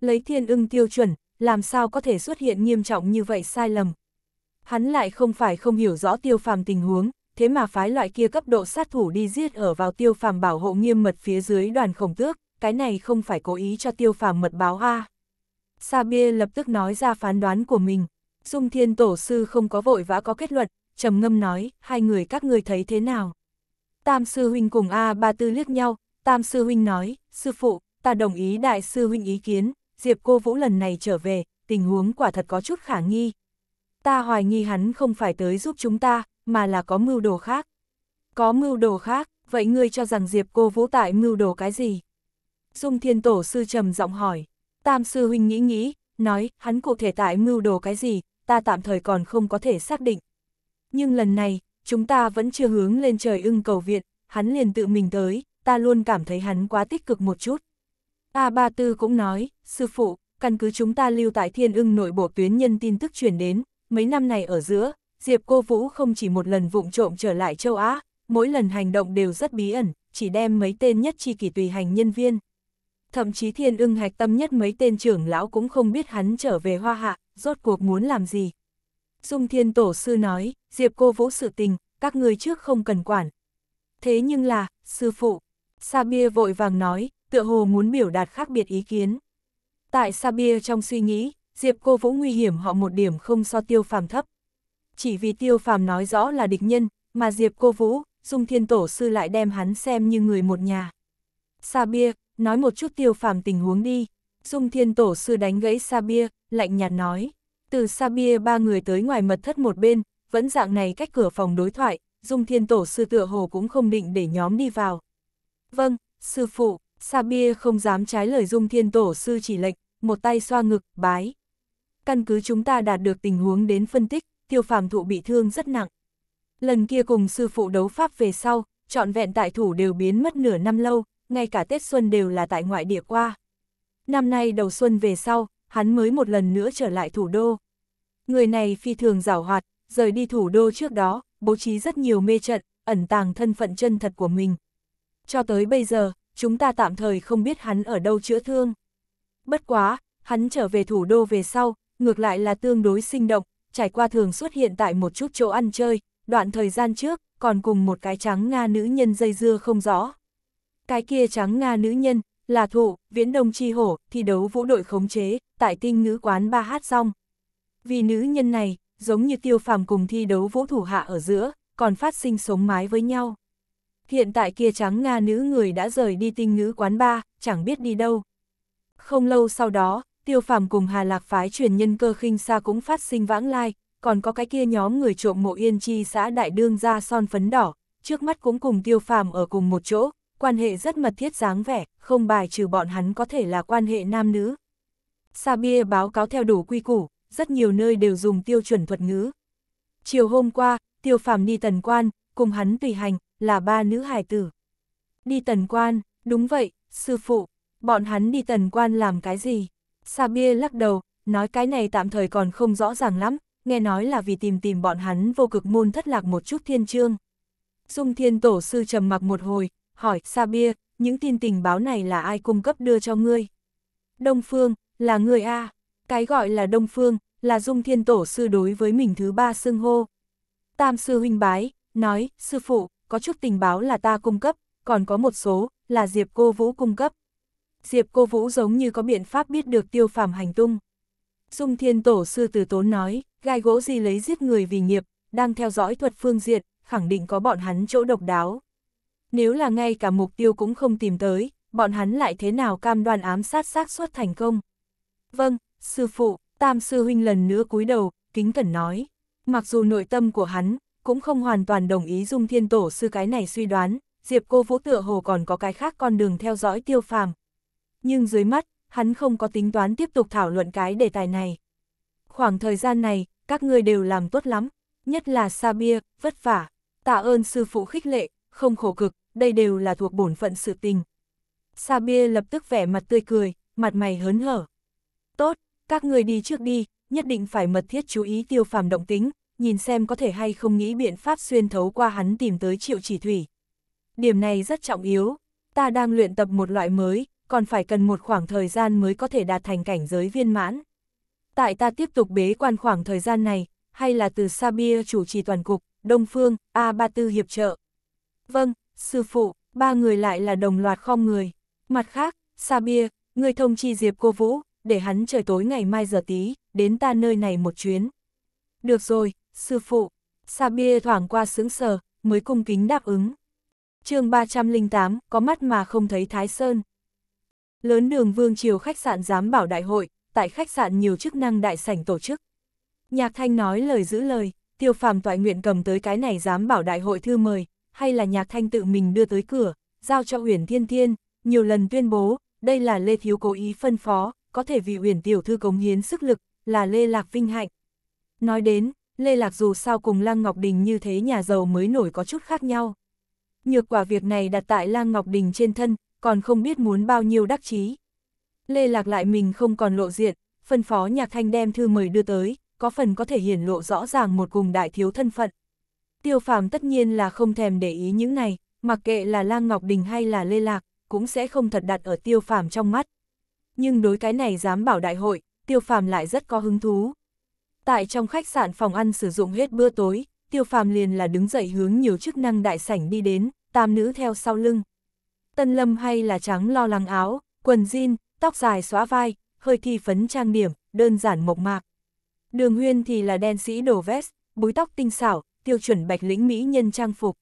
Lấy thiên ưng tiêu chuẩn, làm sao có thể xuất hiện nghiêm trọng như vậy sai lầm. Hắn lại không phải không hiểu rõ tiêu phàm tình huống, thế mà phái loại kia cấp độ sát thủ đi giết ở vào tiêu phàm bảo hộ nghiêm mật phía dưới đoàn khổng tước, cái này không phải cố ý cho tiêu phàm mật báo a. Sa Bia lập tức nói ra phán đoán của mình, Dung Thiên Tổ Sư không có vội vã có kết luận, trầm ngâm nói, hai người các người thấy thế nào? Tam Sư Huynh cùng A Ba Tư liếc nhau, Tam Sư Huynh nói, Sư Phụ, ta đồng ý Đại Sư Huynh ý kiến, Diệp Cô Vũ lần này trở về, tình huống quả thật có chút khả nghi. Ta hoài nghi hắn không phải tới giúp chúng ta, mà là có mưu đồ khác. Có mưu đồ khác, vậy ngươi cho rằng Diệp Cô Vũ tại mưu đồ cái gì? Dung Thiên Tổ sư trầm giọng hỏi. Tam sư huynh nghĩ nghĩ, nói, hắn cụ thể tại mưu đồ cái gì, ta tạm thời còn không có thể xác định. Nhưng lần này, chúng ta vẫn chưa hướng lên trời ưng cầu viện, hắn liền tự mình tới, ta luôn cảm thấy hắn quá tích cực một chút. A Ba Tư cũng nói, sư phụ, căn cứ chúng ta lưu tại thiên ưng nội bộ tuyến nhân tin tức truyền đến, mấy năm này ở giữa, Diệp Cô Vũ không chỉ một lần vụng trộm trở lại châu Á, mỗi lần hành động đều rất bí ẩn, chỉ đem mấy tên nhất chi kỳ tùy hành nhân viên. Thậm chí thiên ưng hạch tâm nhất mấy tên trưởng lão cũng không biết hắn trở về hoa hạ, rốt cuộc muốn làm gì. Dung Thiên Tổ Sư nói, Diệp Cô Vũ sự tình, các người trước không cần quản. Thế nhưng là, sư phụ, Sa Bia vội vàng nói, tựa hồ muốn biểu đạt khác biệt ý kiến. Tại Sabia trong suy nghĩ, Diệp Cô Vũ nguy hiểm họ một điểm không so tiêu phàm thấp. Chỉ vì tiêu phàm nói rõ là địch nhân, mà Diệp Cô Vũ, Dung Thiên Tổ Sư lại đem hắn xem như người một nhà. Sabia, nói một chút tiêu phàm tình huống đi. Dung Thiên Tổ Sư đánh gãy Sabia, lạnh nhạt nói. Từ Sabia ba người tới ngoài mật thất một bên, vẫn dạng này cách cửa phòng đối thoại, Dung Thiên Tổ Sư tựa hồ cũng không định để nhóm đi vào. Vâng, sư phụ, Sa không dám trái lời dung thiên tổ sư chỉ lệnh, một tay xoa ngực, bái. Căn cứ chúng ta đạt được tình huống đến phân tích, tiêu phàm thụ bị thương rất nặng. Lần kia cùng sư phụ đấu pháp về sau, trọn vẹn tại thủ đều biến mất nửa năm lâu, ngay cả Tết Xuân đều là tại ngoại địa qua. Năm nay đầu xuân về sau, hắn mới một lần nữa trở lại thủ đô. Người này phi thường giảo hoạt, rời đi thủ đô trước đó, bố trí rất nhiều mê trận, ẩn tàng thân phận chân thật của mình. Cho tới bây giờ, chúng ta tạm thời không biết hắn ở đâu chữa thương. Bất quá, hắn trở về thủ đô về sau, ngược lại là tương đối sinh động, trải qua thường xuất hiện tại một chút chỗ ăn chơi, đoạn thời gian trước, còn cùng một cái trắng Nga nữ nhân dây dưa không rõ. Cái kia trắng Nga nữ nhân, là thụ, viễn đông chi hổ, thi đấu vũ đội khống chế, tại tinh ngữ quán ba hát xong. Vì nữ nhân này, giống như tiêu phàm cùng thi đấu vũ thủ hạ ở giữa, còn phát sinh sống mái với nhau hiện tại kia trắng Nga nữ người đã rời đi tinh ngữ quán ba, chẳng biết đi đâu. Không lâu sau đó, tiêu phàm cùng Hà Lạc phái truyền nhân cơ khinh xa cũng phát sinh vãng lai, còn có cái kia nhóm người trộm mộ yên chi xã đại đương ra son phấn đỏ, trước mắt cũng cùng tiêu phàm ở cùng một chỗ, quan hệ rất mật thiết dáng vẻ, không bài trừ bọn hắn có thể là quan hệ nam nữ. Sa bia báo cáo theo đủ quy củ, rất nhiều nơi đều dùng tiêu chuẩn thuật ngữ. Chiều hôm qua, tiêu phàm đi tần quan, cùng hắn tùy hành, là ba nữ hài tử. Đi tần quan, đúng vậy, sư phụ, bọn hắn đi tần quan làm cái gì? Sa bia lắc đầu, nói cái này tạm thời còn không rõ ràng lắm, nghe nói là vì tìm tìm bọn hắn vô cực môn thất lạc một chút thiên chương. Dung thiên tổ sư trầm mặc một hồi, hỏi Sa bia, những tin tình báo này là ai cung cấp đưa cho ngươi? Đông Phương, là người A, cái gọi là Đông Phương, là dung thiên tổ sư đối với mình thứ ba xưng hô. Tam sư huynh bái, nói, sư phụ, có chút tình báo là ta cung cấp, còn có một số là Diệp Cô Vũ cung cấp. Diệp Cô Vũ giống như có biện pháp biết được tiêu phàm hành tung. Dung Thiên Tổ Sư Từ Tốn nói, gai gỗ gì lấy giết người vì nghiệp, đang theo dõi thuật phương diện, khẳng định có bọn hắn chỗ độc đáo. Nếu là ngay cả mục tiêu cũng không tìm tới, bọn hắn lại thế nào cam đoan ám sát xác suất thành công? Vâng, sư phụ, Tam Sư Huynh lần nữa cúi đầu, kính cẩn nói. Mặc dù nội tâm của hắn cũng không hoàn toàn đồng ý Dung Thiên Tổ sư cái này suy đoán, Diệp Cô Vũ tựa hồ còn có cái khác con đường theo dõi tiêu phàm. Nhưng dưới mắt, hắn không có tính toán tiếp tục thảo luận cái đề tài này. Khoảng thời gian này, các ngươi đều làm tốt lắm, nhất là Sa Bia, vất vả, tạ ơn sư phụ khích lệ, không khổ cực, đây đều là thuộc bổn phận sự tình. Sa Bia lập tức vẻ mặt tươi cười, mặt mày hớn hở. Tốt, các người đi trước đi, nhất định phải mật thiết chú ý tiêu phàm động tính, nhìn xem có thể hay không nghĩ biện pháp xuyên thấu qua hắn tìm tới triệu chỉ thủy. Điểm này rất trọng yếu, ta đang luyện tập một loại mới, còn phải cần một khoảng thời gian mới có thể đạt thành cảnh giới viên mãn. Tại ta tiếp tục bế quan khoảng thời gian này, hay là từ Sabia chủ trì toàn cục, Đông Phương, A34 hiệp trợ. Vâng, sư phụ, ba người lại là đồng loạt khom người. Mặt khác, Sabia, người thông chi Diệp Cô Vũ, để hắn trời tối ngày mai giờ tí, đến ta nơi này một chuyến. Được rồi, sư phụ, Sa Bia thoảng qua sướng sờ, mới cung kính đáp ứng. chương 308, có mắt mà không thấy Thái Sơn. Lớn đường Vương Triều khách sạn giám bảo đại hội, tại khách sạn nhiều chức năng đại sảnh tổ chức. Nhạc Thanh nói lời giữ lời, tiêu phàm toại nguyện cầm tới cái này giám bảo đại hội thư mời, hay là Nhạc Thanh tự mình đưa tới cửa, giao cho huyền Thiên Thiên, nhiều lần tuyên bố, đây là Lê Thiếu cố ý phân phó, có thể vì huyền Tiểu Thư cống hiến sức lực, là Lê Lạc Vinh Hạnh. Nói đến, Lê Lạc dù sao cùng Lang Ngọc Đình như thế nhà giàu mới nổi có chút khác nhau. Nhược quả việc này đặt tại Lang Ngọc Đình trên thân, còn không biết muốn bao nhiêu đắc chí. Lê Lạc lại mình không còn lộ diện, phân phó nhạc thanh đem thư mời đưa tới, có phần có thể hiển lộ rõ ràng một cùng đại thiếu thân phận. Tiêu phàm tất nhiên là không thèm để ý những này, mặc kệ là Lang Ngọc Đình hay là Lê Lạc, cũng sẽ không thật đặt ở tiêu phàm trong mắt. Nhưng đối cái này dám bảo đại hội, tiêu phàm lại rất có hứng thú, Tại trong khách sạn phòng ăn sử dụng hết bữa tối, tiêu phàm liền là đứng dậy hướng nhiều chức năng đại sảnh đi đến, tam nữ theo sau lưng. Tân lâm hay là trắng lo lắng áo, quần jean, tóc dài xóa vai, hơi thi phấn trang điểm, đơn giản mộc mạc. Đường huyên thì là đen sĩ đồ vest, búi tóc tinh xảo, tiêu chuẩn bạch lĩnh mỹ nhân trang phục.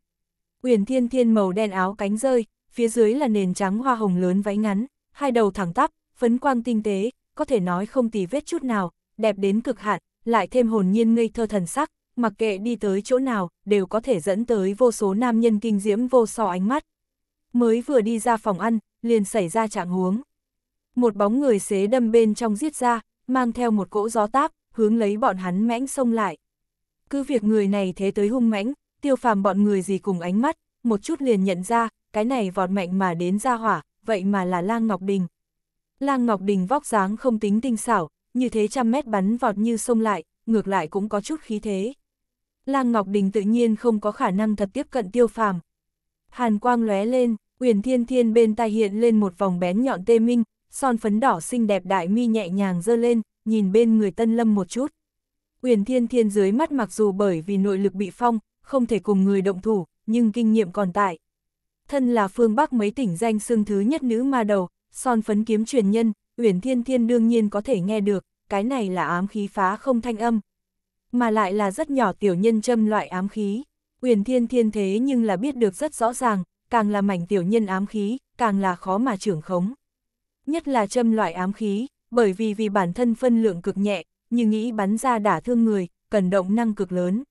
Uyển thiên thiên màu đen áo cánh rơi, phía dưới là nền trắng hoa hồng lớn váy ngắn, hai đầu thẳng tắp, phấn quang tinh tế, có thể nói không tì vết chút nào, đẹp đến cực hạn, lại thêm hồn nhiên ngây thơ thần sắc, mặc kệ đi tới chỗ nào, đều có thể dẫn tới vô số nam nhân kinh diễm vô so ánh mắt. Mới vừa đi ra phòng ăn, liền xảy ra trạng huống. Một bóng người xế đâm bên trong giết ra, mang theo một cỗ gió táp, hướng lấy bọn hắn mãnh xông lại. Cứ việc người này thế tới hung mãnh, tiêu phàm bọn người gì cùng ánh mắt, một chút liền nhận ra, cái này vọt mạnh mà đến ra hỏa, vậy mà là Lang Ngọc Đình. Lang Ngọc Đình vóc dáng không tính tinh xảo, như thế trăm mét bắn vọt như sông lại, ngược lại cũng có chút khí thế. Lang Ngọc Đình tự nhiên không có khả năng thật tiếp cận tiêu phàm. Hàn quang lóe lên, Uyển Thiên Thiên bên tai hiện lên một vòng bén nhọn tê minh, son phấn đỏ xinh đẹp đại mi nhẹ nhàng dơ lên, nhìn bên người Tân Lâm một chút. Uyển Thiên Thiên dưới mắt mặc dù bởi vì nội lực bị phong, không thể cùng người động thủ, nhưng kinh nghiệm còn tại. Thân là phương Bắc mấy tỉnh danh xương thứ nhất nữ ma đầu, son phấn kiếm truyền nhân, Uyển Thiên Thiên đương nhiên có thể nghe được, cái này là ám khí phá không thanh âm. Mà lại là rất nhỏ tiểu nhân châm loại ám khí. Uyển Thiên Thiên thế nhưng là biết được rất rõ ràng, càng là mảnh tiểu nhân ám khí, càng là khó mà trưởng khống. Nhất là châm loại ám khí, bởi vì vì bản thân phân lượng cực nhẹ, nhưng nghĩ bắn ra đả thương người, cần động năng cực lớn.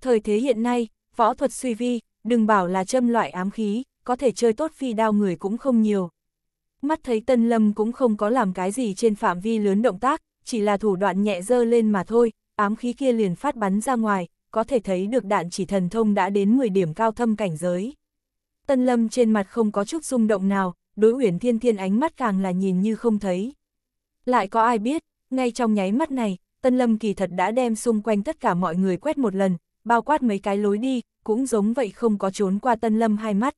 Thời thế hiện nay, võ thuật suy vi, đừng bảo là châm loại ám khí, có thể chơi tốt phi đao người cũng không nhiều mắt thấy Tân Lâm cũng không có làm cái gì trên phạm vi lớn động tác, chỉ là thủ đoạn nhẹ dơ lên mà thôi, ám khí kia liền phát bắn ra ngoài, có thể thấy được đạn chỉ thần thông đã đến 10 điểm cao thâm cảnh giới. Tân Lâm trên mặt không có chút rung động nào, đối Uyển Thiên Thiên ánh mắt càng là nhìn như không thấy. Lại có ai biết, ngay trong nháy mắt này, Tân Lâm kỳ thật đã đem xung quanh tất cả mọi người quét một lần, bao quát mấy cái lối đi, cũng giống vậy không có trốn qua Tân Lâm hai mắt.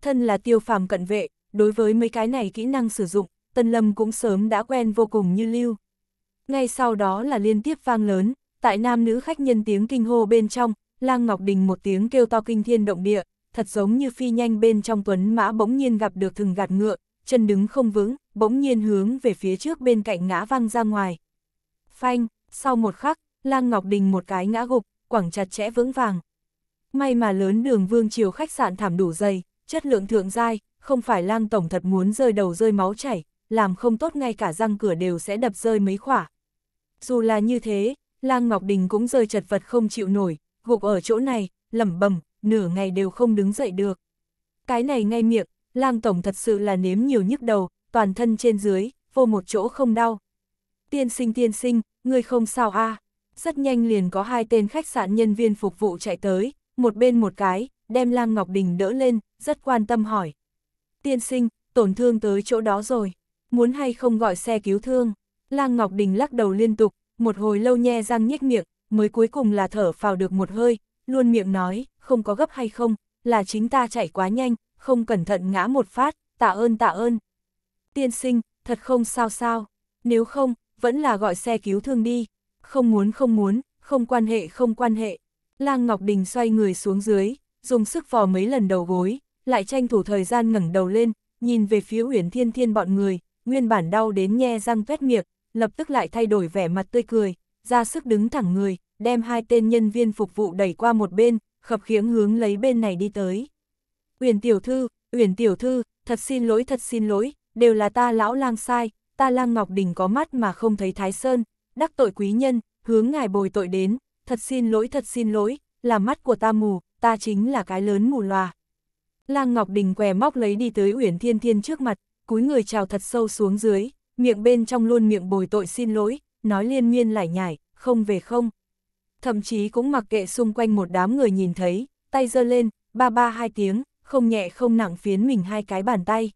Thân là tiêu phàm cận vệ, đối với mấy cái này kỹ năng sử dụng, Tân Lâm cũng sớm đã quen vô cùng như lưu. Ngay sau đó là liên tiếp vang lớn, tại nam nữ khách nhân tiếng kinh hô bên trong, Lang Ngọc Đình một tiếng kêu to kinh thiên động địa, thật giống như phi nhanh bên trong tuấn mã bỗng nhiên gặp được thừng gạt ngựa, chân đứng không vững, bỗng nhiên hướng về phía trước bên cạnh ngã văng ra ngoài. Phanh, sau một khắc, Lang Ngọc Đình một cái ngã gục, quẳng chặt chẽ vững vàng. May mà lớn đường vương triều khách sạn thảm đủ dày, chất lượng thượng giai, không phải lang tổng thật muốn rơi đầu rơi máu chảy, làm không tốt ngay cả răng cửa đều sẽ đập rơi mấy khỏa. Dù là như thế, lang Ngọc Đình cũng rơi chật vật không chịu nổi, gục ở chỗ này, lẩm bẩm nửa ngày đều không đứng dậy được. Cái này ngay miệng, lang tổng thật sự là nếm nhiều nhức đầu, toàn thân trên dưới, vô một chỗ không đau. Tiên sinh tiên sinh, người không sao a à? Rất nhanh liền có hai tên khách sạn nhân viên phục vụ chạy tới, một bên một cái, đem lang Ngọc Đình đỡ lên, rất quan tâm hỏi, tiên sinh, tổn thương tới chỗ đó rồi, muốn hay không gọi xe cứu thương. Lang Ngọc Đình lắc đầu liên tục, một hồi lâu nhe răng nhếch miệng, mới cuối cùng là thở phào được một hơi, luôn miệng nói, không có gấp hay không, là chính ta chạy quá nhanh, không cẩn thận ngã một phát, tạ ơn tạ ơn. Tiên sinh, thật không sao sao, nếu không, vẫn là gọi xe cứu thương đi, không muốn không muốn, không quan hệ không quan hệ. Lang Ngọc Đình xoay người xuống dưới, dùng sức vò mấy lần đầu gối, lại tranh thủ thời gian ngẩng đầu lên, nhìn về phía Uyển Thiên Thiên bọn người, nguyên bản đau đến nhe răng tuét miệng, lập tức lại thay đổi vẻ mặt tươi cười, ra sức đứng thẳng người, đem hai tên nhân viên phục vụ đẩy qua một bên, khập khiễng hướng lấy bên này đi tới. Uyển tiểu thư, Uyển tiểu thư, thật xin lỗi thật xin lỗi, đều là ta lão lang sai, ta lang Ngọc Đình có mắt mà không thấy Thái Sơn, đắc tội quý nhân, hướng ngài bồi tội đến, thật xin lỗi thật xin lỗi, là mắt của ta mù, ta chính là cái lớn mù loà. Lang Ngọc Đình què móc lấy đi tới Uyển Thiên Thiên trước mặt, cúi người chào thật sâu xuống dưới, miệng bên trong luôn miệng bồi tội xin lỗi, nói liên miên lải nhải, không về không. Thậm chí cũng mặc kệ xung quanh một đám người nhìn thấy, tay giơ lên, ba ba hai tiếng, không nhẹ không nặng phiến mình hai cái bàn tay.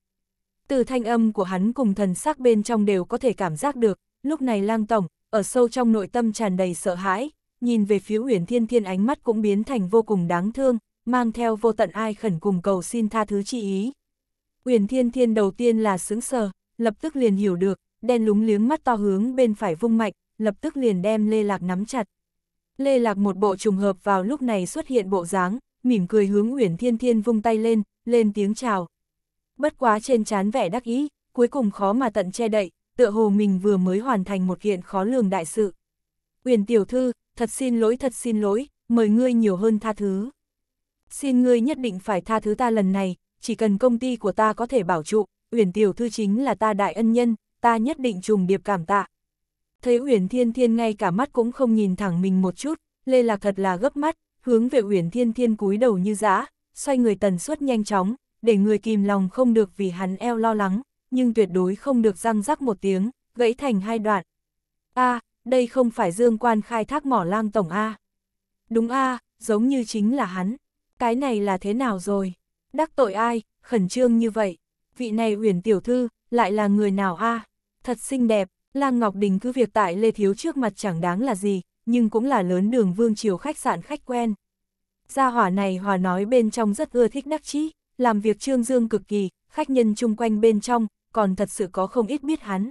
Từ thanh âm của hắn cùng thần sắc bên trong đều có thể cảm giác được, lúc này lang tổng, ở sâu trong nội tâm tràn đầy sợ hãi, nhìn về phía Uyển Thiên Thiên ánh mắt cũng biến thành vô cùng đáng thương, mang theo vô tận ai khẩn cùng cầu xin tha thứ chi ý. Uyển Thiên Thiên đầu tiên là sướng sờ, lập tức liền hiểu được, đen lúng liếng mắt to hướng bên phải vung mạnh, lập tức liền đem Lê Lạc nắm chặt. Lê Lạc một bộ trùng hợp vào lúc này xuất hiện bộ dáng, mỉm cười hướng Uyển Thiên Thiên vung tay lên, lên tiếng chào. Bất quá trên chán vẻ đắc ý, cuối cùng khó mà tận che đậy, tựa hồ mình vừa mới hoàn thành một kiện khó lường đại sự. Uyển tiểu thư, thật xin lỗi thật xin lỗi, mời ngươi nhiều hơn tha thứ xin ngươi nhất định phải tha thứ ta lần này, chỉ cần công ty của ta có thể bảo trụ, Uyển tiểu thư chính là ta đại ân nhân, ta nhất định trùng điệp cảm tạ. Thấy Uyển Thiên Thiên ngay cả mắt cũng không nhìn thẳng mình một chút, Lê Lạc thật là gấp mắt, hướng về Uyển Thiên Thiên cúi đầu như dã, xoay người tần suất nhanh chóng, để người kìm lòng không được vì hắn eo lo lắng, nhưng tuyệt đối không được răng rắc một tiếng, gãy thành hai đoạn. A, đây không phải Dương Quan khai thác mỏ lang tổng a. Đúng a, giống như chính là hắn. Cái này là thế nào rồi? Đắc tội ai, khẩn trương như vậy? Vị này uyển tiểu thư, lại là người nào a Thật xinh đẹp, Lang Ngọc Đình cứ việc tại Lê Thiếu trước mặt chẳng đáng là gì, nhưng cũng là lớn đường vương triều khách sạn khách quen. Gia hỏa này hòa nói bên trong rất ưa thích đắc chí, làm việc trương dương cực kỳ, khách nhân chung quanh bên trong, còn thật sự có không ít biết hắn.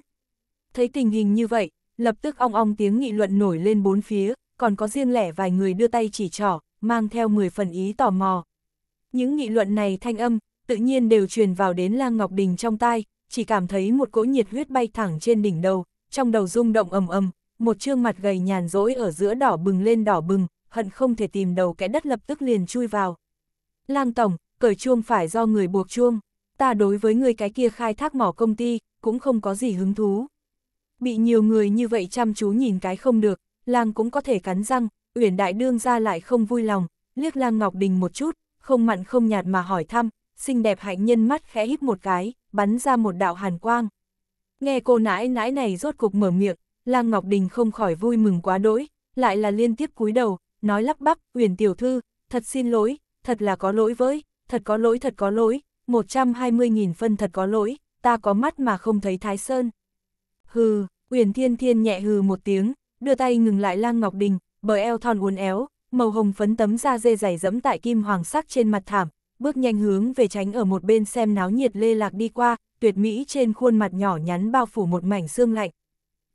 Thấy tình hình như vậy, lập tức ong ong tiếng nghị luận nổi lên bốn phía, còn có riêng lẻ vài người đưa tay chỉ trỏ, mang theo 10 phần ý tò mò. Những nghị luận này thanh âm, tự nhiên đều truyền vào đến Lang Ngọc Đình trong tai, chỉ cảm thấy một cỗ nhiệt huyết bay thẳng trên đỉnh đầu, trong đầu rung động ầm ầm, một trương mặt gầy nhàn rỗi ở giữa đỏ bừng lên đỏ bừng, hận không thể tìm đầu cái đất lập tức liền chui vào. Lang tổng, cởi chuông phải do người buộc chuông, ta đối với người cái kia khai thác mỏ công ty, cũng không có gì hứng thú. Bị nhiều người như vậy chăm chú nhìn cái không được, Lang cũng có thể cắn răng, Uyển Đại Đương ra lại không vui lòng, liếc Lang Ngọc Đình một chút, không mặn không nhạt mà hỏi thăm, xinh đẹp hạnh nhân mắt khẽ híp một cái, bắn ra một đạo hàn quang. Nghe cô nãi nãi này rốt cục mở miệng, Lang Ngọc Đình không khỏi vui mừng quá đỗi, lại là liên tiếp cúi đầu, nói lắp bắp, Uyển tiểu thư, thật xin lỗi, thật là có lỗi với, thật có lỗi thật có lỗi, 120.000 phân thật có lỗi, ta có mắt mà không thấy Thái Sơn. Hừ, Uyển Thiên Thiên nhẹ hừ một tiếng, đưa tay ngừng lại Lang Ngọc Đình, bờ eo thon uốn éo, màu hồng phấn tấm da dê dày dẫm tại kim hoàng sắc trên mặt thảm, bước nhanh hướng về tránh ở một bên xem náo nhiệt lê lạc đi qua, tuyệt mỹ trên khuôn mặt nhỏ nhắn bao phủ một mảnh xương lạnh.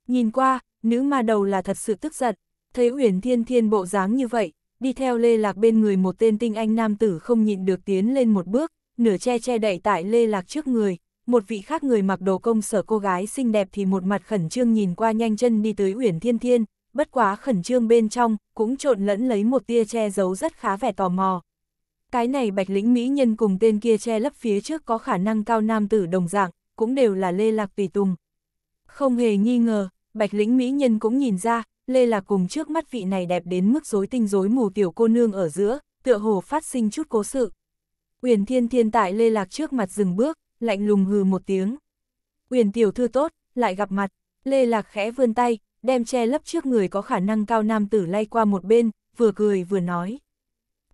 Nhìn qua, nữ ma đầu là thật sự tức giận, thấy Uyển Thiên Thiên bộ dáng như vậy, đi theo Lê Lạc bên người một tên tinh anh nam tử không nhịn được tiến lên một bước, nửa che che đậy tại Lê Lạc trước người, một vị khác người mặc đồ công sở cô gái xinh đẹp thì một mặt khẩn trương nhìn qua nhanh chân đi tới Uyển Thiên Thiên, bất quá khẩn trương bên trong, cũng trộn lẫn lấy một tia che giấu rất khá vẻ tò mò. Cái này bạch lĩnh mỹ nhân cùng tên kia che lấp phía trước có khả năng cao nam tử đồng dạng, cũng đều là Lê Lạc Tùy Tùng. Không hề nghi ngờ, bạch lĩnh mỹ nhân cũng nhìn ra, Lê Lạc cùng trước mắt vị này đẹp đến mức rối tinh rối mù tiểu cô nương ở giữa, tựa hồ phát sinh chút cố sự. Uyển Thiên Thiên tại Lê Lạc trước mặt dừng bước, lạnh lùng hừ một tiếng. Uyển tiểu thư tốt, lại gặp mặt, Lê Lạc khẽ vươn tay, đem che lấp trước người có khả năng cao nam tử lay qua một bên, vừa cười vừa nói.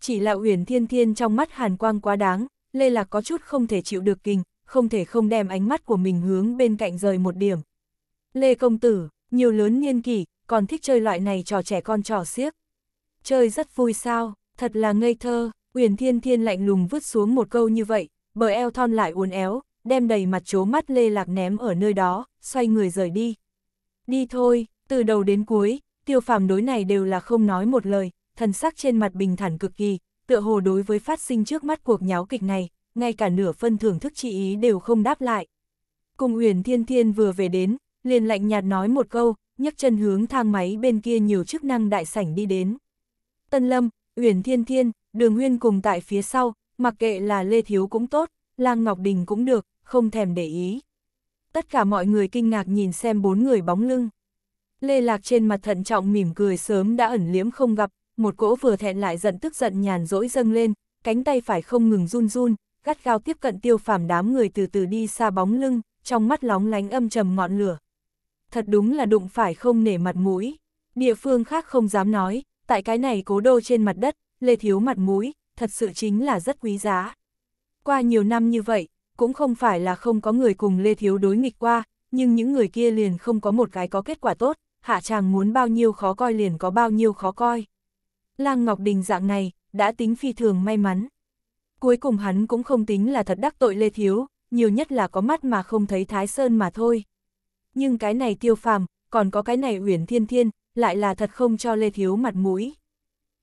Chỉ là Uyển Thiên Thiên trong mắt hàn quang quá đáng, Lê Lạc có chút không thể chịu được kinh, không thể không đem ánh mắt của mình hướng bên cạnh rời một điểm. Lê Công Tử, nhiều lớn niên kỷ, còn thích chơi loại này trò trẻ con trò xiếc. Chơi rất vui sao, thật là ngây thơ, Uyển Thiên Thiên lạnh lùng vứt xuống một câu như vậy, bờ eo thon lại uốn éo, đem đầy mặt chố mắt Lê Lạc ném ở nơi đó, xoay người rời đi. Đi thôi, từ đầu đến cuối, tiêu phàm đối này đều là không nói một lời, thần sắc trên mặt bình thản cực kỳ, tựa hồ đối với phát sinh trước mắt cuộc nháo kịch này, ngay cả nửa phân thưởng thức chi ý đều không đáp lại. Cùng Uyển Thiên Thiên vừa về đến, liền lạnh nhạt nói một câu, nhấc chân hướng thang máy bên kia nhiều chức năng đại sảnh đi đến. Tân Lâm, Uyển Thiên Thiên, Đường Nguyên cùng tại phía sau, mặc kệ là Lê Thiếu cũng tốt, Lang Ngọc Đình cũng được, không thèm để ý. Tất cả mọi người kinh ngạc nhìn xem bốn người bóng lưng. Lê Lạc trên mặt thận trọng mỉm cười sớm đã ẩn liếm không gặp, một cỗ vừa thẹn lại giận tức giận nhàn rỗi dâng lên, cánh tay phải không ngừng run run, gắt gao tiếp cận tiêu phàm đám người từ từ đi xa bóng lưng, trong mắt lóng lánh âm trầm ngọn lửa. Thật đúng là đụng phải không nể mặt mũi, địa phương khác không dám nói, tại cái này cố đô trên mặt đất, Lê Thiếu mặt mũi, thật sự chính là rất quý giá. Qua nhiều năm như vậy, cũng không phải là không có người cùng Lê Thiếu đối nghịch qua, nhưng những người kia liền không có một cái có kết quả tốt hạ chàng muốn bao nhiêu khó coi liền có bao nhiêu khó coi. Lang Ngọc Đình dạng này, đã tính phi thường may mắn. Cuối cùng hắn cũng không tính là thật đắc tội Lê Thiếu, nhiều nhất là có mắt mà không thấy Thái Sơn mà thôi. Nhưng cái này tiêu phàm, còn có cái này uyển thiên thiên, lại là thật không cho Lê Thiếu mặt mũi.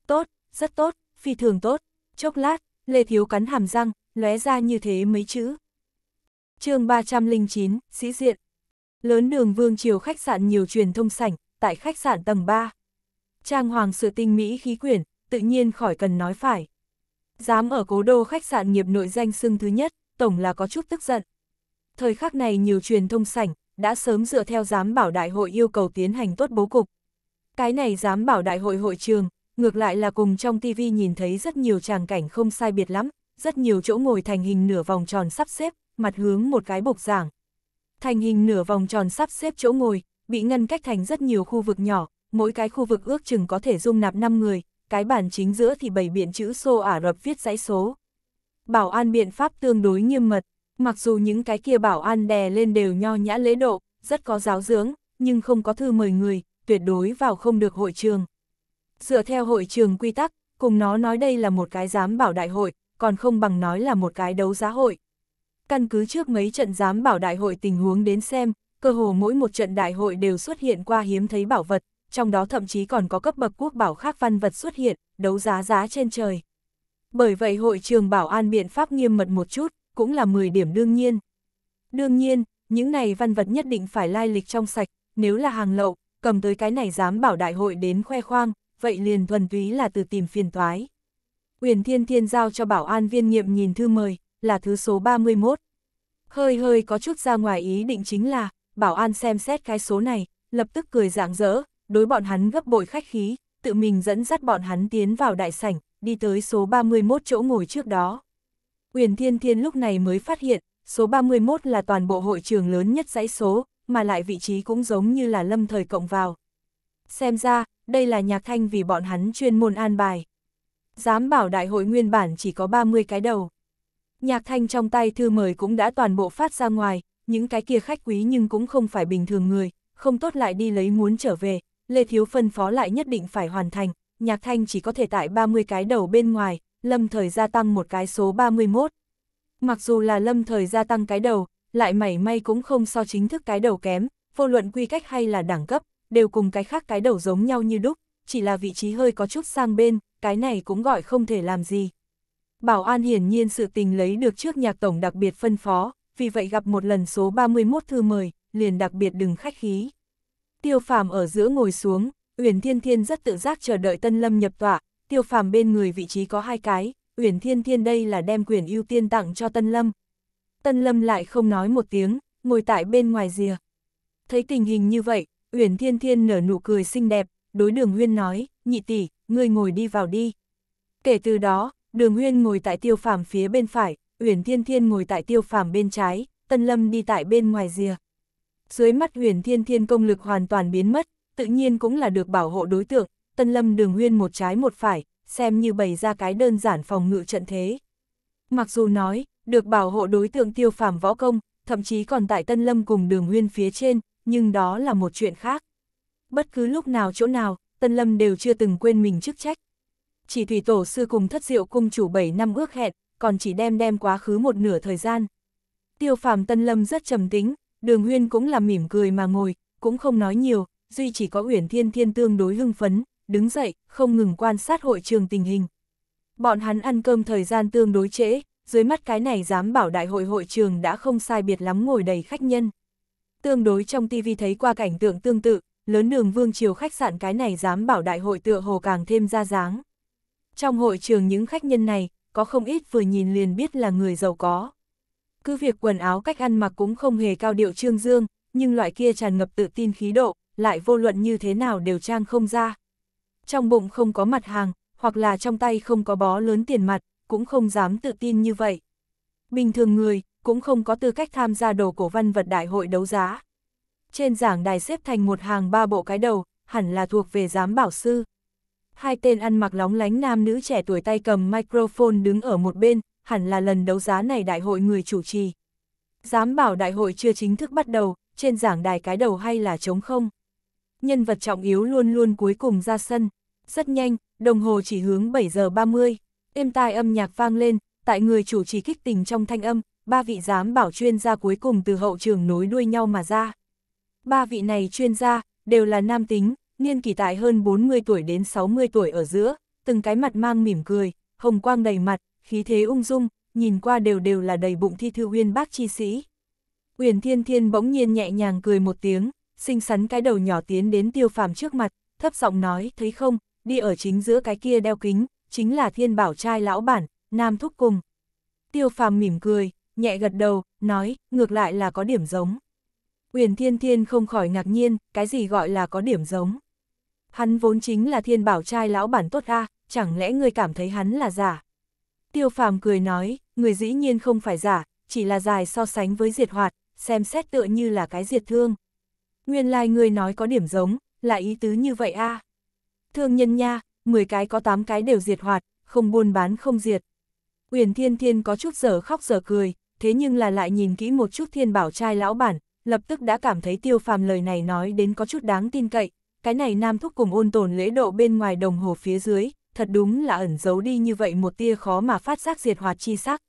Tốt, rất tốt, phi thường tốt, chốc lát, Lê Thiếu cắn hàm răng, lóe ra như thế mấy chữ. chương 309, Sĩ Diện Lớn đường Vương Triều khách sạn nhiều truyền thông sảnh, tại khách sạn tầng 3. Trang hoàng sự tinh mỹ khí quyển, tự nhiên khỏi cần nói phải. Dám ở cố đô khách sạn nghiệp nội danh xưng thứ nhất, tổng là có chút tức giận. Thời khắc này nhiều truyền thông sảnh, đã sớm dựa theo giám bảo đại hội yêu cầu tiến hành tốt bố cục. Cái này giám bảo đại hội hội trường, ngược lại là cùng trong TV nhìn thấy rất nhiều tràng cảnh không sai biệt lắm, rất nhiều chỗ ngồi thành hình nửa vòng tròn sắp xếp, mặt hướng một cái bục giảng. Thành hình nửa vòng tròn sắp xếp chỗ ngồi, bị ngăn cách thành rất nhiều khu vực nhỏ, mỗi cái khu vực ước chừng có thể dung nạp 5 người, cái bản chính giữa thì bảy biển chữ xô Ả Rập viết dãy số. Bảo an biện pháp tương đối nghiêm mật, mặc dù những cái kia bảo an đè lên đều nho nhã lễ độ, rất có giáo dưỡng, nhưng không có thư mời người, tuyệt đối vào không được hội trường. Dựa theo hội trường quy tắc, cùng nó nói đây là một cái giám bảo đại hội, còn không bằng nói là một cái đấu giá hội. Căn cứ trước mấy trận giám bảo đại hội tình huống đến xem, cơ hồ mỗi một trận đại hội đều xuất hiện qua hiếm thấy bảo vật, trong đó thậm chí còn có cấp bậc quốc bảo khác văn vật xuất hiện, đấu giá giá trên trời. Bởi vậy hội trường bảo an biện pháp nghiêm mật một chút, cũng là 10 điểm đương nhiên. Đương nhiên, những này văn vật nhất định phải lai lịch trong sạch, nếu là hàng lậu, cầm tới cái này dám bảo đại hội đến khoe khoang, vậy liền thuần túy là từ tìm phiền toái. Uyển Thiên Thiên giao cho bảo an viên nghiệm nhìn thư mời, là thứ số 31. Hơi hơi có chút ra ngoài ý định chính là, bảo an xem xét cái số này, lập tức cười rạng rỡ, đối bọn hắn gấp bội khách khí, tự mình dẫn dắt bọn hắn tiến vào đại sảnh, đi tới số 31 chỗ ngồi trước đó. Uyển Thiên Thiên lúc này mới phát hiện, số 31 là toàn bộ hội trường lớn nhất dãy số, mà lại vị trí cũng giống như là lâm thời cộng vào. Xem ra, đây là nhạc thanh vì bọn hắn chuyên môn an bài. Dám bảo đại hội nguyên bản chỉ có 30 cái đầu. Nhạc thanh trong tay thư mời cũng đã toàn bộ phát ra ngoài, những cái kia khách quý nhưng cũng không phải bình thường người, không tốt lại đi lấy muốn trở về, Lê Thiếu phân phó lại nhất định phải hoàn thành, nhạc thanh chỉ có thể tại 30 cái đầu bên ngoài, lâm thời gia tăng một cái số 31. Mặc dù là lâm thời gia tăng cái đầu, lại mảy may cũng không so chính thức cái đầu kém, vô luận quy cách hay là đẳng cấp, đều cùng cái khác cái đầu giống nhau như đúc, chỉ là vị trí hơi có chút sang bên, cái này cũng gọi không thể làm gì. Bảo An hiển nhiên sự tình lấy được trước nhạc tổng đặc biệt phân phó, vì vậy gặp một lần số 31 thư mời, liền đặc biệt đừng khách khí. Tiêu phàm ở giữa ngồi xuống, Uyển Thiên Thiên rất tự giác chờ đợi Tân Lâm nhập tọa, Tiêu phàm bên người vị trí có hai cái, Uyển Thiên Thiên đây là đem quyền ưu tiên tặng cho Tân Lâm. Tân Lâm lại không nói một tiếng, ngồi tại bên ngoài rìa. Thấy tình hình như vậy, Uyển Thiên Thiên nở nụ cười xinh đẹp, đối đường Huyên nói, nhị tỷ, ngươi ngồi đi vào đi. Kể từ đó, Đường Huyên ngồi tại tiêu phàm phía bên phải, Uyển Thiên Thiên ngồi tại tiêu phàm bên trái, Tân Lâm đi tại bên ngoài rìa. Dưới mắt Uyển Thiên Thiên công lực hoàn toàn biến mất, tự nhiên cũng là được bảo hộ đối tượng, Tân Lâm Đường Huyên một trái một phải, xem như bày ra cái đơn giản phòng ngự trận thế. Mặc dù nói, được bảo hộ đối tượng tiêu phàm võ công, thậm chí còn tại Tân Lâm cùng Đường Huyên phía trên, nhưng đó là một chuyện khác. Bất cứ lúc nào chỗ nào, Tân Lâm đều chưa từng quên mình chức trách, chỉ thủy tổ sư cùng thất diệu cung chủ 7 năm ước hẹn, còn chỉ đem đem quá khứ một nửa thời gian. Tiêu phàm tân lâm rất trầm tính, đường huyên cũng làm mỉm cười mà ngồi, cũng không nói nhiều, duy chỉ có uyển thiên thiên tương đối hưng phấn, đứng dậy, không ngừng quan sát hội trường tình hình. Bọn hắn ăn cơm thời gian tương đối trễ, dưới mắt cái này dám bảo đại hội hội trường đã không sai biệt lắm ngồi đầy khách nhân. Tương đối trong tivi thấy qua cảnh tượng tương tự, lớn đường vương triều khách sạn cái này dám bảo đại hội tựa hồ càng thêm ra dáng. Trong hội trường những khách nhân này, có không ít vừa nhìn liền biết là người giàu có. Cứ việc quần áo cách ăn mặc cũng không hề cao điệu trương dương, nhưng loại kia tràn ngập tự tin khí độ, lại vô luận như thế nào đều trang không ra. Trong bụng không có mặt hàng, hoặc là trong tay không có bó lớn tiền mặt, cũng không dám tự tin như vậy. Bình thường người, cũng không có tư cách tham gia đồ cổ văn vật đại hội đấu giá. Trên giảng đài xếp thành một hàng ba bộ cái đầu, hẳn là thuộc về giám bảo sư hai tên ăn mặc lóng lánh nam nữ trẻ tuổi tay cầm microphone đứng ở một bên, hẳn là lần đấu giá này đại hội người chủ trì. Dám bảo đại hội chưa chính thức bắt đầu, trên giảng đài cái đầu hay là trống không. Nhân vật trọng yếu luôn luôn cuối cùng ra sân. Rất nhanh, đồng hồ chỉ hướng 7 giờ 30, êm tai âm nhạc vang lên, tại người chủ trì kích tình trong thanh âm, ba vị giám bảo chuyên gia cuối cùng từ hậu trường nối đuôi nhau mà ra. Ba vị này chuyên gia, đều là nam tính, niên kỳ tại hơn 40 tuổi đến 60 tuổi ở giữa, từng cái mặt mang mỉm cười, hồng quang đầy mặt, khí thế ung dung, nhìn qua đều đều là đầy bụng thi thư uyên bác chi sĩ. Uyển Thiên Thiên bỗng nhiên nhẹ nhàng cười một tiếng, xinh xắn cái đầu nhỏ tiến đến Tiêu Phàm trước mặt, thấp giọng nói, thấy không, đi ở chính giữa cái kia đeo kính, chính là Thiên Bảo trai lão bản, Nam Thúc cùng. Tiêu Phàm mỉm cười, nhẹ gật đầu, nói, ngược lại là có điểm giống. Uyển Thiên Thiên không khỏi ngạc nhiên, cái gì gọi là có điểm giống. Hắn vốn chính là thiên bảo trai lão bản tốt a, chẳng lẽ người cảm thấy hắn là giả? Tiêu phàm cười nói, người dĩ nhiên không phải giả, chỉ là dài so sánh với diệt hoạt, xem xét tựa như là cái diệt thương. Nguyên lai like người nói có điểm giống, là ý tứ như vậy a. Thương nhân nha, 10 cái có 8 cái đều diệt hoạt, không buôn bán không diệt. Uyển Thiên Thiên có chút giờ khóc giờ cười, thế nhưng là lại nhìn kỹ một chút thiên bảo trai lão bản, lập tức đã cảm thấy tiêu phàm lời này nói đến có chút đáng tin cậy, cái này nam thúc cùng ôn tồn lễ độ bên ngoài đồng hồ phía dưới, thật đúng là ẩn giấu đi như vậy một tia khó mà phát giác diệt hoạt chi sắc.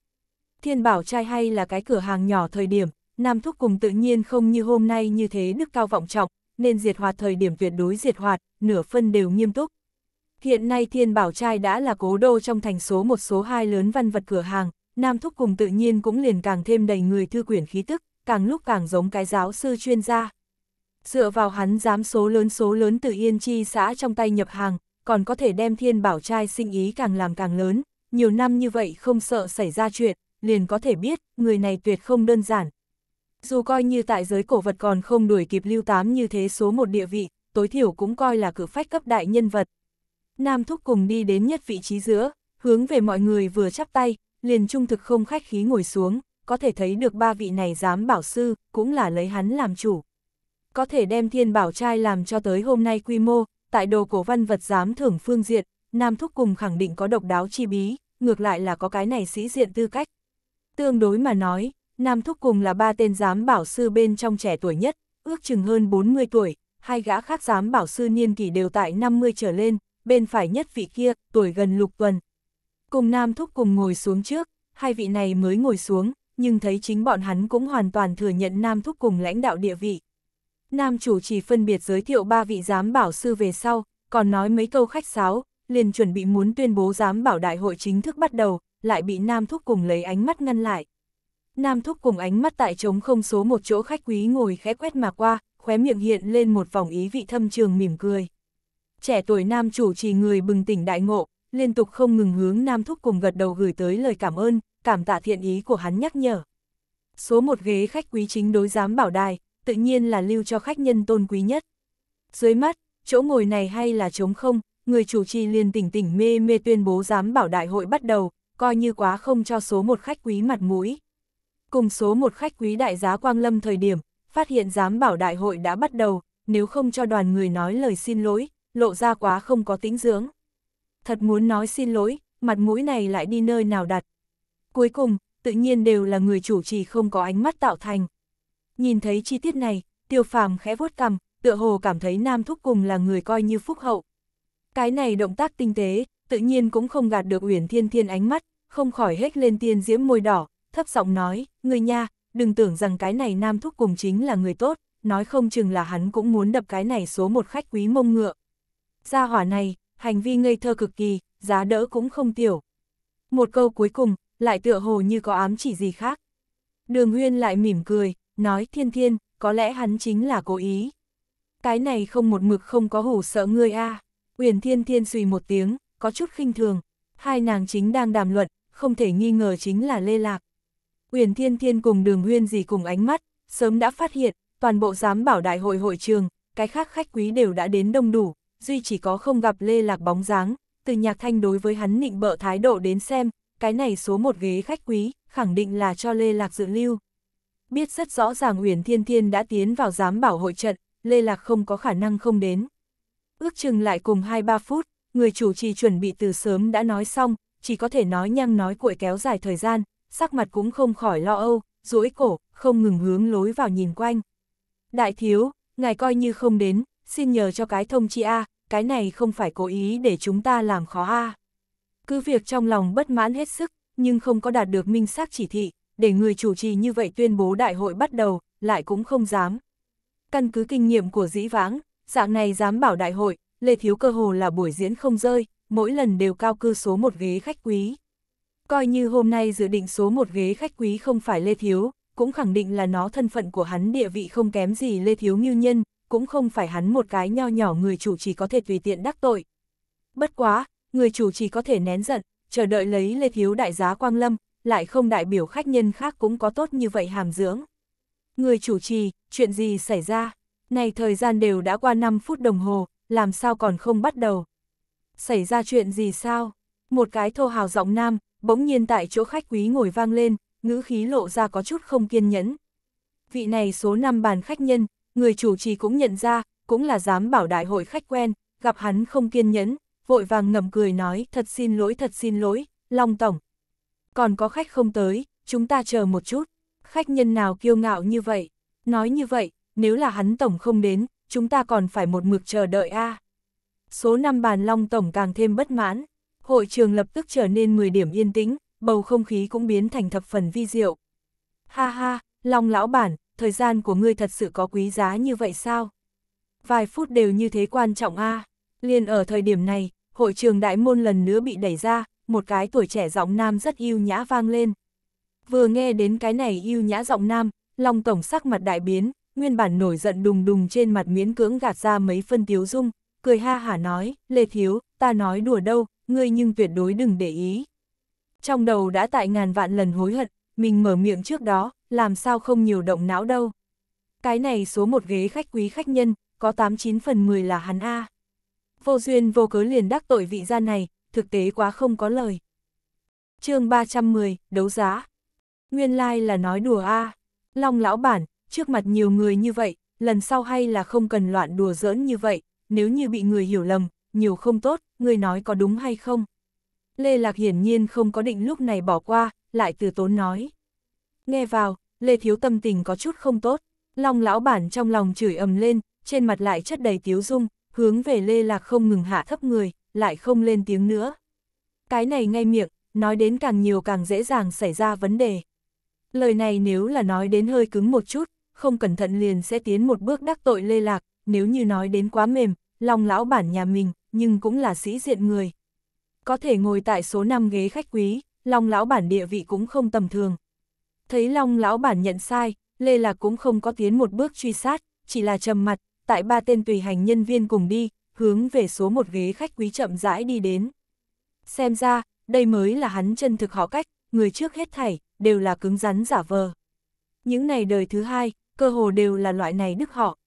Thiên bảo trai hay là cái cửa hàng nhỏ thời điểm, nam thúc cùng tự nhiên không như hôm nay như thế đức cao vọng trọng, nên diệt hoạt thời điểm tuyệt đối diệt hoạt, nửa phân đều nghiêm túc. Hiện nay thiên bảo trai đã là cố đô trong thành số một số hai lớn văn vật cửa hàng, nam thúc cùng tự nhiên cũng liền càng thêm đầy người thư quyển khí tức, càng lúc càng giống cái giáo sư chuyên gia dựa vào hắn dám số lớn số lớn từ yên chi xã trong tay nhập hàng, còn có thể đem thiên bảo trai sinh ý càng làm càng lớn, nhiều năm như vậy không sợ xảy ra chuyện, liền có thể biết, người này tuyệt không đơn giản. Dù coi như tại giới cổ vật còn không đuổi kịp lưu tám như thế số một địa vị, tối thiểu cũng coi là cử phách cấp đại nhân vật. Nam Thúc cùng đi đến nhất vị trí giữa, hướng về mọi người vừa chắp tay, liền trung thực không khách khí ngồi xuống, có thể thấy được ba vị này dám bảo sư, cũng là lấy hắn làm chủ có thể đem thiên bảo trai làm cho tới hôm nay quy mô, tại đồ cổ văn vật giám thưởng phương diện, Nam Thúc cùng khẳng định có độc đáo chi bí, ngược lại là có cái này sĩ diện tư cách. Tương đối mà nói, Nam Thúc cùng là ba tên giám bảo sư bên trong trẻ tuổi nhất, ước chừng hơn 40 tuổi, hai gã khác giám bảo sư niên kỷ đều tại 50 trở lên, bên phải nhất vị kia, tuổi gần lục tuần. Cùng Nam Thúc cùng ngồi xuống trước, hai vị này mới ngồi xuống, nhưng thấy chính bọn hắn cũng hoàn toàn thừa nhận Nam Thúc cùng lãnh đạo địa vị. Nam chủ chỉ phân biệt giới thiệu ba vị giám bảo sư về sau, còn nói mấy câu khách sáo, liền chuẩn bị muốn tuyên bố giám bảo đại hội chính thức bắt đầu, lại bị Nam Thúc cùng lấy ánh mắt ngăn lại. Nam Thúc cùng ánh mắt tại trống không số một chỗ khách quý ngồi khẽ quét mà qua, khóe miệng hiện lên một vòng ý vị thâm trường mỉm cười. Trẻ tuổi Nam chủ trì người bừng tỉnh đại ngộ, liên tục không ngừng hướng Nam Thúc cùng gật đầu gửi tới lời cảm ơn, cảm tạ thiện ý của hắn nhắc nhở. Số một ghế khách quý chính đối giám bảo đài, tự nhiên là lưu cho khách nhân tôn quý nhất. Dưới mắt, chỗ ngồi này hay là trống không, người chủ trì liền tỉnh tỉnh mê mê tuyên bố dám bảo đại hội bắt đầu, coi như quá không cho số một khách quý mặt mũi. Cùng số một khách quý đại giá Quang Lâm thời điểm, phát hiện dám bảo đại hội đã bắt đầu, nếu không cho đoàn người nói lời xin lỗi, lộ ra quá không có tính dưỡng. Thật muốn nói xin lỗi, mặt mũi này lại đi nơi nào đặt. Cuối cùng, tự nhiên đều là người chủ trì không có ánh mắt tạo thành. Nhìn thấy chi tiết này, tiêu phàm khẽ vuốt cằm, tựa hồ cảm thấy nam thúc cùng là người coi như phúc hậu. Cái này động tác tinh tế, tự nhiên cũng không gạt được Uyển Thiên Thiên ánh mắt, không khỏi hết lên tiên diễm môi đỏ, thấp giọng nói, người nha, đừng tưởng rằng cái này nam thúc cùng chính là người tốt, nói không chừng là hắn cũng muốn đập cái này số một khách quý mông ngựa. Gia hỏa này, hành vi ngây thơ cực kỳ, giá đỡ cũng không tiểu. Một câu cuối cùng, lại tựa hồ như có ám chỉ gì khác. Đường Huyên lại mỉm cười, nói thiên thiên, có lẽ hắn chính là cố ý. Cái này không một mực không có hủ sợ ngươi a Uyển thiên thiên suy một tiếng, có chút khinh thường, hai nàng chính đang đàm luận, không thể nghi ngờ chính là lê lạc. Uyển thiên thiên cùng đường huyên gì cùng ánh mắt, sớm đã phát hiện, toàn bộ giám bảo đại hội hội trường, cái khác khách quý đều đã đến đông đủ, duy chỉ có không gặp lê lạc bóng dáng, từ nhạc thanh đối với hắn nịnh bợ thái độ đến xem, cái này số một ghế khách quý, khẳng định là cho Lê Lạc dự lưu biết rất rõ ràng Uyển Thiên Thiên đã tiến vào giám bảo hội trận, Lê Lạc không có khả năng không đến. Ước chừng lại cùng 2-3 phút, người chủ trì chuẩn bị từ sớm đã nói xong, chỉ có thể nói nhăng nói cuội kéo dài thời gian, sắc mặt cũng không khỏi lo âu, duỗi cổ, không ngừng hướng lối vào nhìn quanh. Đại thiếu, ngài coi như không đến, xin nhờ cho cái thông chi A, cái này không phải cố ý để chúng ta làm khó A. Cứ việc trong lòng bất mãn hết sức, nhưng không có đạt được minh xác chỉ thị, để người chủ trì như vậy tuyên bố đại hội bắt đầu, lại cũng không dám. Căn cứ kinh nghiệm của dĩ vãng, dạng này dám bảo đại hội, Lê Thiếu cơ hồ là buổi diễn không rơi, mỗi lần đều cao cư số một ghế khách quý. Coi như hôm nay dự định số một ghế khách quý không phải Lê Thiếu, cũng khẳng định là nó thân phận của hắn địa vị không kém gì Lê Thiếu Ngưu Nhân, cũng không phải hắn một cái nho nhỏ người chủ trì có thể tùy tiện đắc tội. Bất quá, người chủ trì có thể nén giận, chờ đợi lấy Lê Thiếu đại giá Quang Lâm, lại không đại biểu khách nhân khác cũng có tốt như vậy hàm dưỡng. Người chủ trì, chuyện gì xảy ra? Này thời gian đều đã qua 5 phút đồng hồ, làm sao còn không bắt đầu? Xảy ra chuyện gì sao? Một cái thô hào giọng nam, bỗng nhiên tại chỗ khách quý ngồi vang lên, ngữ khí lộ ra có chút không kiên nhẫn. Vị này số 5 bàn khách nhân, người chủ trì cũng nhận ra, cũng là dám bảo đại hội khách quen, gặp hắn không kiên nhẫn, vội vàng ngầm cười nói thật xin lỗi thật xin lỗi, Long Tổng, còn có khách không tới, chúng ta chờ một chút. Khách nhân nào kiêu ngạo như vậy? Nói như vậy, nếu là hắn tổng không đến, chúng ta còn phải một mực chờ đợi a. Số năm bàn long tổng càng thêm bất mãn, hội trường lập tức trở nên 10 điểm yên tĩnh, bầu không khí cũng biến thành thập phần vi diệu. Ha ha, long lão bản, thời gian của ngươi thật sự có quý giá như vậy sao? Vài phút đều như thế quan trọng a. À. Liên ở thời điểm này, hội trường đại môn lần nữa bị đẩy ra, một cái tuổi trẻ giọng nam rất yêu nhã vang lên. Vừa nghe đến cái này yêu nhã giọng nam, Long Tổng sắc mặt đại biến, nguyên bản nổi giận đùng đùng trên mặt miễn cưỡng gạt ra mấy phân tiếu dung, cười ha hả nói, Lê Thiếu, ta nói đùa đâu, ngươi nhưng tuyệt đối đừng để ý. Trong đầu đã tại ngàn vạn lần hối hận, mình mở miệng trước đó, làm sao không nhiều động não đâu. Cái này số một ghế khách quý khách nhân, có 89 phần 10 là hắn A. Vô duyên vô cớ liền đắc tội vị gia này, thực tế quá không có lời. chương 310, đấu giá. Nguyên lai là nói đùa a à. Long lão bản, trước mặt nhiều người như vậy, lần sau hay là không cần loạn đùa giỡn như vậy, nếu như bị người hiểu lầm, nhiều không tốt, người nói có đúng hay không. Lê Lạc hiển nhiên không có định lúc này bỏ qua, lại từ tốn nói. Nghe vào, Lê Thiếu tâm tình có chút không tốt, Long lão bản trong lòng chửi ầm lên, trên mặt lại chất đầy tiếu dung, hướng về Lê Lạc không ngừng hạ thấp người, lại không lên tiếng nữa. Cái này ngay miệng, nói đến càng nhiều càng dễ dàng xảy ra vấn đề. Lời này nếu là nói đến hơi cứng một chút, không cẩn thận liền sẽ tiến một bước đắc tội lê lạc, nếu như nói đến quá mềm, lòng lão bản nhà mình, nhưng cũng là sĩ diện người. Có thể ngồi tại số 5 ghế khách quý, Long lão bản địa vị cũng không tầm thường. Thấy Long lão bản nhận sai, Lê Lạc cũng không có tiến một bước truy sát, chỉ là trầm mặt, tại ba tên tùy hành nhân viên cùng đi, hướng về số một ghế khách quý chậm rãi đi đến. Xem ra, đây mới là hắn chân thực họ cách, người trước hết thảy, đều là cứng rắn giả vờ. Những này đời thứ hai, cơ hồ đều là loại này đức họ.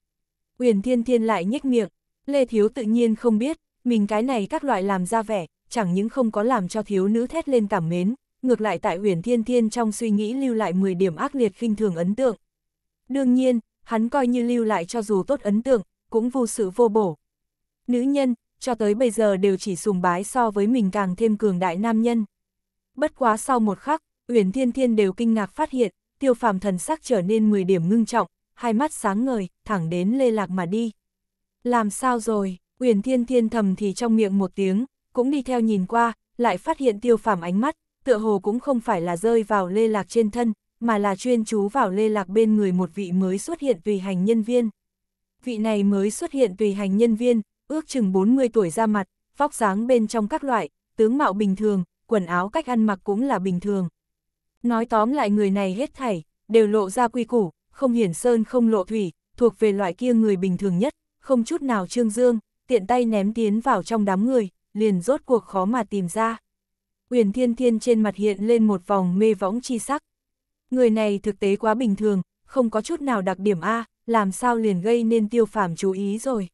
Uyển Thiên Thiên lại nhếch miệng, Lê Thiếu tự nhiên không biết, mình cái này các loại làm ra vẻ, chẳng những không có làm cho thiếu nữ thét lên cảm mến, ngược lại tại Uyển Thiên Thiên trong suy nghĩ lưu lại 10 điểm ác liệt khinh thường ấn tượng. Đương nhiên, hắn coi như lưu lại cho dù tốt ấn tượng, cũng vô sự vô bổ, nữ nhân, cho tới bây giờ đều chỉ sùng bái so với mình càng thêm cường đại nam nhân. Bất quá sau một khắc, Uyển Thiên Thiên đều kinh ngạc phát hiện, tiêu phàm thần sắc trở nên 10 điểm ngưng trọng, hai mắt sáng ngời, thẳng đến lê lạc mà đi. Làm sao rồi, Uyển Thiên Thiên thầm thì trong miệng một tiếng, cũng đi theo nhìn qua, lại phát hiện tiêu phàm ánh mắt, tựa hồ cũng không phải là rơi vào lê lạc trên thân, mà là chuyên chú vào lê lạc bên người một vị mới xuất hiện tùy hành nhân viên. Vị này mới xuất hiện tùy hành nhân viên, ước chừng 40 tuổi ra mặt, vóc dáng bên trong các loại, tướng mạo bình thường, quần áo cách ăn mặc cũng là bình thường. Nói tóm lại người này hết thảy, đều lộ ra quy củ, không hiển sơn không lộ thủy, thuộc về loại kia người bình thường nhất, không chút nào trương dương, tiện tay ném tiến vào trong đám người, liền rốt cuộc khó mà tìm ra. Uyển Thiên Thiên trên mặt hiện lên một vòng mê võng chi sắc. Người này thực tế quá bình thường, không có chút nào đặc điểm A, làm sao liền gây nên tiêu phàm chú ý rồi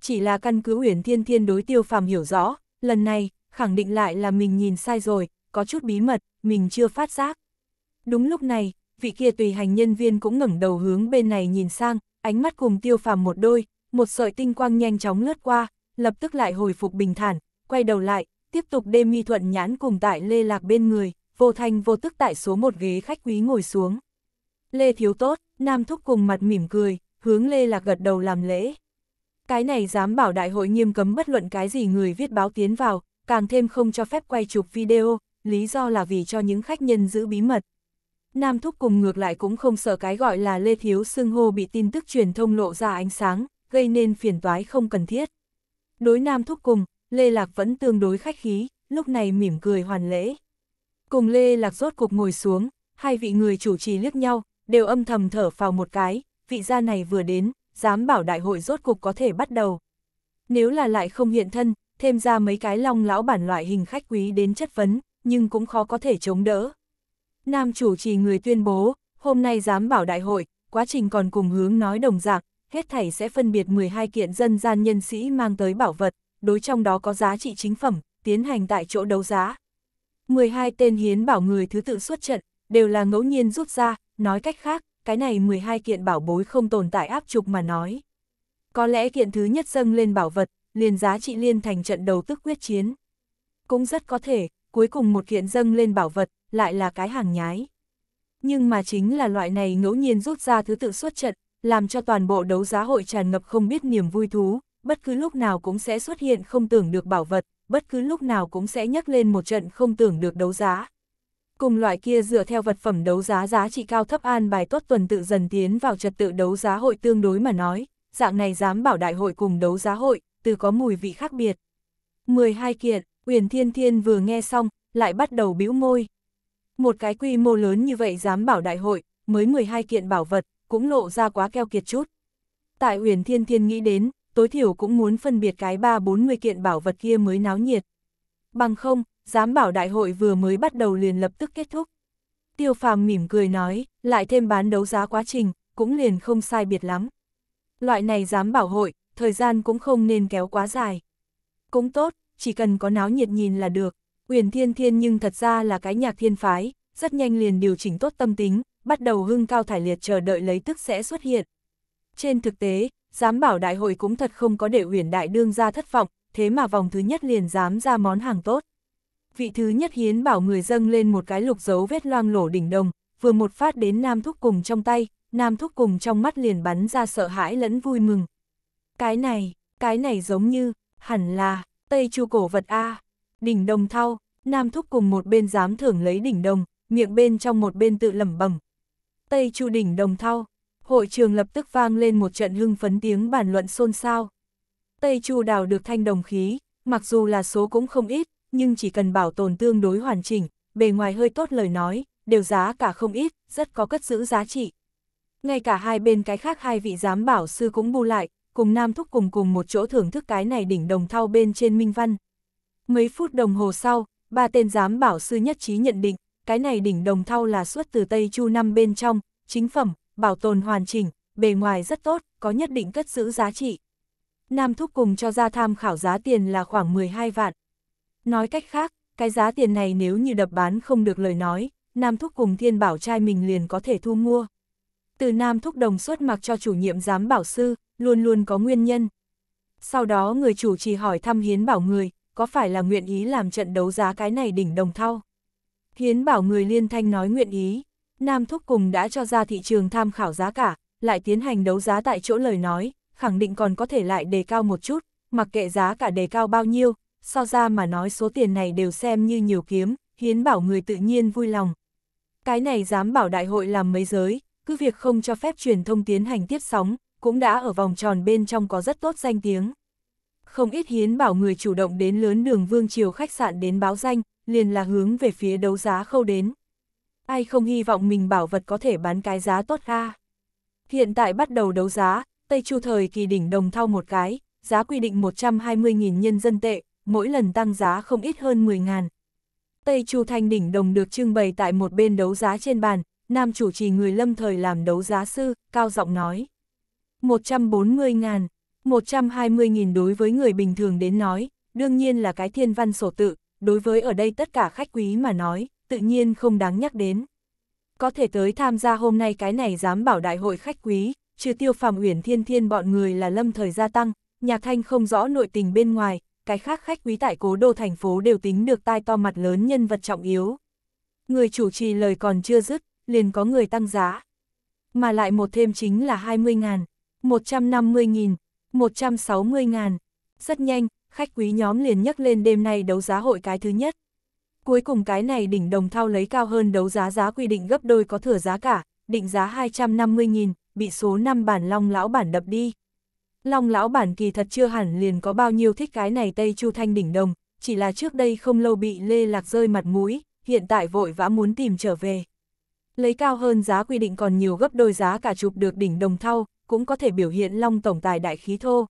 chỉ là căn cứ Uyển Thiên Thiên đối Tiêu Phàm hiểu rõ, lần này, khẳng định lại là mình nhìn sai rồi, có chút bí mật, mình chưa phát giác. Đúng lúc này, vị kia tùy hành nhân viên cũng ngẩng đầu hướng bên này nhìn sang, ánh mắt cùng Tiêu Phàm một đôi, một sợi tinh quang nhanh chóng lướt qua, lập tức lại hồi phục bình thản, quay đầu lại, tiếp tục đêm mi thuận nhãn cùng tại Lê Lạc bên người, vô thanh vô tức tại số một ghế khách quý ngồi xuống. Lê Thiếu Tốt, Nam Thúc cùng mặt mỉm cười, hướng Lê Lạc gật đầu làm lễ. Cái này dám bảo đại hội nghiêm cấm bất luận cái gì người viết báo tiến vào, càng thêm không cho phép quay chụp video, lý do là vì cho những khách nhân giữ bí mật. Nam Thúc cùng ngược lại cũng không sợ cái gọi là Lê Thiếu xưng hô bị tin tức truyền thông lộ ra ánh sáng, gây nên phiền toái không cần thiết. Đối Nam Thúc cùng, Lê Lạc vẫn tương đối khách khí, lúc này mỉm cười hoàn lễ. Cùng Lê Lạc rốt cục ngồi xuống, hai vị người chủ trì liếc nhau, đều âm thầm thở vào một cái, vị gia này vừa đến, dám bảo đại hội rốt cục có thể bắt đầu. Nếu là lại không hiện thân, thêm ra mấy cái long lão bản loại hình khách quý đến chất vấn, nhưng cũng khó có thể chống đỡ. Nam chủ trì người tuyên bố, hôm nay dám bảo đại hội, quá trình còn cùng hướng nói đồng dạng, hết thảy sẽ phân biệt 12 kiện dân gian nhân sĩ mang tới bảo vật, đối trong đó có giá trị chính phẩm, tiến hành tại chỗ đấu giá. 12 tên hiến bảo người thứ tự xuất trận, đều là ngẫu nhiên rút ra, nói cách khác, cái này 12 kiện bảo bối không tồn tại áp trục mà nói. Có lẽ kiện thứ nhất dâng lên bảo vật, liền giá trị liên thành trận đầu tức quyết chiến. Cũng rất có thể, cuối cùng một kiện dâng lên bảo vật, lại là cái hàng nhái. Nhưng mà chính là loại này ngẫu nhiên rút ra thứ tự xuất trận, làm cho toàn bộ đấu giá hội tràn ngập không biết niềm vui thú, bất cứ lúc nào cũng sẽ xuất hiện không tưởng được bảo vật, bất cứ lúc nào cũng sẽ nhắc lên một trận không tưởng được đấu giá, cùng loại kia dựa theo vật phẩm đấu giá giá trị cao thấp an bài tốt tuần tự dần tiến vào trật tự đấu giá hội tương đối mà nói, dạng này dám bảo đại hội cùng đấu giá hội, từ có mùi vị khác biệt. 12 kiện, Uyển Thiên Thiên vừa nghe xong, lại bắt đầu bĩu môi. Một cái quy mô lớn như vậy dám bảo đại hội, mới 12 kiện bảo vật, cũng lộ ra quá keo kiệt chút. Tại Uyển Thiên Thiên nghĩ đến, tối thiểu cũng muốn phân biệt cái 3-40 kiện bảo vật kia mới náo nhiệt. Bằng không, dám bảo đại hội vừa mới bắt đầu liền lập tức kết thúc. Tiêu phàm mỉm cười nói, lại thêm bán đấu giá quá trình, cũng liền không sai biệt lắm. Loại này dám bảo hội, thời gian cũng không nên kéo quá dài. Cũng tốt, chỉ cần có náo nhiệt nhìn là được. Uyển Thiên Thiên nhưng thật ra là cái nhạc thiên phái, rất nhanh liền điều chỉnh tốt tâm tính, bắt đầu hưng cao thải liệt chờ đợi lấy tức sẽ xuất hiện. Trên thực tế, dám bảo đại hội cũng thật không có để Uyển Đại đương ra thất vọng, thế mà vòng thứ nhất liền dám ra món hàng tốt vị thứ nhất hiến bảo người dâng lên một cái lục dấu vết loang lổ đỉnh đồng, vừa một phát đến nam thúc cùng trong tay, nam thúc cùng trong mắt liền bắn ra sợ hãi lẫn vui mừng. Cái này, cái này giống như, hẳn là, Tây Chu cổ vật A, đỉnh đồng thau, nam thúc cùng một bên dám thưởng lấy đỉnh đồng, miệng bên trong một bên tự lẩm bẩm. Tây Chu đỉnh đồng thau, hội trường lập tức vang lên một trận hưng phấn tiếng bàn luận xôn xao. Tây Chu đào được thanh đồng khí, mặc dù là số cũng không ít, nhưng chỉ cần bảo tồn tương đối hoàn chỉnh, bề ngoài hơi tốt lời nói, đều giá cả không ít, rất có cất giữ giá trị. Ngay cả hai bên cái khác hai vị giám bảo sư cũng bu lại, cùng Nam Thúc cùng cùng một chỗ thưởng thức cái này đỉnh đồng thau bên trên Minh Văn. Mấy phút đồng hồ sau, ba tên giám bảo sư nhất trí nhận định, cái này đỉnh đồng thau là xuất từ Tây Chu năm bên trong, chính phẩm, bảo tồn hoàn chỉnh, bề ngoài rất tốt, có nhất định cất giữ giá trị. Nam Thúc cùng cho ra tham khảo giá tiền là khoảng 12 vạn, Nói cách khác, cái giá tiền này nếu như đập bán không được lời nói, Nam Thúc cùng Thiên Bảo trai mình liền có thể thu mua. Từ Nam Thúc đồng suất mặc cho chủ nhiệm giám bảo sư, luôn luôn có nguyên nhân. Sau đó người chủ trì hỏi thăm Hiến Bảo người, có phải là nguyện ý làm trận đấu giá cái này đỉnh đồng thau? Hiến Bảo người liên thanh nói nguyện ý, Nam Thúc cùng đã cho ra thị trường tham khảo giá cả, lại tiến hành đấu giá tại chỗ lời nói, khẳng định còn có thể lại đề cao một chút, mặc kệ giá cả đề cao bao nhiêu, so ra mà nói số tiền này đều xem như nhiều kiếm, hiến bảo người tự nhiên vui lòng. Cái này dám bảo đại hội làm mấy giới, cứ việc không cho phép truyền thông tiến hành tiếp sóng, cũng đã ở vòng tròn bên trong có rất tốt danh tiếng. Không ít hiến bảo người chủ động đến lớn đường Vương Triều khách sạn đến báo danh, liền là hướng về phía đấu giá khâu đến. Ai không hy vọng mình bảo vật có thể bán cái giá tốt ra. Hiện tại bắt đầu đấu giá, Tây Chu thời kỳ đỉnh đồng thau một cái, giá quy định 120.000 nhân dân tệ, mỗi lần tăng giá không ít hơn 10 ngàn. Tây Chu Thanh Đỉnh Đồng được trưng bày tại một bên đấu giá trên bàn, nam chủ trì người lâm thời làm đấu giá sư, cao giọng nói. 140 ngàn, 120 nghìn đối với người bình thường đến nói, đương nhiên là cái thiên văn sổ tự, đối với ở đây tất cả khách quý mà nói, tự nhiên không đáng nhắc đến. Có thể tới tham gia hôm nay cái này dám bảo đại hội khách quý, trừ tiêu phàm uyển thiên thiên bọn người là lâm thời gia tăng, nhạc thanh không rõ nội tình bên ngoài, cái khác khách quý tại cố đô thành phố đều tính được tai to mặt lớn nhân vật trọng yếu. Người chủ trì lời còn chưa dứt, liền có người tăng giá. Mà lại một thêm chính là 20 ngàn, 150 nghìn, 160 ngàn. Rất nhanh, khách quý nhóm liền nhắc lên đêm nay đấu giá hội cái thứ nhất. Cuối cùng cái này đỉnh đồng thao lấy cao hơn đấu giá giá quy định gấp đôi có thừa giá cả, định giá 250 nghìn, bị số 5 bản long lão bản đập đi. Long lão bản kỳ thật chưa hẳn liền có bao nhiêu thích cái này Tây Chu Thanh đỉnh đồng, chỉ là trước đây không lâu bị Lê Lạc rơi mặt mũi, hiện tại vội vã muốn tìm trở về. Lấy cao hơn giá quy định còn nhiều gấp đôi giá cả chụp được đỉnh đồng thau, cũng có thể biểu hiện Long tổng tài đại khí thô.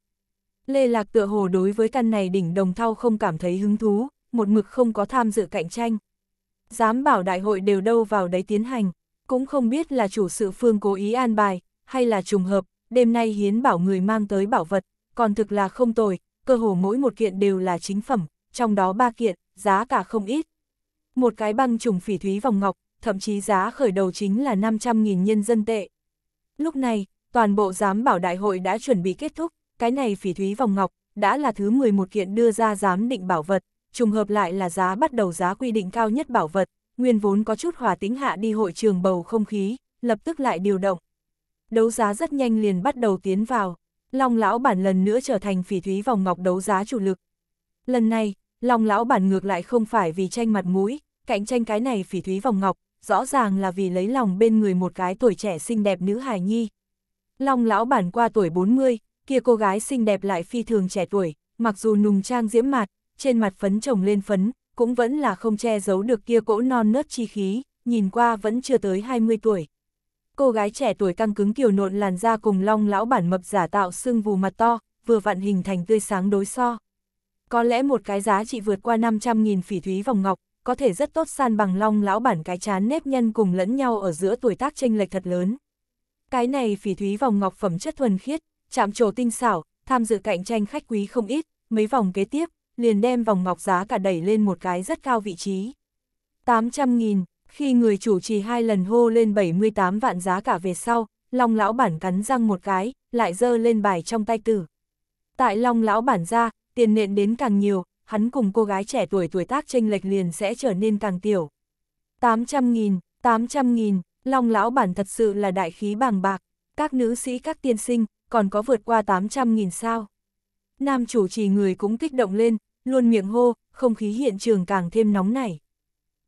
Lê Lạc tựa hồ đối với căn này đỉnh đồng thau không cảm thấy hứng thú, một mực không có tham dự cạnh tranh. Dám bảo đại hội đều đâu vào đấy tiến hành, cũng không biết là chủ sự phương cố ý an bài, hay là trùng hợp, đêm nay hiến bảo người mang tới bảo vật, còn thực là không tồi, cơ hồ mỗi một kiện đều là chính phẩm, trong đó ba kiện, giá cả không ít. Một cái băng trùng phỉ thúy vòng ngọc, thậm chí giá khởi đầu chính là 500.000 nhân dân tệ. Lúc này, toàn bộ giám bảo đại hội đã chuẩn bị kết thúc, cái này phỉ thúy vòng ngọc, đã là thứ 11 kiện đưa ra giám định bảo vật, trùng hợp lại là giá bắt đầu giá quy định cao nhất bảo vật, nguyên vốn có chút hòa tính hạ đi hội trường bầu không khí, lập tức lại điều động đấu giá rất nhanh liền bắt đầu tiến vào. Long lão bản lần nữa trở thành phỉ thúy vòng ngọc đấu giá chủ lực. Lần này, Long lão bản ngược lại không phải vì tranh mặt mũi, cạnh tranh cái này phỉ thúy vòng ngọc, rõ ràng là vì lấy lòng bên người một cái tuổi trẻ xinh đẹp nữ hài nhi. Long lão bản qua tuổi 40, kia cô gái xinh đẹp lại phi thường trẻ tuổi, mặc dù nùng trang diễm mạt, trên mặt phấn chồng lên phấn, cũng vẫn là không che giấu được kia cỗ non nớt chi khí, nhìn qua vẫn chưa tới 20 tuổi cô gái trẻ tuổi căng cứng kiều nộn làn da cùng long lão bản mập giả tạo xương vù mặt to, vừa vặn hình thành tươi sáng đối so. Có lẽ một cái giá trị vượt qua 500.000 phỉ thúy vòng ngọc, có thể rất tốt san bằng long lão bản cái chán nếp nhân cùng lẫn nhau ở giữa tuổi tác chênh lệch thật lớn. Cái này phỉ thúy vòng ngọc phẩm chất thuần khiết, chạm trổ tinh xảo, tham dự cạnh tranh khách quý không ít, mấy vòng kế tiếp, liền đem vòng ngọc giá cả đẩy lên một cái rất cao vị trí. 800.000, khi người chủ trì hai lần hô lên 78 vạn giá cả về sau, Long lão bản cắn răng một cái, lại dơ lên bài trong tay tử. Tại Long lão bản ra, tiền nện đến càng nhiều, hắn cùng cô gái trẻ tuổi tuổi tác chênh lệch liền sẽ trở nên càng tiểu. 800.000, 800.000, Long lão bản thật sự là đại khí bàng bạc, các nữ sĩ các tiên sinh, còn có vượt qua 800.000 sao. Nam chủ trì người cũng kích động lên, luôn miệng hô, không khí hiện trường càng thêm nóng nảy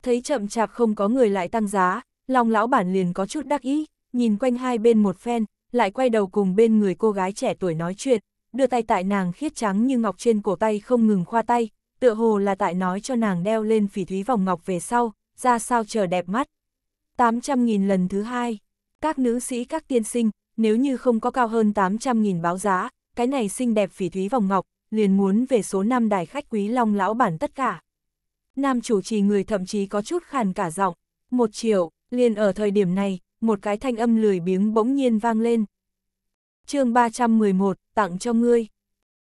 thấy chậm chạp không có người lại tăng giá, lòng lão bản liền có chút đắc ý, nhìn quanh hai bên một phen, lại quay đầu cùng bên người cô gái trẻ tuổi nói chuyện, đưa tay tại nàng khiết trắng như ngọc trên cổ tay không ngừng khoa tay, tựa hồ là tại nói cho nàng đeo lên phỉ thúy vòng ngọc về sau, ra sao chờ đẹp mắt. 800.000 lần thứ hai, các nữ sĩ các tiên sinh, nếu như không có cao hơn 800.000 báo giá, cái này xinh đẹp phỉ thúy vòng ngọc, liền muốn về số 5 đài khách quý long lão bản tất cả. Nam chủ trì người thậm chí có chút khàn cả giọng. Một triệu, liền ở thời điểm này, một cái thanh âm lười biếng bỗng nhiên vang lên. chương 311, tặng cho ngươi.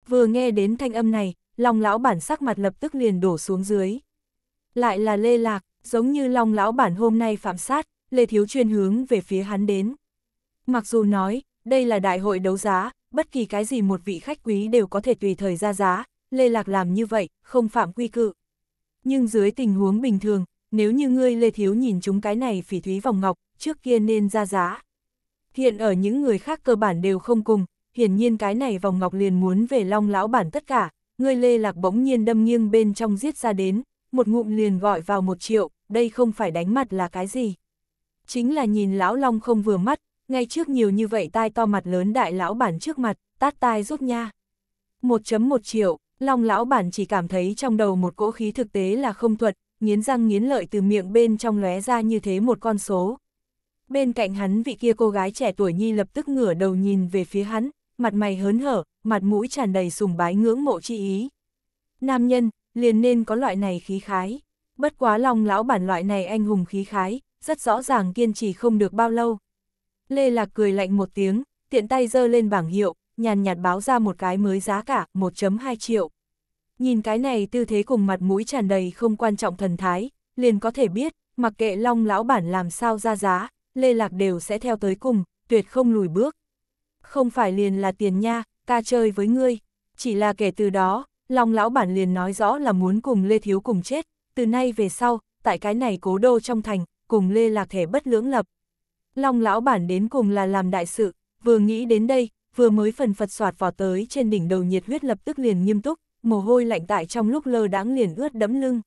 Vừa nghe đến thanh âm này, lòng lão bản sắc mặt lập tức liền đổ xuống dưới. Lại là lê lạc, giống như lòng lão bản hôm nay phạm sát, lê thiếu chuyên hướng về phía hắn đến. Mặc dù nói, đây là đại hội đấu giá, bất kỳ cái gì một vị khách quý đều có thể tùy thời ra giá, lê lạc làm như vậy, không phạm quy cự nhưng dưới tình huống bình thường, nếu như ngươi Lê Thiếu nhìn chúng cái này phỉ thúy vòng ngọc, trước kia nên ra giá. Hiện ở những người khác cơ bản đều không cùng, hiển nhiên cái này vòng ngọc liền muốn về long lão bản tất cả, ngươi Lê Lạc bỗng nhiên đâm nghiêng bên trong giết ra đến, một ngụm liền gọi vào một triệu, đây không phải đánh mặt là cái gì. Chính là nhìn lão long không vừa mắt, ngay trước nhiều như vậy tai to mặt lớn đại lão bản trước mặt, tát tai rút nha. 1.1 triệu, Long lão bản chỉ cảm thấy trong đầu một cỗ khí thực tế là không thuật, nghiến răng nghiến lợi từ miệng bên trong lóe ra như thế một con số. Bên cạnh hắn vị kia cô gái trẻ tuổi nhi lập tức ngửa đầu nhìn về phía hắn, mặt mày hớn hở, mặt mũi tràn đầy sùng bái ngưỡng mộ chi ý. Nam nhân, liền nên có loại này khí khái. Bất quá long lão bản loại này anh hùng khí khái, rất rõ ràng kiên trì không được bao lâu. Lê Lạc cười lạnh một tiếng, tiện tay giơ lên bảng hiệu, nhàn nhạt báo ra một cái mới giá cả, 1.2 triệu. Nhìn cái này tư thế cùng mặt mũi tràn đầy không quan trọng thần thái, liền có thể biết, mặc kệ long lão bản làm sao ra giá, lê lạc đều sẽ theo tới cùng, tuyệt không lùi bước. Không phải liền là tiền nha, ta chơi với ngươi, chỉ là kể từ đó, long lão bản liền nói rõ là muốn cùng lê thiếu cùng chết, từ nay về sau, tại cái này cố đô trong thành, cùng lê lạc thể bất lưỡng lập. Long lão bản đến cùng là làm đại sự, vừa nghĩ đến đây, vừa mới phần phật soạt vò tới trên đỉnh đầu nhiệt huyết lập tức liền nghiêm túc, mồ hôi lạnh tại trong lúc lơ đãng liền ướt đẫm lưng.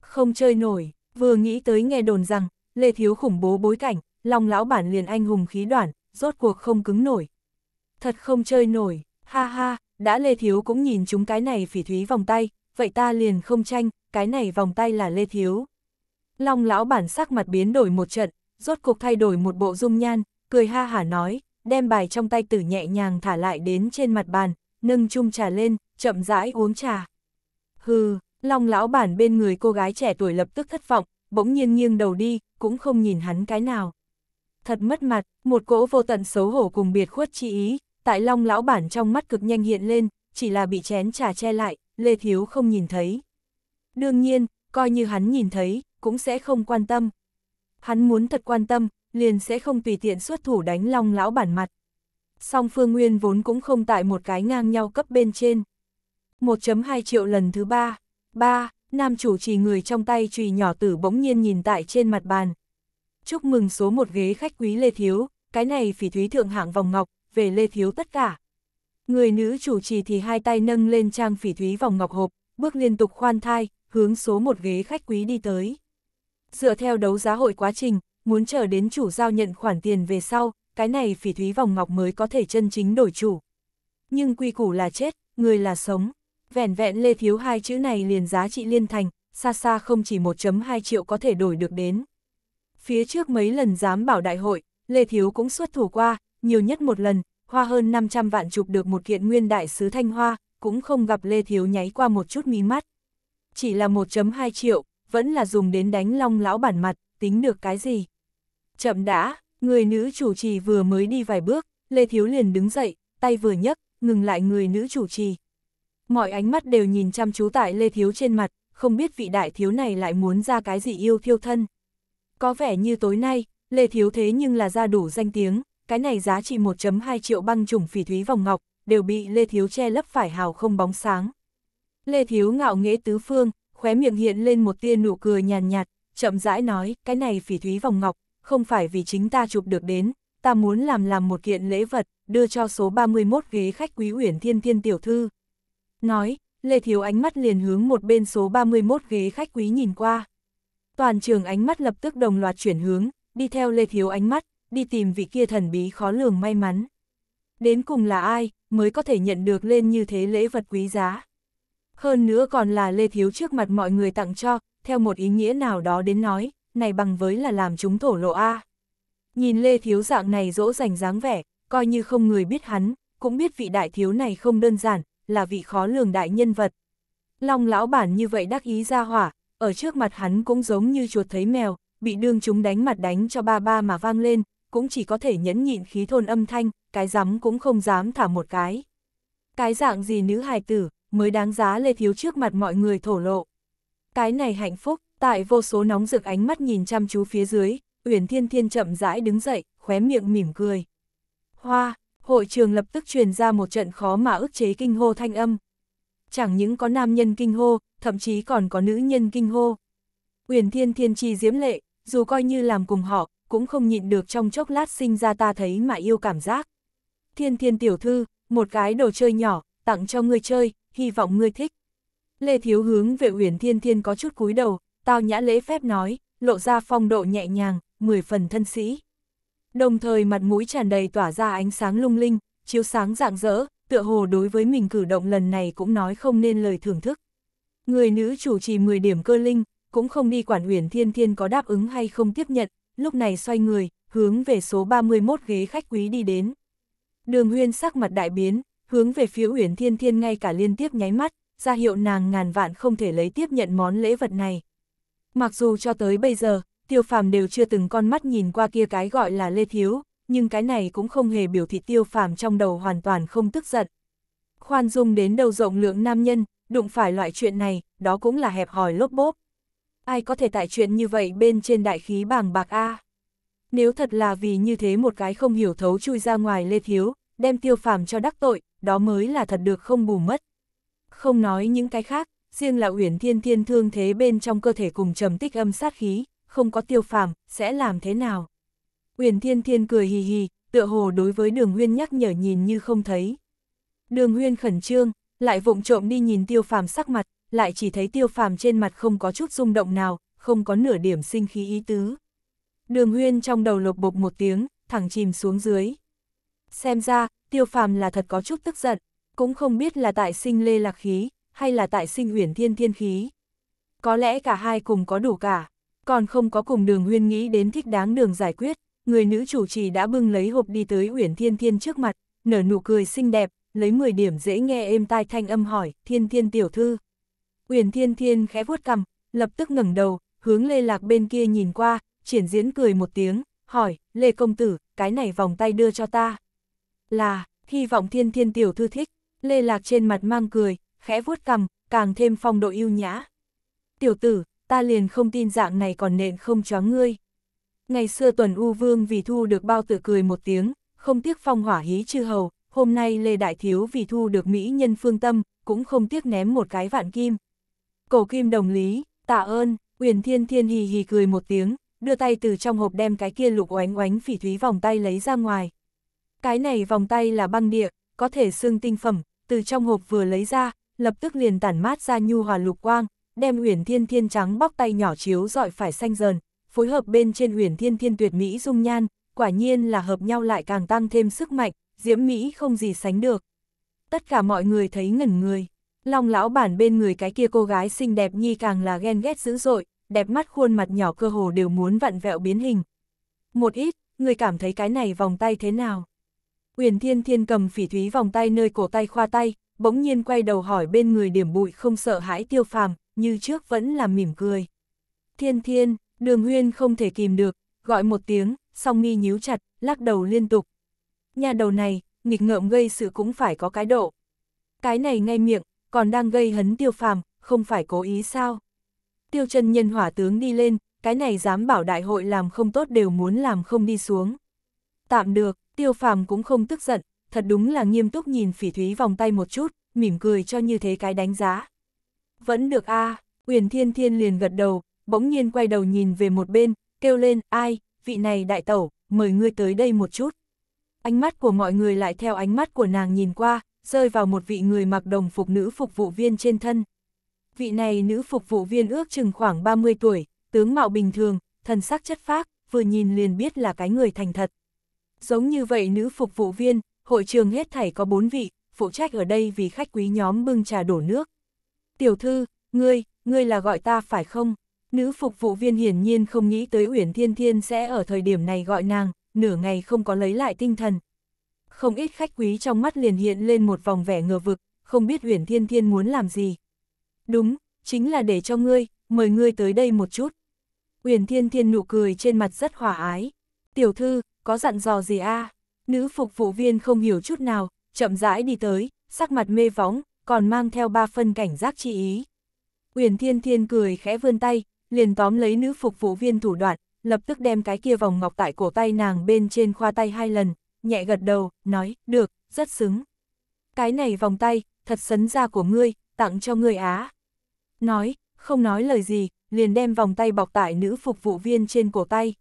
Không chơi nổi, vừa nghĩ tới nghe đồn rằng, Lê Thiếu khủng bố bối cảnh, lòng lão bản liền anh hùng khí đoạn, rốt cuộc không cứng nổi. Thật không chơi nổi, ha ha, đã Lê Thiếu cũng nhìn chúng cái này phỉ thúy vòng tay, vậy ta liền không tranh, cái này vòng tay là Lê Thiếu. Long lão bản sắc mặt biến đổi một trận, rốt cuộc thay đổi một bộ dung nhan, cười ha hả nói, đem bài trong tay tử nhẹ nhàng thả lại đến trên mặt bàn, nâng chung trà lên, chậm rãi uống trà. Hừ, long lão bản bên người cô gái trẻ tuổi lập tức thất vọng, bỗng nhiên nghiêng đầu đi, cũng không nhìn hắn cái nào. Thật mất mặt, một cỗ vô tận xấu hổ cùng biệt khuất chi ý, tại long lão bản trong mắt cực nhanh hiện lên, chỉ là bị chén trà che lại, Lê Thiếu không nhìn thấy. Đương nhiên, coi như hắn nhìn thấy, cũng sẽ không quan tâm. Hắn muốn thật quan tâm, liền sẽ không tùy tiện xuất thủ đánh long lão bản mặt. Song phương nguyên vốn cũng không tại một cái ngang nhau cấp bên trên. 1.2 triệu lần thứ ba. Ba, nam chủ trì người trong tay trùy nhỏ tử bỗng nhiên nhìn tại trên mặt bàn. Chúc mừng số một ghế khách quý Lê Thiếu, cái này phỉ thúy thượng hạng vòng ngọc, về Lê Thiếu tất cả. Người nữ chủ trì thì hai tay nâng lên trang phỉ thúy vòng ngọc hộp, bước liên tục khoan thai, hướng số một ghế khách quý đi tới. Dựa theo đấu giá hội quá trình, muốn chờ đến chủ giao nhận khoản tiền về sau, cái này phỉ thúy vòng ngọc mới có thể chân chính đổi chủ. Nhưng quy củ là chết, người là sống. vẹn vẹn lê thiếu hai chữ này liền giá trị liên thành, xa xa không chỉ 1.2 triệu có thể đổi được đến. Phía trước mấy lần dám bảo đại hội, Lê Thiếu cũng xuất thủ qua, nhiều nhất một lần, hoa hơn 500 vạn chụp được một kiện nguyên đại sứ Thanh Hoa, cũng không gặp Lê Thiếu nháy qua một chút mí mắt. Chỉ là 1.2 triệu, vẫn là dùng đến đánh long lão bản mặt, tính được cái gì. Chậm đã, người nữ chủ trì vừa mới đi vài bước, Lê Thiếu liền đứng dậy, tay vừa nhấc, ngừng lại người nữ chủ trì. Mọi ánh mắt đều nhìn chăm chú tại Lê Thiếu trên mặt, không biết vị đại thiếu này lại muốn ra cái gì yêu thiêu thân. Có vẻ như tối nay, Lê Thiếu thế nhưng là ra đủ danh tiếng, cái này giá trị 1.2 triệu băng trùng phỉ thúy vòng ngọc, đều bị Lê Thiếu che lấp phải hào không bóng sáng. Lê Thiếu ngạo nghễ tứ phương, khóe miệng hiện lên một tia nụ cười nhàn nhạt, nhạt, chậm rãi nói, cái này phỉ thúy vòng ngọc, không phải vì chính ta chụp được đến, ta muốn làm làm một kiện lễ vật, đưa cho số 31 ghế khách quý uyển thiên thiên tiểu thư. Nói, Lê Thiếu ánh mắt liền hướng một bên số 31 ghế khách quý nhìn qua. Toàn trường ánh mắt lập tức đồng loạt chuyển hướng, đi theo Lê Thiếu ánh mắt, đi tìm vị kia thần bí khó lường may mắn. Đến cùng là ai, mới có thể nhận được lên như thế lễ vật quý giá. Hơn nữa còn là Lê Thiếu trước mặt mọi người tặng cho, theo một ý nghĩa nào đó đến nói, này bằng với là làm chúng thổ lộ a. Nhìn Lê Thiếu dạng này dỗ dành dáng vẻ, coi như không người biết hắn, cũng biết vị đại thiếu này không đơn giản, là vị khó lường đại nhân vật. Long lão bản như vậy đắc ý ra hỏa, ở trước mặt hắn cũng giống như chuột thấy mèo, bị đương chúng đánh mặt đánh cho ba ba mà vang lên, cũng chỉ có thể nhẫn nhịn khí thôn âm thanh, cái rắm cũng không dám thả một cái. Cái dạng gì nữ hài tử, mới đáng giá Lê Thiếu trước mặt mọi người thổ lộ. Cái này hạnh phúc, Tại vô số nóng rực ánh mắt nhìn chăm chú phía dưới, Uyển Thiên Thiên chậm rãi đứng dậy, khóe miệng mỉm cười. Hoa, hội trường lập tức truyền ra một trận khó mà ức chế kinh hô thanh âm. Chẳng những có nam nhân kinh hô, thậm chí còn có nữ nhân kinh hô. Uyển Thiên Thiên chi diễm lệ, dù coi như làm cùng họ, cũng không nhịn được trong chốc lát sinh ra ta thấy mà yêu cảm giác. Thiên Thiên tiểu thư, một cái đồ chơi nhỏ, tặng cho ngươi chơi, hy vọng ngươi thích. Lê Thiếu hướng về Uyển Thiên Thiên có chút cúi đầu, tao nhã lễ phép nói, lộ ra phong độ nhẹ nhàng, mười phần thân sĩ. Đồng thời mặt mũi tràn đầy tỏa ra ánh sáng lung linh, chiếu sáng rạng rỡ, tựa hồ đối với mình cử động lần này cũng nói không nên lời thưởng thức. Người nữ chủ trì 10 điểm cơ linh, cũng không đi quản uyển thiên thiên có đáp ứng hay không tiếp nhận, lúc này xoay người, hướng về số 31 ghế khách quý đi đến. Đường huyên sắc mặt đại biến, hướng về phía uyển thiên thiên ngay cả liên tiếp nháy mắt, ra hiệu nàng ngàn vạn không thể lấy tiếp nhận món lễ vật này. Mặc dù cho tới bây giờ, tiêu phàm đều chưa từng con mắt nhìn qua kia cái gọi là Lê Thiếu, nhưng cái này cũng không hề biểu thị tiêu phàm trong đầu hoàn toàn không tức giận. Khoan dung đến đầu rộng lượng nam nhân, đụng phải loại chuyện này, đó cũng là hẹp hòi lốp bốp. Ai có thể tại chuyện như vậy bên trên đại khí bàng bạc A. Nếu thật là vì như thế một cái không hiểu thấu chui ra ngoài Lê Thiếu, đem tiêu phàm cho đắc tội, đó mới là thật được không bù mất. Không nói những cái khác, riêng là Uyển Thiên Thiên thương thế bên trong cơ thể cùng trầm tích âm sát khí, không có tiêu phàm, sẽ làm thế nào? Uyển Thiên Thiên cười hì hì, tựa hồ đối với Đường Huyên nhắc nhở nhìn như không thấy. Đường Huyên khẩn trương, lại vụng trộm đi nhìn tiêu phàm sắc mặt, lại chỉ thấy tiêu phàm trên mặt không có chút rung động nào, không có nửa điểm sinh khí ý tứ. Đường Huyên trong đầu lộc bộc một tiếng, thẳng chìm xuống dưới. Xem ra, tiêu phàm là thật có chút tức giận, cũng không biết là tại sinh lê lạc khí, hay là tại sinh huyền thiên thiên khí. Có lẽ cả hai cùng có đủ cả, còn không có cùng đường huyên nghĩ đến thích đáng đường giải quyết, người nữ chủ trì đã bưng lấy hộp đi tới huyền thiên thiên trước mặt, nở nụ cười xinh đẹp, lấy 10 điểm dễ nghe êm tai thanh âm hỏi, thiên thiên tiểu thư. Huyền thiên thiên khẽ vuốt cằm, lập tức ngẩng đầu, hướng lê lạc bên kia nhìn qua, triển diễn cười một tiếng, hỏi, lê công tử, cái này vòng tay đưa cho ta. Là, hy vọng thiên thiên tiểu thư thích, lê lạc trên mặt mang cười, khẽ vuốt cằm, càng thêm phong độ yêu nhã. Tiểu tử, ta liền không tin dạng này còn nện không choáng ngươi. Ngày xưa tuần U Vương vì thu được bao tử cười một tiếng, không tiếc phong hỏa hí chư hầu, hôm nay Lê Đại Thiếu vì thu được Mỹ nhân phương tâm, cũng không tiếc ném một cái vạn kim. Cổ kim đồng lý, tạ ơn, Uyển Thiên Thiên hì hì cười một tiếng, đưa tay từ trong hộp đem cái kia lục oánh oánh phỉ thúy vòng tay lấy ra ngoài. Cái này vòng tay là băng địa, có thể xương tinh phẩm, từ trong hộp vừa lấy ra, lập tức liền tản mát ra nhu hòa lục quang, đem Huyền Thiên Thiên trắng bóc tay nhỏ chiếu dọi phải xanh dần, phối hợp bên trên Huyền Thiên Thiên tuyệt mỹ dung nhan, quả nhiên là hợp nhau lại càng tăng thêm sức mạnh, diễm mỹ không gì sánh được. Tất cả mọi người thấy ngẩn người, Long lão bản bên người cái kia cô gái xinh đẹp nhi càng là ghen ghét dữ dội, đẹp mắt khuôn mặt nhỏ cơ hồ đều muốn vặn vẹo biến hình. Một ít, người cảm thấy cái này vòng tay thế nào? Huyền Thiên Thiên cầm phỉ thúy vòng tay nơi cổ tay khoa tay, bỗng nhiên quay đầu hỏi bên người điểm bụi không sợ hãi tiêu phàm, như trước vẫn là mỉm cười. Thiên thiên, đường huyên không thể kìm được, gọi một tiếng, song mi nhíu chặt, lắc đầu liên tục. Nhà đầu này, nghịch ngợm gây sự cũng phải có cái độ. Cái này ngay miệng, còn đang gây hấn tiêu phàm, không phải cố ý sao. Tiêu chân nhân hỏa tướng đi lên, cái này dám bảo đại hội làm không tốt đều muốn làm không đi xuống. Tạm được, tiêu phàm cũng không tức giận, thật đúng là nghiêm túc nhìn phỉ thúy vòng tay một chút, mỉm cười cho như thế cái đánh giá. Vẫn được a à, Uyển Thiên Thiên liền gật đầu, bỗng nhiên quay đầu nhìn về một bên, kêu lên, ai, vị này đại tẩu, mời ngươi tới đây một chút. Ánh mắt của mọi người lại theo ánh mắt của nàng nhìn qua, rơi vào một vị người mặc đồng phục nữ phục vụ viên trên thân. Vị này nữ phục vụ viên ước chừng khoảng 30 tuổi, tướng mạo bình thường, thần sắc chất phác, vừa nhìn liền biết là cái người thành thật. Giống như vậy nữ phục vụ viên, hội trường hết thảy có bốn vị, phụ trách ở đây vì khách quý nhóm bưng trà đổ nước. Tiểu thư, ngươi, ngươi là gọi ta phải không? Nữ phục vụ viên hiển nhiên không nghĩ tới Uyển Thiên Thiên sẽ ở thời điểm này gọi nàng, nửa ngày không có lấy lại tinh thần. Không ít khách quý trong mắt liền hiện lên một vòng vẻ ngờ vực, không biết Uyển Thiên Thiên muốn làm gì. Đúng, chính là để cho ngươi, mời ngươi tới đây một chút. Uyển Thiên Thiên nụ cười trên mặt rất hòa ái. Tiểu thư, có dặn dò gì a? À? Nữ phục vụ viên không hiểu chút nào, chậm rãi đi tới, sắc mặt mê võng, còn mang theo ba phân cảnh giác chi ý. Uyển Thiên Thiên cười khẽ vươn tay, liền tóm lấy nữ phục vụ viên thủ đoạn, lập tức đem cái kia vòng ngọc tại cổ tay nàng bên trên khoa tay hai lần, nhẹ gật đầu, nói, được, rất xứng. Cái này vòng tay, thật sấn ra của ngươi, tặng cho ngươi á. Nói, không nói lời gì, liền đem vòng tay bọc tại nữ phục vụ viên trên cổ tay.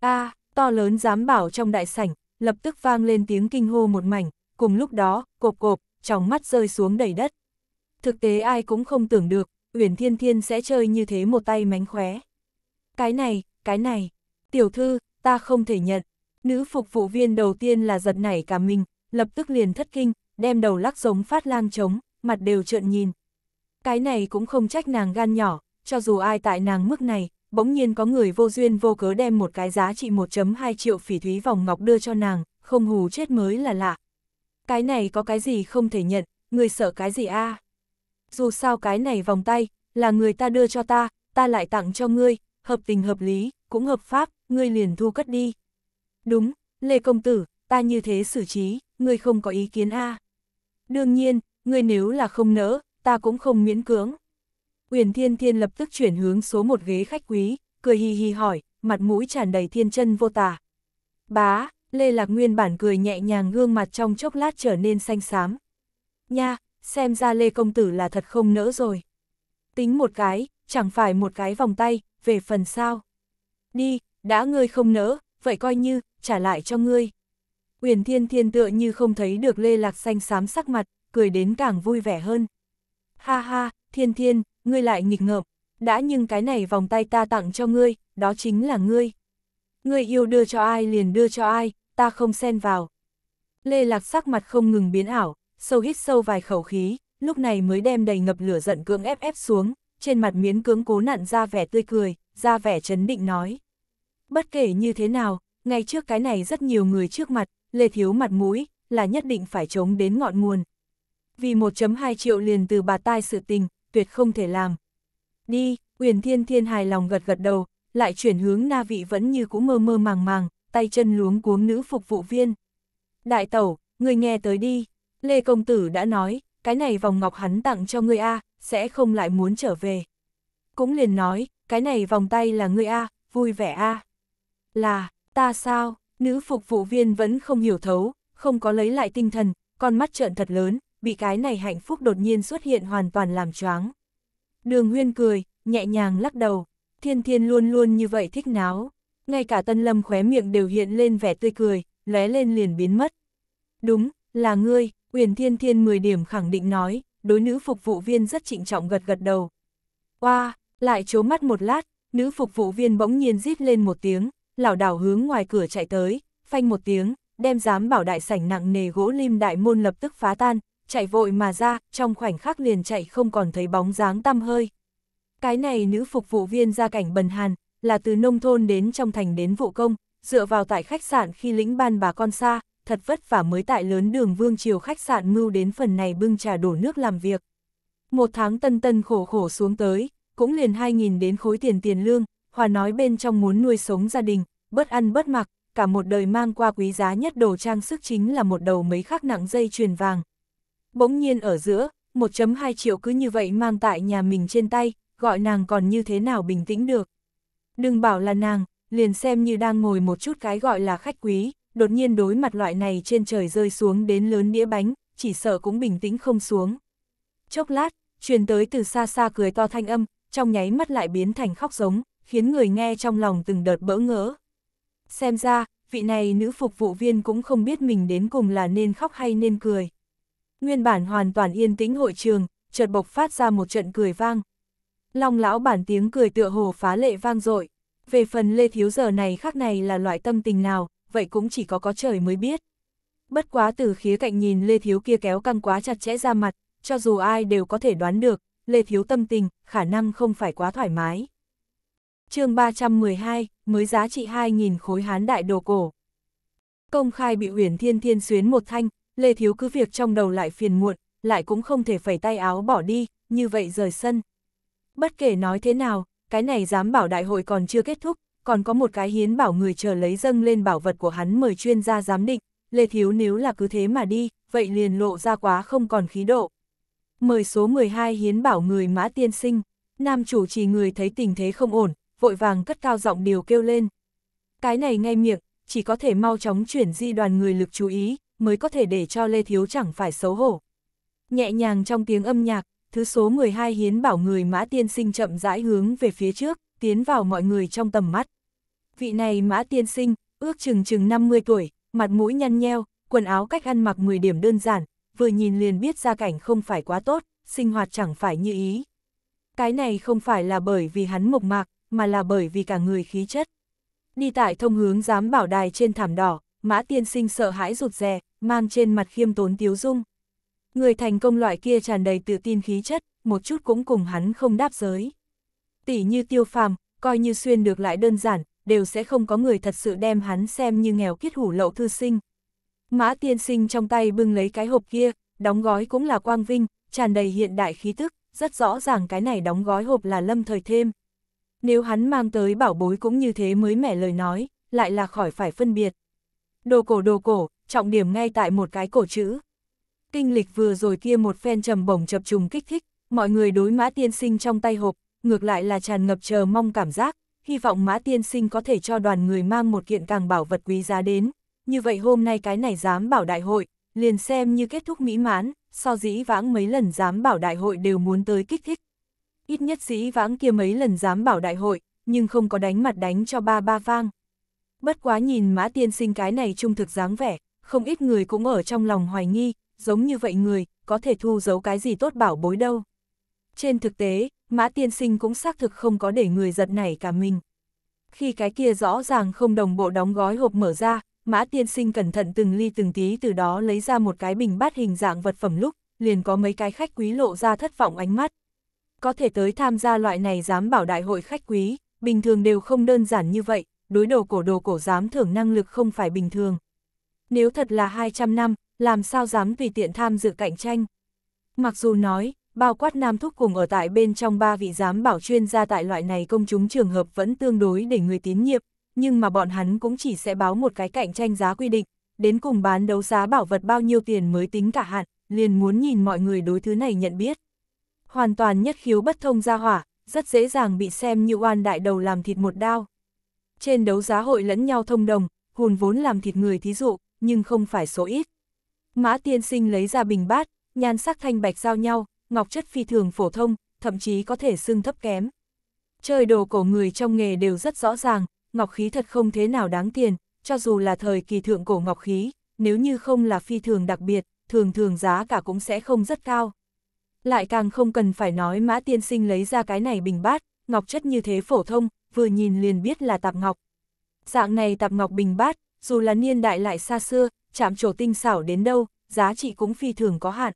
a to lớn dám bảo trong đại sảnh, lập tức vang lên tiếng kinh hô một mảnh, cùng lúc đó, cộp cộp, trong mắt rơi xuống đầy đất. Thực tế ai cũng không tưởng được, Uyển Thiên Thiên sẽ chơi như thế một tay mánh khóe. Cái này, cái này, tiểu thư, ta không thể nhận. Nữ phục vụ viên đầu tiên là giật nảy cả mình, lập tức liền thất kinh, đem đầu lắc giống phát lang trống, mặt đều trợn nhìn. Cái này cũng không trách nàng gan nhỏ, cho dù ai tại nàng mức này, bỗng nhiên có người vô duyên vô cớ đem một cái giá trị 1.2 triệu phỉ thúy vòng ngọc đưa cho nàng, không hù chết mới là lạ. Cái này có cái gì không thể nhận, người sợ cái gì a? Dù sao cái này vòng tay, là người ta đưa cho ta, ta lại tặng cho ngươi, hợp tình hợp lý, cũng hợp pháp, ngươi liền thu cất đi. Đúng, Lê Công Tử, ta như thế xử trí, ngươi không có ý kiến a Đương nhiên, ngươi nếu là không nỡ, ta cũng không miễn cưỡng. Uyển Thiên Thiên lập tức chuyển hướng số một ghế khách quý, cười hi hi hỏi, mặt mũi tràn đầy thiên chân vô tả. Bá, Lê Lạc Nguyên bản cười nhẹ nhàng gương mặt trong chốc lát trở nên xanh xám. Nha, xem ra Lê Công Tử là thật không nỡ rồi. Tính một cái, chẳng phải một cái vòng tay, về phần sao. Đi, đã ngươi không nỡ, vậy coi như, trả lại cho ngươi. Uyển Thiên Thiên tựa như không thấy được Lê Lạc xanh xám sắc mặt, cười đến càng vui vẻ hơn. Ha ha, Thiên Thiên, ngươi lại nghịch ngợm, đã nhưng cái này vòng tay ta tặng cho ngươi, đó chính là ngươi. Ngươi yêu đưa cho ai liền đưa cho ai, ta không xen vào. Lê Lạc sắc mặt không ngừng biến ảo, sâu hít sâu vài khẩu khí, lúc này mới đem đầy ngập lửa giận cưỡng ép ép xuống, trên mặt miến cưỡng cố nặn ra vẻ tươi cười, ra vẻ chấn định nói. Bất kể như thế nào, ngay trước cái này rất nhiều người trước mặt, Lê Thiếu mặt mũi, là nhất định phải chống đến ngọn nguồn. Vì 1.2 triệu liền từ bà tai sự tình, tuyệt không thể làm. Đi, quyền Thiên Thiên hài lòng gật gật đầu, lại chuyển hướng Na Vị vẫn như cũ mơ mơ màng màng, tay chân luống cuống nữ phục vụ viên. Đại tẩu, người nghe tới đi, Lê Công Tử đã nói, cái này vòng ngọc hắn tặng cho ngươi A, sẽ không lại muốn trở về. Cũng liền nói, cái này vòng tay là ngươi A, vui vẻ A. Là, ta sao, nữ phục vụ viên vẫn không hiểu thấu, không có lấy lại tinh thần, con mắt trợn thật lớn, bị cái này hạnh phúc đột nhiên xuất hiện hoàn toàn làm choáng. Đường Huyên cười, nhẹ nhàng lắc đầu, thiên thiên luôn luôn như vậy thích náo, ngay cả tân lâm khóe miệng đều hiện lên vẻ tươi cười, lóe lên liền biến mất. Đúng, là ngươi, Uyển Thiên Thiên 10 điểm khẳng định nói, đối nữ phục vụ viên rất trịnh trọng gật gật đầu. qua lại chố mắt một lát, nữ phục vụ viên bỗng nhiên rít lên một tiếng, lảo đảo hướng ngoài cửa chạy tới, phanh một tiếng, đem dám bảo đại sảnh nặng nề gỗ lim đại môn lập tức phá tan, chạy vội mà ra, trong khoảnh khắc liền chạy không còn thấy bóng dáng tăm hơi. Cái này nữ phục vụ viên ra cảnh bần hàn, là từ nông thôn đến trong thành đến vụ công, dựa vào tại khách sạn khi lĩnh ban bà con xa, thật vất vả mới tại lớn đường Vương Triều khách sạn mưu đến phần này bưng trà đổ nước làm việc. Một tháng tân tân khổ khổ xuống tới, cũng liền 2.000 đến khối tiền tiền lương, Hòa nói bên trong muốn nuôi sống gia đình, bớt ăn bớt mặc, cả một đời mang qua quý giá nhất đồ trang sức chính là một đầu mấy khắc nặng dây chuyền vàng, bỗng nhiên ở giữa, 1.2 triệu cứ như vậy mang tại nhà mình trên tay, gọi nàng còn như thế nào bình tĩnh được. Đừng bảo là nàng, liền xem như đang ngồi một chút cái gọi là khách quý, đột nhiên đối mặt loại này trên trời rơi xuống đến lớn đĩa bánh, chỉ sợ cũng bình tĩnh không xuống. Chốc lát, truyền tới từ xa xa cười to thanh âm, trong nháy mắt lại biến thành khóc giống, khiến người nghe trong lòng từng đợt bỡ ngỡ. Xem ra, vị này nữ phục vụ viên cũng không biết mình đến cùng là nên khóc hay nên cười. Nguyên bản hoàn toàn yên tĩnh hội trường, chợt bộc phát ra một trận cười vang. Long lão bản tiếng cười tựa hồ phá lệ vang dội. Về phần Lê Thiếu giờ này khác này là loại tâm tình nào, vậy cũng chỉ có có trời mới biết. Bất quá từ khía cạnh nhìn Lê Thiếu kia kéo căng quá chặt chẽ ra mặt, cho dù ai đều có thể đoán được, Lê Thiếu tâm tình, khả năng không phải quá thoải mái. chương 312, mới giá trị 2.000 khối hán đại đồ cổ. Công khai bị huyền Thiên Thiên xuyến một thanh, Lê Thiếu cứ việc trong đầu lại phiền muộn, lại cũng không thể phẩy tay áo bỏ đi, như vậy rời sân. Bất kể nói thế nào, cái này dám bảo đại hội còn chưa kết thúc, còn có một cái hiến bảo người chờ lấy dâng lên bảo vật của hắn mời chuyên gia giám định, Lê Thiếu nếu là cứ thế mà đi, vậy liền lộ ra quá không còn khí độ. Mời số 12 hiến bảo người mã tiên sinh, nam chủ trì người thấy tình thế không ổn, vội vàng cất cao giọng điều kêu lên. Cái này ngay miệng, chỉ có thể mau chóng chuyển di đoàn người lực chú ý, mới có thể để cho Lê Thiếu chẳng phải xấu hổ. Nhẹ nhàng trong tiếng âm nhạc, thứ số 12 hiến bảo người mã tiên sinh chậm rãi hướng về phía trước, tiến vào mọi người trong tầm mắt. Vị này mã tiên sinh, ước chừng chừng 50 tuổi, mặt mũi nhăn nheo, quần áo cách ăn mặc 10 điểm đơn giản, vừa nhìn liền biết gia cảnh không phải quá tốt, sinh hoạt chẳng phải như ý. Cái này không phải là bởi vì hắn mộc mạc, mà là bởi vì cả người khí chất. Đi tại thông hướng giám bảo đài trên thảm đỏ, mã tiên sinh sợ hãi rụt rè, mang trên mặt khiêm tốn tiếu dung. Người thành công loại kia tràn đầy tự tin khí chất, một chút cũng cùng hắn không đáp giới. Tỷ như tiêu phàm, coi như xuyên được lại đơn giản, đều sẽ không có người thật sự đem hắn xem như nghèo kiết hủ lậu thư sinh. Mã tiên sinh trong tay bưng lấy cái hộp kia, đóng gói cũng là quang vinh, tràn đầy hiện đại khí tức, rất rõ ràng cái này đóng gói hộp là lâm thời thêm. Nếu hắn mang tới bảo bối cũng như thế mới mẻ lời nói, lại là khỏi phải phân biệt đồ cổ đồ cổ, trọng điểm ngay tại một cái cổ chữ. Kinh lịch vừa rồi kia một phen trầm bổng chập trùng kích thích, mọi người đối mã tiên sinh trong tay hộp, ngược lại là tràn ngập chờ mong cảm giác, hy vọng mã tiên sinh có thể cho đoàn người mang một kiện càng bảo vật quý giá đến. Như vậy hôm nay cái này dám bảo đại hội, liền xem như kết thúc mỹ mãn, so dĩ vãng mấy lần dám bảo đại hội đều muốn tới kích thích. Ít nhất dĩ vãng kia mấy lần dám bảo đại hội, nhưng không có đánh mặt đánh cho ba ba vang, Bất quá nhìn mã tiên sinh cái này trung thực dáng vẻ, không ít người cũng ở trong lòng hoài nghi, giống như vậy người, có thể thu giấu cái gì tốt bảo bối đâu. Trên thực tế, mã tiên sinh cũng xác thực không có để người giật nảy cả mình. Khi cái kia rõ ràng không đồng bộ đóng gói hộp mở ra, mã tiên sinh cẩn thận từng ly từng tí từ đó lấy ra một cái bình bát hình dạng vật phẩm lúc, liền có mấy cái khách quý lộ ra thất vọng ánh mắt. Có thể tới tham gia loại này dám bảo đại hội khách quý, bình thường đều không đơn giản như vậy, đối đầu cổ đồ cổ dám thưởng năng lực không phải bình thường. Nếu thật là 200 năm, làm sao dám tùy tiện tham dự cạnh tranh. Mặc dù nói, bao quát nam thúc cùng ở tại bên trong ba vị giám bảo chuyên gia tại loại này công chúng trường hợp vẫn tương đối để người tín nhiệm, nhưng mà bọn hắn cũng chỉ sẽ báo một cái cạnh tranh giá quy định, đến cùng bán đấu giá bảo vật bao nhiêu tiền mới tính cả hạn, liền muốn nhìn mọi người đối thứ này nhận biết. Hoàn toàn nhất khiếu bất thông ra hỏa, rất dễ dàng bị xem như oan đại đầu làm thịt một đao. Trên đấu giá hội lẫn nhau thông đồng, hồn vốn làm thịt người thí dụ, nhưng không phải số ít. Mã tiên sinh lấy ra bình bát, nhan sắc thanh bạch giao nhau, ngọc chất phi thường phổ thông, thậm chí có thể xưng thấp kém. Chơi đồ cổ người trong nghề đều rất rõ ràng, ngọc khí thật không thế nào đáng tiền, cho dù là thời kỳ thượng cổ ngọc khí, nếu như không là phi thường đặc biệt, thường thường giá cả cũng sẽ không rất cao. Lại càng không cần phải nói mã tiên sinh lấy ra cái này bình bát, ngọc chất như thế phổ thông, vừa nhìn liền biết là tạp ngọc. Dạng này tạp ngọc bình bát, dù là niên đại lại xa xưa, chạm trổ tinh xảo đến đâu, giá trị cũng phi thường có hạn.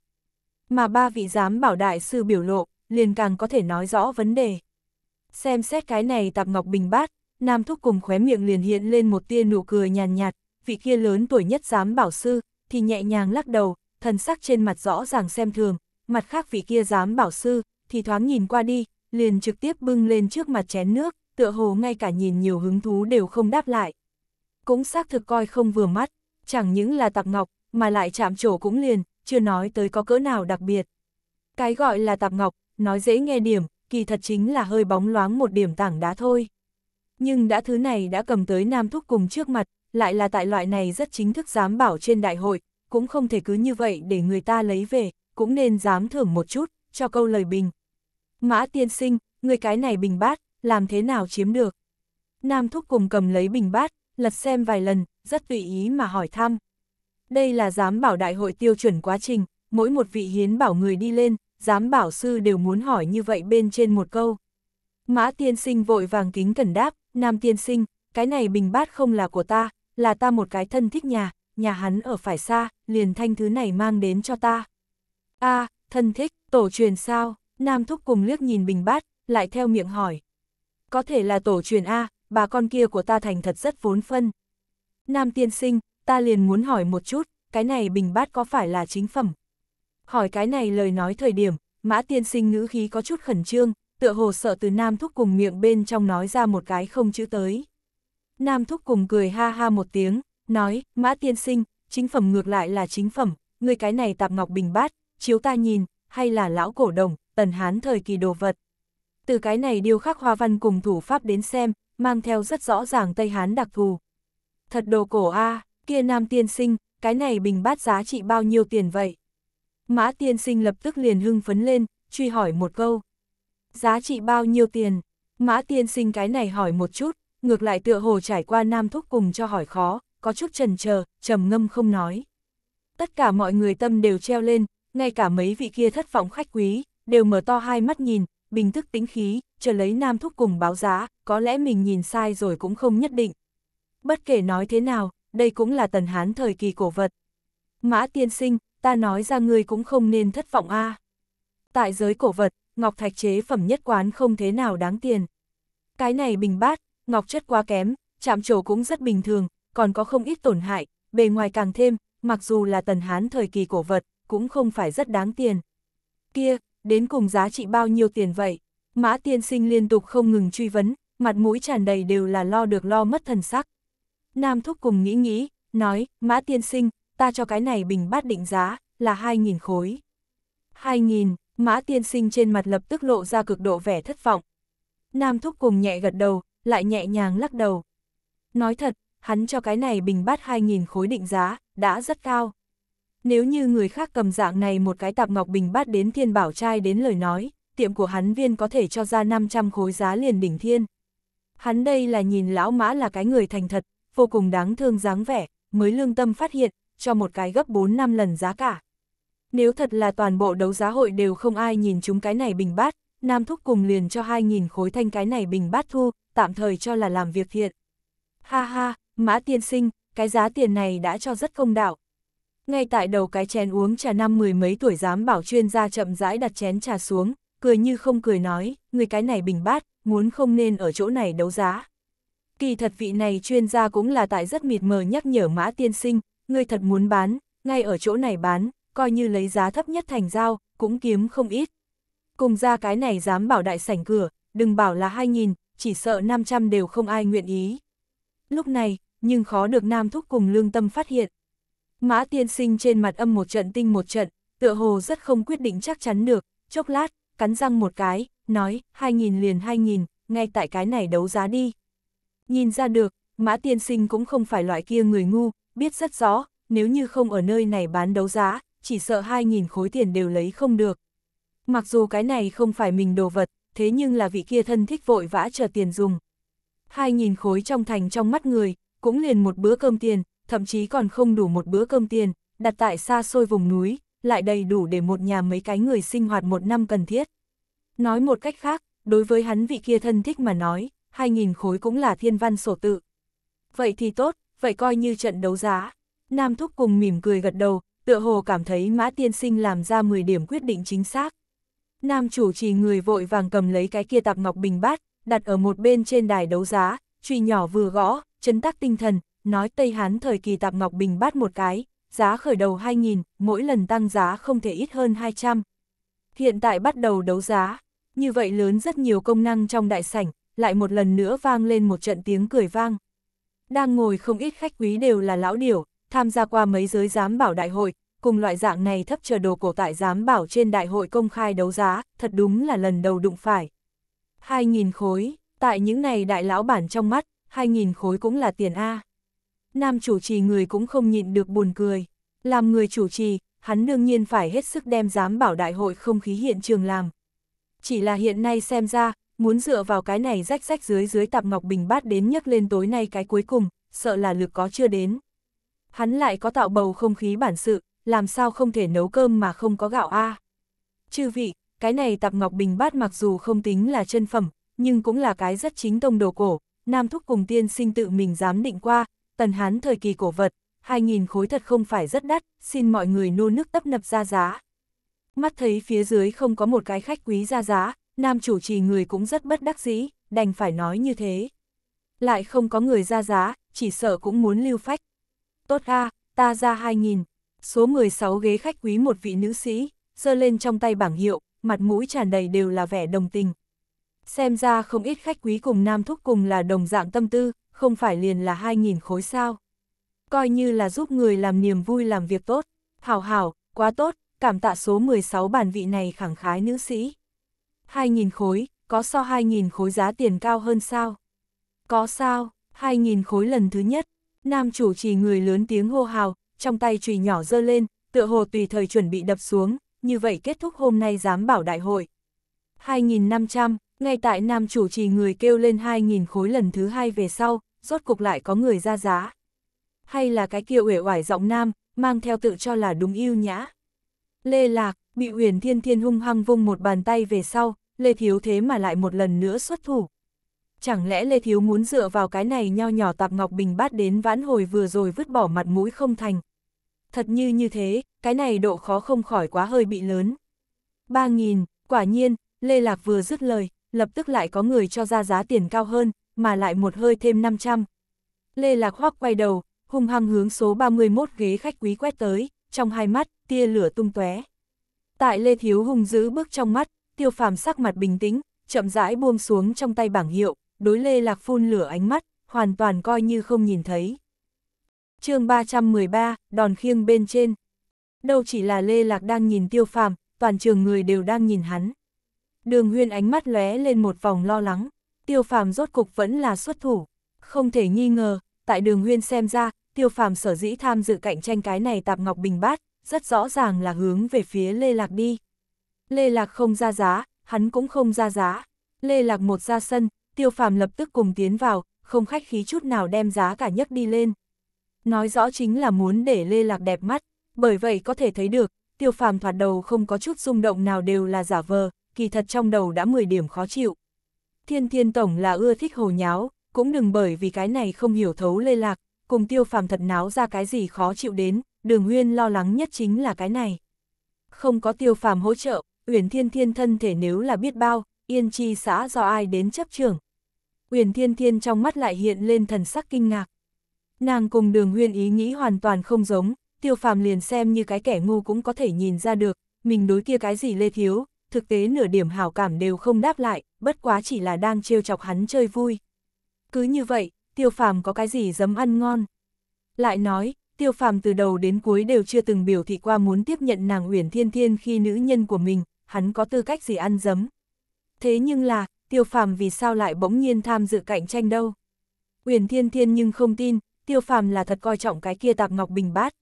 Mà ba vị giám bảo đại sư biểu lộ, liền càng có thể nói rõ vấn đề. Xem xét cái này tạp ngọc bình bát, nam thúc cùng khóe miệng liền hiện lên một tia nụ cười nhàn nhạt, vị kia lớn tuổi nhất giám bảo sư, thì nhẹ nhàng lắc đầu, thần sắc trên mặt rõ ràng xem thường, mặt khác vị kia giám bảo sư, thì thoáng nhìn qua đi, liền trực tiếp bưng lên trước mặt chén nước, tựa hồ ngay cả nhìn nhiều hứng thú đều không đáp lại. Cũng xác thực coi không vừa mắt, chẳng những là tạp ngọc, mà lại chạm trổ cũng liền, chưa nói tới có cỡ nào đặc biệt. Cái gọi là tạp ngọc, nói dễ nghe điểm, kỳ thật chính là hơi bóng loáng một điểm tảng đá thôi. Nhưng đã thứ này đã cầm tới Nam Thúc cùng trước mặt, lại là tại loại này rất chính thức dám bảo trên đại hội, cũng không thể cứ như vậy để người ta lấy về, cũng nên dám thưởng một chút, cho câu lời bình. Mã tiên sinh, người cái này bình bát, làm thế nào chiếm được. Nam Thúc cùng cầm lấy bình bát, lật xem vài lần, rất tùy ý mà hỏi thăm. Đây là giám bảo đại hội tiêu chuẩn quá trình, mỗi một vị hiến bảo người đi lên, giám bảo sư đều muốn hỏi như vậy bên trên một câu. Mã tiên sinh vội vàng kính cẩn đáp, Nam tiên sinh, cái này bình bát không là của ta, là ta một cái thân thích nhà, nhà hắn ở phải xa, liền thanh thứ này mang đến cho ta. a thân thích, tổ truyền sao, Nam thúc cùng liếc nhìn bình bát, lại theo miệng hỏi, có thể là tổ truyền A, bà con kia của ta thành thật rất vốn phân. Nam tiên sinh, ta liền muốn hỏi một chút, cái này bình bát có phải là chính phẩm? Hỏi cái này lời nói thời điểm, mã tiên sinh ngữ khí có chút khẩn trương, tựa hồ sợ từ Nam Thúc cùng miệng bên trong nói ra một cái không chữ tới. Nam Thúc cùng cười ha ha một tiếng, nói, mã tiên sinh, chính phẩm ngược lại là chính phẩm, người cái này tạp ngọc bình bát, chiếu ta nhìn, hay là lão cổ đồng, tần hán thời kỳ đồ vật từ cái này điêu khắc hoa văn cùng thủ pháp đến xem, mang theo rất rõ ràng Tây Hán đặc thù. Thật đồ cổ a à, kia nam tiên sinh, cái này bình bát giá trị bao nhiêu tiền vậy? Mã tiên sinh lập tức liền hưng phấn lên, truy hỏi một câu. Giá trị bao nhiêu tiền? Mã tiên sinh cái này hỏi một chút, ngược lại tựa hồ trải qua nam thúc cùng cho hỏi khó, có chút trần chờ trầm ngâm không nói. Tất cả mọi người tâm đều treo lên, ngay cả mấy vị kia thất vọng khách quý, đều mở to hai mắt nhìn, bình thức tính khí, chờ lấy nam thúc cùng báo giá, có lẽ mình nhìn sai rồi cũng không nhất định. Bất kể nói thế nào, đây cũng là tần hán thời kỳ cổ vật. Mã tiên sinh, ta nói ra ngươi cũng không nên thất vọng a. Tại giới cổ vật, ngọc thạch chế phẩm nhất quán không thế nào đáng tiền. Cái này bình bát, ngọc chất quá kém, chạm trổ cũng rất bình thường, còn có không ít tổn hại, bề ngoài càng thêm, mặc dù là tần hán thời kỳ cổ vật, cũng không phải rất đáng tiền. Kia, đến cùng giá trị bao nhiêu tiền vậy? Mã tiên sinh liên tục không ngừng truy vấn, mặt mũi tràn đầy đều là lo được lo mất thần sắc. Nam thúc cùng nghĩ nghĩ, nói, mã tiên sinh, ta cho cái này bình bát định giá, là 2.000 khối. 2.000, mã tiên sinh trên mặt lập tức lộ ra cực độ vẻ thất vọng. Nam thúc cùng nhẹ gật đầu, lại nhẹ nhàng lắc đầu. Nói thật, hắn cho cái này bình bát 2.000 khối định giá, đã rất cao. Nếu như người khác cầm dạng này một cái tạp ngọc bình bát đến thiên bảo trai đến lời nói, tiệm của hắn viên có thể cho ra 500 khối giá liền đỉnh thiên. Hắn đây là nhìn lão mã là cái người thành thật, vô cùng đáng thương dáng vẻ, mới lương tâm phát hiện, cho một cái gấp 4-5 lần giá cả. Nếu thật là toàn bộ đấu giá hội đều không ai nhìn chúng cái này bình bát, Nam Thúc cùng liền cho 2.000 khối thanh cái này bình bát thu, tạm thời cho là làm việc thiện. Ha ha, Mã Tiên Sinh, cái giá tiền này đã cho rất công đạo, ngay tại đầu cái chén uống trà năm mười mấy tuổi dám bảo chuyên gia chậm rãi đặt chén trà xuống, cười như không cười nói, người cái này bình bát, muốn không nên ở chỗ này đấu giá. Kỳ thật vị này chuyên gia cũng là tại rất mịt mờ nhắc nhở mã tiên sinh, người thật muốn bán, ngay ở chỗ này bán, coi như lấy giá thấp nhất thành giao, cũng kiếm không ít. Cùng ra cái này dám bảo đại sảnh cửa, đừng bảo là 2.000, chỉ sợ 500 đều không ai nguyện ý. Lúc này, nhưng khó được Nam Thúc cùng lương tâm phát hiện, Mã tiên sinh trên mặt âm một trận tinh một trận, tựa hồ rất không quyết định chắc chắn được, chốc lát, cắn răng một cái, nói, 2.000 liền 2.000, ngay tại cái này đấu giá đi. Nhìn ra được, Mã tiên sinh cũng không phải loại kia người ngu, biết rất rõ, nếu như không ở nơi này bán đấu giá, chỉ sợ 2.000 khối tiền đều lấy không được. Mặc dù cái này không phải mình đồ vật, thế nhưng là vị kia thân thích vội vã chờ tiền dùng. 2.000 khối trong thành trong mắt người, cũng liền một bữa cơm tiền, thậm chí còn không đủ một bữa cơm tiền, đặt tại xa xôi vùng núi, lại đầy đủ để một nhà mấy cái người sinh hoạt một năm cần thiết. Nói một cách khác, đối với hắn vị kia thân thích mà nói, 2.000 khối cũng là thiên văn sổ tự. Vậy thì tốt, vậy coi như trận đấu giá. Nam Thúc cùng mỉm cười gật đầu, tựa hồ cảm thấy Mã Tiên Sinh làm ra 10 điểm quyết định chính xác. Nam chủ trì người vội vàng cầm lấy cái kia tạp ngọc bình bát, đặt ở một bên trên đài đấu giá, truy nhỏ vừa gõ, chấn tác tinh thần, nói Tây Hán thời kỳ tạp Ngọc Bình bát một cái, giá khởi đầu 2.000, mỗi lần tăng giá không thể ít hơn 200. Hiện tại bắt đầu đấu giá, như vậy lớn rất nhiều công năng trong đại sảnh, lại một lần nữa vang lên một trận tiếng cười vang. Đang ngồi không ít khách quý đều là lão điểu, tham gia qua mấy giới giám bảo đại hội, cùng loại dạng này thấp chờ đồ cổ tại giám bảo trên đại hội công khai đấu giá, thật đúng là lần đầu đụng phải. 2.000 khối, tại những này đại lão bản trong mắt, 2.000 khối cũng là tiền A nam chủ trì người cũng không nhịn được buồn cười. Làm người chủ trì, hắn đương nhiên phải hết sức đem dám bảo đại hội không khí hiện trường làm. Chỉ là hiện nay xem ra, muốn dựa vào cái này rách rách dưới dưới tạp Ngọc Bình bát đến nhấc lên tối nay cái cuối cùng, sợ là lực có chưa đến. Hắn lại có tạo bầu không khí bản sự, làm sao không thể nấu cơm mà không có gạo a Chư vị, cái này tạp Ngọc Bình bát mặc dù không tính là chân phẩm, nhưng cũng là cái rất chính tông đồ cổ, Nam Thúc cùng tiên sinh tự mình dám định qua, Tần Hán thời kỳ cổ vật, 2.000 khối thật không phải rất đắt, xin mọi người nô nước tấp nập ra giá. Mắt thấy phía dưới không có một cái khách quý ra giá, nam chủ trì người cũng rất bất đắc dĩ, đành phải nói như thế. Lại không có người ra giá, chỉ sợ cũng muốn lưu phách. Tốt a, ta ra 2.000. Số 16 ghế khách quý một vị nữ sĩ, giơ lên trong tay bảng hiệu, mặt mũi tràn đầy đều là vẻ đồng tình, Xem ra không ít khách quý cùng Nam Thúc cùng là đồng dạng tâm tư, không phải liền là 2.000 khối sao. Coi như là giúp người làm niềm vui làm việc tốt. hào hào, quá tốt, cảm tạ số 16 bản vị này khẳng khái nữ sĩ. 2.000 khối, có so 2.000 khối giá tiền cao hơn sao? Có sao, 2.000 khối lần thứ nhất, nam chủ trì người lớn tiếng hô hào, trong tay chùy nhỏ dơ lên, tựa hồ tùy thời chuẩn bị đập xuống, như vậy kết thúc hôm nay dám bảo đại hội. 2.500, ngay tại nam chủ trì người kêu lên 2.000 khối lần thứ hai về sau, rốt cục lại có người ra giá. Hay là cái kia uể oải giọng nam, mang theo tự cho là đúng yêu nhã. Lê Lạc, bị huyền Thiên Thiên hung hăng vung một bàn tay về sau, Lê Thiếu thế mà lại một lần nữa xuất thủ. Chẳng lẽ Lê Thiếu muốn dựa vào cái này nho nhỏ tạp Ngọc Bình bát đến vãn hồi vừa rồi vứt bỏ mặt mũi không thành. Thật như như thế, cái này độ khó không khỏi quá hơi bị lớn. 3.000, quả nhiên, Lê Lạc vừa dứt lời, lập tức lại có người cho ra giá tiền cao hơn, mà lại một hơi thêm 500. Lê Lạc Hoác quay đầu, hung hăng hướng số 31 ghế khách quý quét tới, trong hai mắt, tia lửa tung tóe. Tại Lê Thiếu Hùng giữ bước trong mắt, tiêu phàm sắc mặt bình tĩnh, chậm rãi buông xuống trong tay bảng hiệu, đối Lê Lạc phun lửa ánh mắt, hoàn toàn coi như không nhìn thấy. chương 313, đòn khiêng bên trên. Đâu chỉ là Lê Lạc đang nhìn tiêu phàm, toàn trường người đều đang nhìn hắn. Đường huyên ánh mắt lóe lên một vòng lo lắng, tiêu phàm rốt cục vẫn là xuất thủ. Không thể nghi ngờ, tại đường huyên xem ra, tiêu phàm sở dĩ tham dự cạnh tranh cái này tạp ngọc bình bát, rất rõ ràng là hướng về phía Lê Lạc đi. Lê Lạc không ra giá, hắn cũng không ra giá. Lê Lạc một ra sân, tiêu phàm lập tức cùng tiến vào, không khách khí chút nào đem giá cả nhấc đi lên. Nói rõ chính là muốn để Lê Lạc đẹp mắt, bởi vậy có thể thấy được, tiêu phàm thoạt đầu không có chút rung động nào đều là giả vờ, kỳ thật trong đầu đã 10 điểm khó chịu. Thiên thiên tổng là ưa thích hồ nháo, cũng đừng bởi vì cái này không hiểu thấu lê lạc, cùng tiêu phàm thật náo ra cái gì khó chịu đến, đường huyên lo lắng nhất chính là cái này. Không có tiêu phàm hỗ trợ, Uyển Thiên Thiên thân thể nếu là biết bao, yên chi xã do ai đến chấp trưởng. Uyển Thiên Thiên trong mắt lại hiện lên thần sắc kinh ngạc. Nàng cùng đường huyên ý nghĩ hoàn toàn không giống, tiêu phàm liền xem như cái kẻ ngu cũng có thể nhìn ra được, mình đối kia cái gì lê thiếu, thực tế nửa điểm hảo cảm đều không đáp lại, bất quá chỉ là đang trêu chọc hắn chơi vui. Cứ như vậy, tiêu phàm có cái gì dấm ăn ngon. Lại nói, tiêu phàm từ đầu đến cuối đều chưa từng biểu thị qua muốn tiếp nhận nàng Uyển Thiên Thiên khi nữ nhân của mình, hắn có tư cách gì ăn dấm. Thế nhưng là, tiêu phàm vì sao lại bỗng nhiên tham dự cạnh tranh đâu. Uyển Thiên Thiên nhưng không tin, tiêu phàm là thật coi trọng cái kia tạp ngọc bình bát.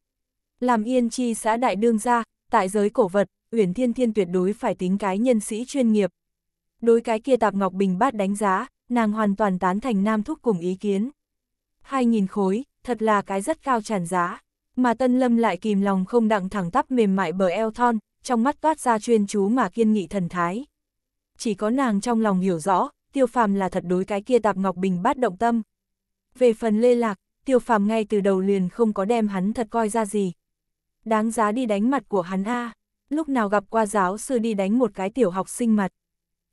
Làm yên chi xã đại đương ra, tại giới cổ vật, Uyển Thiên Thiên tuyệt đối phải tính cái nhân sĩ chuyên nghiệp. Đối cái kia tạp Ngọc Bình bát đánh giá, nàng hoàn toàn tán thành Nam Thúc cùng ý kiến. 2.000 khối, thật là cái rất cao tràn giá, mà Tân Lâm lại kìm lòng không đặng thẳng tắp mềm mại bờ eo thon, trong mắt toát ra chuyên chú mà kiên nghị thần thái. Chỉ có nàng trong lòng hiểu rõ, tiêu phàm là thật đối cái kia tạp Ngọc Bình bát động tâm. Về phần lê lạc, tiêu phàm ngay từ đầu liền không có đem hắn thật coi ra gì. Đáng giá đi đánh mặt của hắn a lúc nào gặp qua giáo sư đi đánh một cái tiểu học sinh mặt.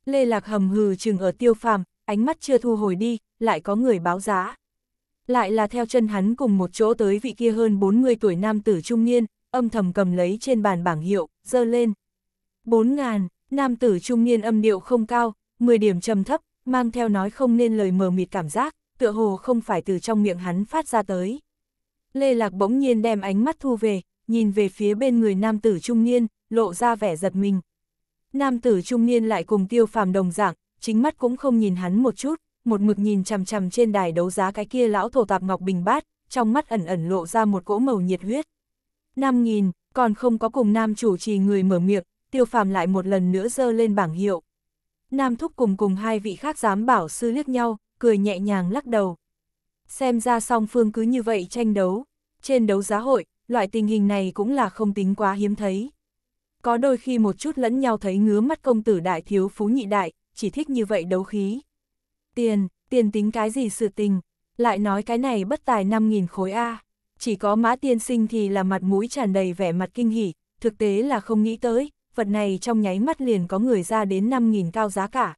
Lê Lạc hầm hừ chừng ở tiêu phàm, ánh mắt chưa thu hồi đi, lại có người báo giá. Lại là theo chân hắn cùng một chỗ tới vị kia hơn 40 tuổi nam tử trung niên, âm thầm cầm lấy trên bàn bảng hiệu, dơ lên. 4.000, nam tử trung niên âm điệu không cao, 10 điểm trầm thấp, mang theo nói không nên lời mờ mịt cảm giác, tựa hồ không phải từ trong miệng hắn phát ra tới. Lê Lạc bỗng nhiên đem ánh mắt thu về, nhìn về phía bên người nam tử trung niên, lộ ra vẻ giật mình. Nam tử trung niên lại cùng tiêu phàm đồng dạng, chính mắt cũng không nhìn hắn một chút, một mực nhìn chằm chằm trên đài đấu giá cái kia lão thổ tạp ngọc bình bát, trong mắt ẩn ẩn lộ ra một cỗ màu nhiệt huyết. Năm nghìn, còn không có cùng nam chủ trì người mở miệng, tiêu phàm lại một lần nữa dơ lên bảng hiệu. Nam thúc cùng cùng hai vị khác dám bảo sư liếc nhau, cười nhẹ nhàng lắc đầu. Xem ra song phương cứ như vậy tranh đấu. Trên đấu giá hội, loại tình hình này cũng là không tính quá hiếm thấy có đôi khi một chút lẫn nhau thấy ngứa mắt công tử đại thiếu phú nhị đại, chỉ thích như vậy đấu khí. Tiền, tiền tính cái gì sự tình, lại nói cái này bất tài 5.000 khối A, chỉ có mã tiên sinh thì là mặt mũi tràn đầy vẻ mặt kinh hỉ, thực tế là không nghĩ tới, vật này trong nháy mắt liền có người ra đến 5.000 cao giá cả.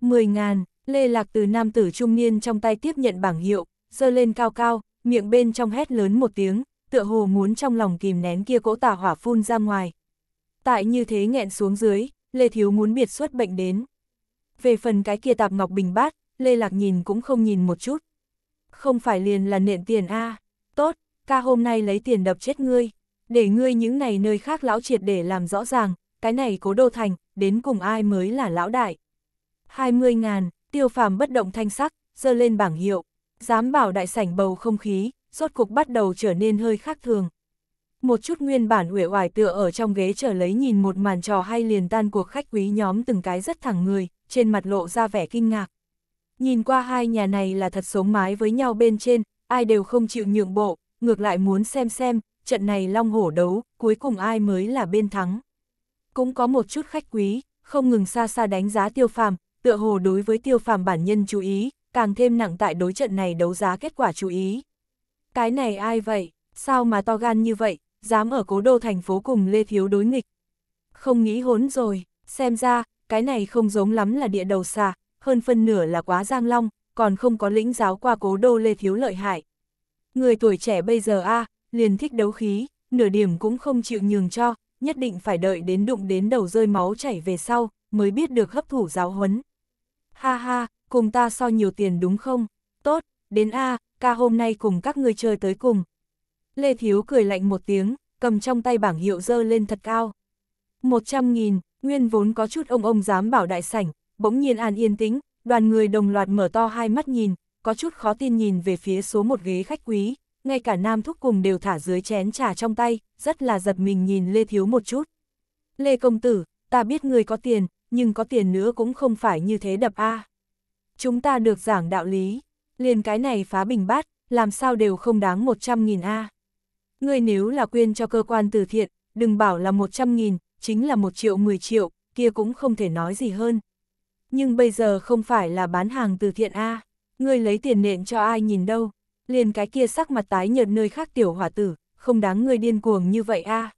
10.000, Lê Lạc từ nam tử trung niên trong tay tiếp nhận bảng hiệu, dơ lên cao cao, miệng bên trong hét lớn một tiếng, tựa hồ muốn trong lòng kìm nén kia cỗ tà hỏa phun ra ngoài, Tại như thế nghẹn xuống dưới, Lê Thiếu muốn biệt xuất bệnh đến. Về phần cái kia tạp ngọc bình bát, Lê Lạc nhìn cũng không nhìn một chút. Không phải liền là nện tiền a tốt, ca hôm nay lấy tiền đập chết ngươi, để ngươi những này nơi khác lão triệt để làm rõ ràng, cái này cố đô thành, đến cùng ai mới là lão đại. 20 ngàn, tiêu phàm bất động thanh sắc, dơ lên bảng hiệu, dám bảo đại sảnh bầu không khí, rốt cuộc bắt đầu trở nên hơi khác thường một chút nguyên bản uể oải tựa ở trong ghế trở lấy nhìn một màn trò hay liền tan cuộc khách quý nhóm từng cái rất thẳng người, trên mặt lộ ra vẻ kinh ngạc. Nhìn qua hai nhà này là thật sống mái với nhau bên trên, ai đều không chịu nhượng bộ, ngược lại muốn xem xem, trận này long hổ đấu, cuối cùng ai mới là bên thắng. Cũng có một chút khách quý, không ngừng xa xa đánh giá tiêu phàm, tựa hồ đối với tiêu phàm bản nhân chú ý, càng thêm nặng tại đối trận này đấu giá kết quả chú ý. Cái này ai vậy, sao mà to gan như vậy, dám ở cố đô thành phố cùng Lê Thiếu đối nghịch. Không nghĩ hốn rồi, xem ra, cái này không giống lắm là địa đầu xà, hơn phân nửa là quá giang long, còn không có lĩnh giáo qua cố đô Lê Thiếu lợi hại. Người tuổi trẻ bây giờ a liền thích đấu khí, nửa điểm cũng không chịu nhường cho, nhất định phải đợi đến đụng đến đầu rơi máu chảy về sau, mới biết được hấp thụ giáo huấn. Ha ha, cùng ta so nhiều tiền đúng không? Tốt, đến a ca hôm nay cùng các ngươi chơi tới cùng, Lê Thiếu cười lạnh một tiếng, cầm trong tay bảng hiệu dơ lên thật cao. 100.000, nguyên vốn có chút ông ông dám bảo đại sảnh, bỗng nhiên an yên tĩnh, đoàn người đồng loạt mở to hai mắt nhìn, có chút khó tin nhìn về phía số một ghế khách quý, ngay cả nam thúc cùng đều thả dưới chén trà trong tay, rất là giật mình nhìn Lê Thiếu một chút. Lê Công Tử, ta biết người có tiền, nhưng có tiền nữa cũng không phải như thế đập A. Chúng ta được giảng đạo lý, liền cái này phá bình bát, làm sao đều không đáng 100.000 A. Ngươi nếu là quyên cho cơ quan từ thiện, đừng bảo là 100.000, chính là 1 triệu 10 triệu, kia cũng không thể nói gì hơn. Nhưng bây giờ không phải là bán hàng từ thiện A, ngươi lấy tiền nện cho ai nhìn đâu, liền cái kia sắc mặt tái nhợt nơi khác tiểu hỏa tử, không đáng ngươi điên cuồng như vậy A.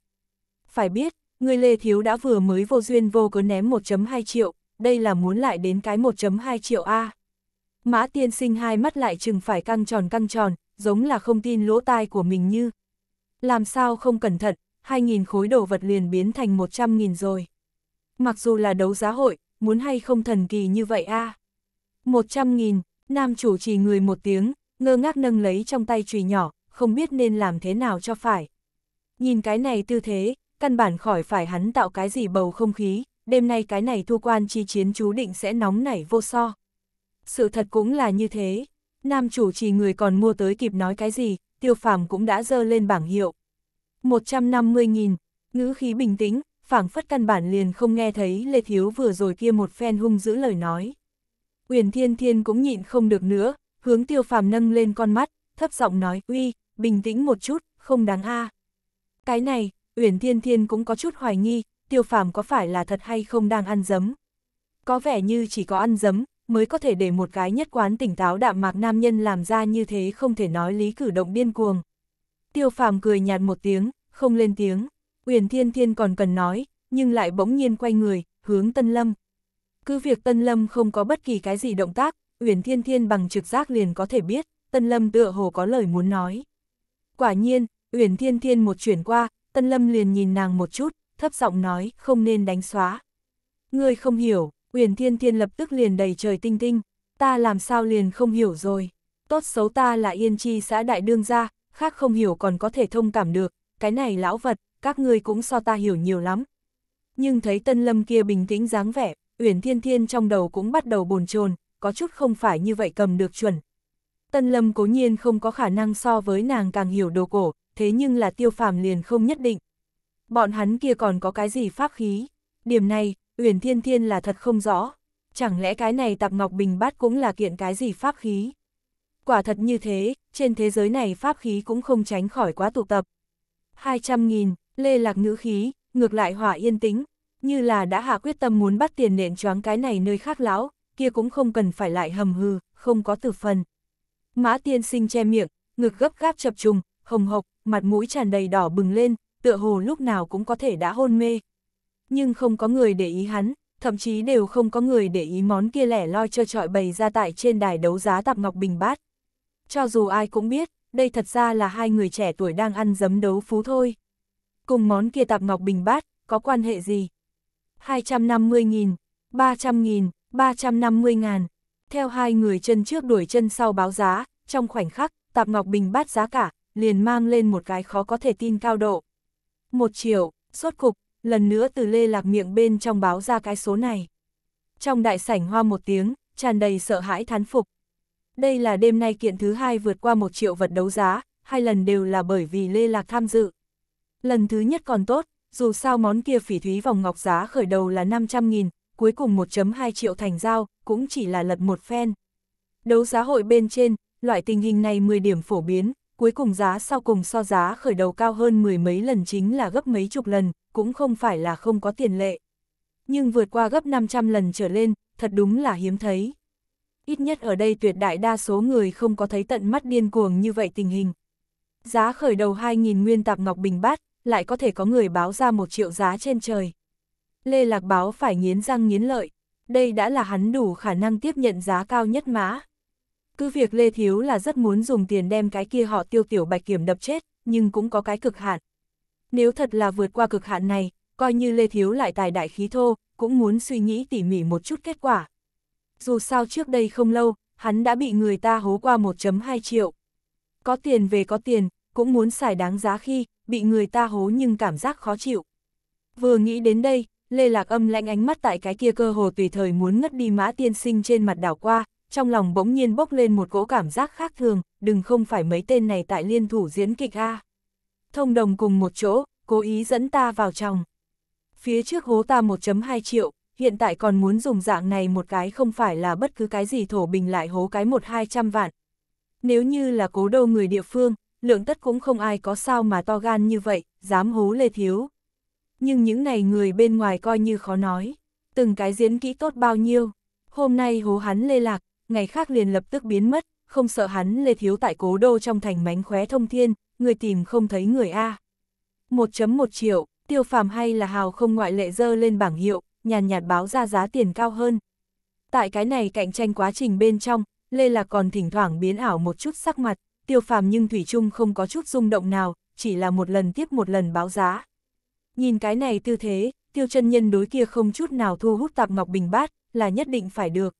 Phải biết, ngươi Lê Thiếu đã vừa mới vô duyên vô cớ ném 1.2 triệu, đây là muốn lại đến cái 1.2 triệu A. Mã tiên sinh hai mắt lại chừng phải căng tròn căng tròn, giống là không tin lỗ tai của mình như, làm sao không cẩn thận, 2.000 khối đồ vật liền biến thành 100.000 rồi. Mặc dù là đấu giá hội, muốn hay không thần kỳ như vậy a à. 100.000, nam chủ trì người một tiếng, ngơ ngác nâng lấy trong tay chùy nhỏ, không biết nên làm thế nào cho phải. Nhìn cái này tư thế, căn bản khỏi phải hắn tạo cái gì bầu không khí, đêm nay cái này thu quan chi chiến chú định sẽ nóng nảy vô so. Sự thật cũng là như thế, nam chủ trì người còn mua tới kịp nói cái gì, tiêu phàm cũng đã dơ lên bảng hiệu. 150.000, ngữ khí bình tĩnh, phảng phất căn bản liền không nghe thấy Lê Thiếu vừa rồi kia một phen hung dữ lời nói. Uyển Thiên Thiên cũng nhịn không được nữa, hướng tiêu phàm nâng lên con mắt, thấp giọng nói, uy, bình tĩnh một chút, không đáng a. Cái này, Uyển Thiên Thiên cũng có chút hoài nghi, tiêu phàm có phải là thật hay không đang ăn dấm. Có vẻ như chỉ có ăn dấm, mới có thể để một cái nhất quán tỉnh táo đạm mạc nam nhân làm ra như thế không thể nói lý cử động điên cuồng. Tiêu phàm cười nhạt một tiếng, không lên tiếng, Uyển Thiên Thiên còn cần nói, nhưng lại bỗng nhiên quay người, hướng Tân Lâm. Cứ việc Tân Lâm không có bất kỳ cái gì động tác, Uyển Thiên Thiên bằng trực giác liền có thể biết, Tân Lâm tựa hồ có lời muốn nói. Quả nhiên, Uyển Thiên Thiên một chuyển qua, Tân Lâm liền nhìn nàng một chút, thấp giọng nói, không nên đánh xóa. Ngươi không hiểu, Uyển Thiên Thiên lập tức liền đầy trời tinh tinh, ta làm sao liền không hiểu rồi. Tốt xấu ta là yên chi xã đại đương gia, khác không hiểu còn có thể thông cảm được, cái này lão vật, các ngươi cũng so ta hiểu nhiều lắm. Nhưng thấy Tân Lâm kia bình tĩnh dáng vẻ, Uyển Thiên Thiên trong đầu cũng bắt đầu bồn chồn, có chút không phải như vậy cầm được chuẩn. Tân Lâm cố nhiên không có khả năng so với nàng càng hiểu đồ cổ, thế nhưng là tiêu phàm liền không nhất định. Bọn hắn kia còn có cái gì pháp khí? Điểm này, Uyển Thiên Thiên là thật không rõ, chẳng lẽ cái này tạp ngọc bình bát cũng là kiện cái gì pháp khí? Quả thật như thế, trên thế giới này pháp khí cũng không tránh khỏi quá tụ tập. 200.000, lê lạc ngữ khí, ngược lại hỏa yên tĩnh, như là đã hạ quyết tâm muốn bắt tiền nện choáng cái này nơi khác lão, kia cũng không cần phải lại hầm hừ, không có tử phần. Mã tiên sinh che miệng, ngực gấp gáp chập trùng, hồng hộc, mặt mũi tràn đầy đỏ bừng lên, tựa hồ lúc nào cũng có thể đã hôn mê, nhưng không có người để ý hắn, thậm chí đều không có người để ý món kia lẻ loi chơi trọi bày ra tại trên đài đấu giá tạp ngọc bình bát. Cho dù ai cũng biết, đây thật ra là hai người trẻ tuổi đang ăn dấm đấu phú thôi. Cùng món kia tạp ngọc bình bát, có quan hệ gì? 250.000, 300.000, 350.000. Theo hai người chân trước đuổi chân sau báo giá, trong khoảnh khắc, tạp ngọc bình bát giá cả, liền mang lên một cái khó có thể tin cao độ. Một triệu, sốt cục, lần nữa từ lê lạc miệng bên trong báo ra cái số này. Trong đại sảnh hoa một tiếng, tràn đầy sợ hãi thán phục. Đây là đêm nay kiện thứ hai vượt qua một triệu vật đấu giá, hai lần đều là bởi vì lê lạc tham dự. Lần thứ nhất còn tốt, dù sao món kia phỉ thúy vòng ngọc giá khởi đầu là 500.000, cuối cùng 1.2 triệu thành giao, cũng chỉ là lật một phen. Đấu giá hội bên trên, loại tình hình này 10 điểm phổ biến, cuối cùng giá sau cùng so giá khởi đầu cao hơn mười mấy lần chính là gấp mấy chục lần, cũng không phải là không có tiền lệ. Nhưng vượt qua gấp 500 lần trở lên, thật đúng là hiếm thấy. Ít nhất ở đây tuyệt đại đa số người không có thấy tận mắt điên cuồng như vậy tình hình. Giá khởi đầu 2.000 nguyên tạp ngọc bình bát, lại có thể có người báo ra một triệu giá trên trời. Lê Lạc báo phải nghiến răng nghiến lợi, đây đã là hắn đủ khả năng tiếp nhận giá cao nhất mã. Cứ việc Lê Thiếu là rất muốn dùng tiền đem cái kia họ tiêu tiểu bạch kiểm đập chết, nhưng cũng có cái cực hạn. Nếu thật là vượt qua cực hạn này, coi như Lê Thiếu lại tài đại khí thô, cũng muốn suy nghĩ tỉ mỉ một chút kết quả. Dù sao trước đây không lâu, hắn đã bị người ta hố qua 1.2 triệu. Có tiền về có tiền, cũng muốn xài đáng giá khi, bị người ta hố nhưng cảm giác khó chịu. Vừa nghĩ đến đây, Lê Lạc âm lạnh ánh mắt tại cái kia cơ hồ tùy thời muốn ngất đi mã tiên sinh trên mặt đảo qua, trong lòng bỗng nhiên bốc lên một cỗ cảm giác khác thường, đừng không phải mấy tên này tại liên thủ diễn kịch A. Thông đồng cùng một chỗ, cố ý dẫn ta vào trong. Phía trước hố ta 1.2 triệu, hiện tại còn muốn dùng dạng này một cái không phải là bất cứ cái gì thổ bình lại hố cái một hai trăm vạn. Nếu như là cố đâu người địa phương, lượng tất cũng không ai có sao mà to gan như vậy, dám hố lê thiếu. Nhưng những này người bên ngoài coi như khó nói, từng cái diễn kỹ tốt bao nhiêu, hôm nay hố hắn lê lạc, ngày khác liền lập tức biến mất, không sợ hắn Lê Thiếu tại cố đô trong thành mánh khóe thông thiên, người tìm không thấy người A. 1.1 triệu, tiêu phàm hay là hào không ngoại lệ dơ lên bảng hiệu, nhàn nhạt báo ra giá tiền cao hơn. Tại cái này cạnh tranh quá trình bên trong, Lê là còn thỉnh thoảng biến ảo một chút sắc mặt, tiêu phàm nhưng Thủy chung không có chút rung động nào, chỉ là một lần tiếp một lần báo giá. Nhìn cái này tư thế, tiêu chân nhân đối kia không chút nào thu hút tạp Ngọc Bình Bát, là nhất định phải được.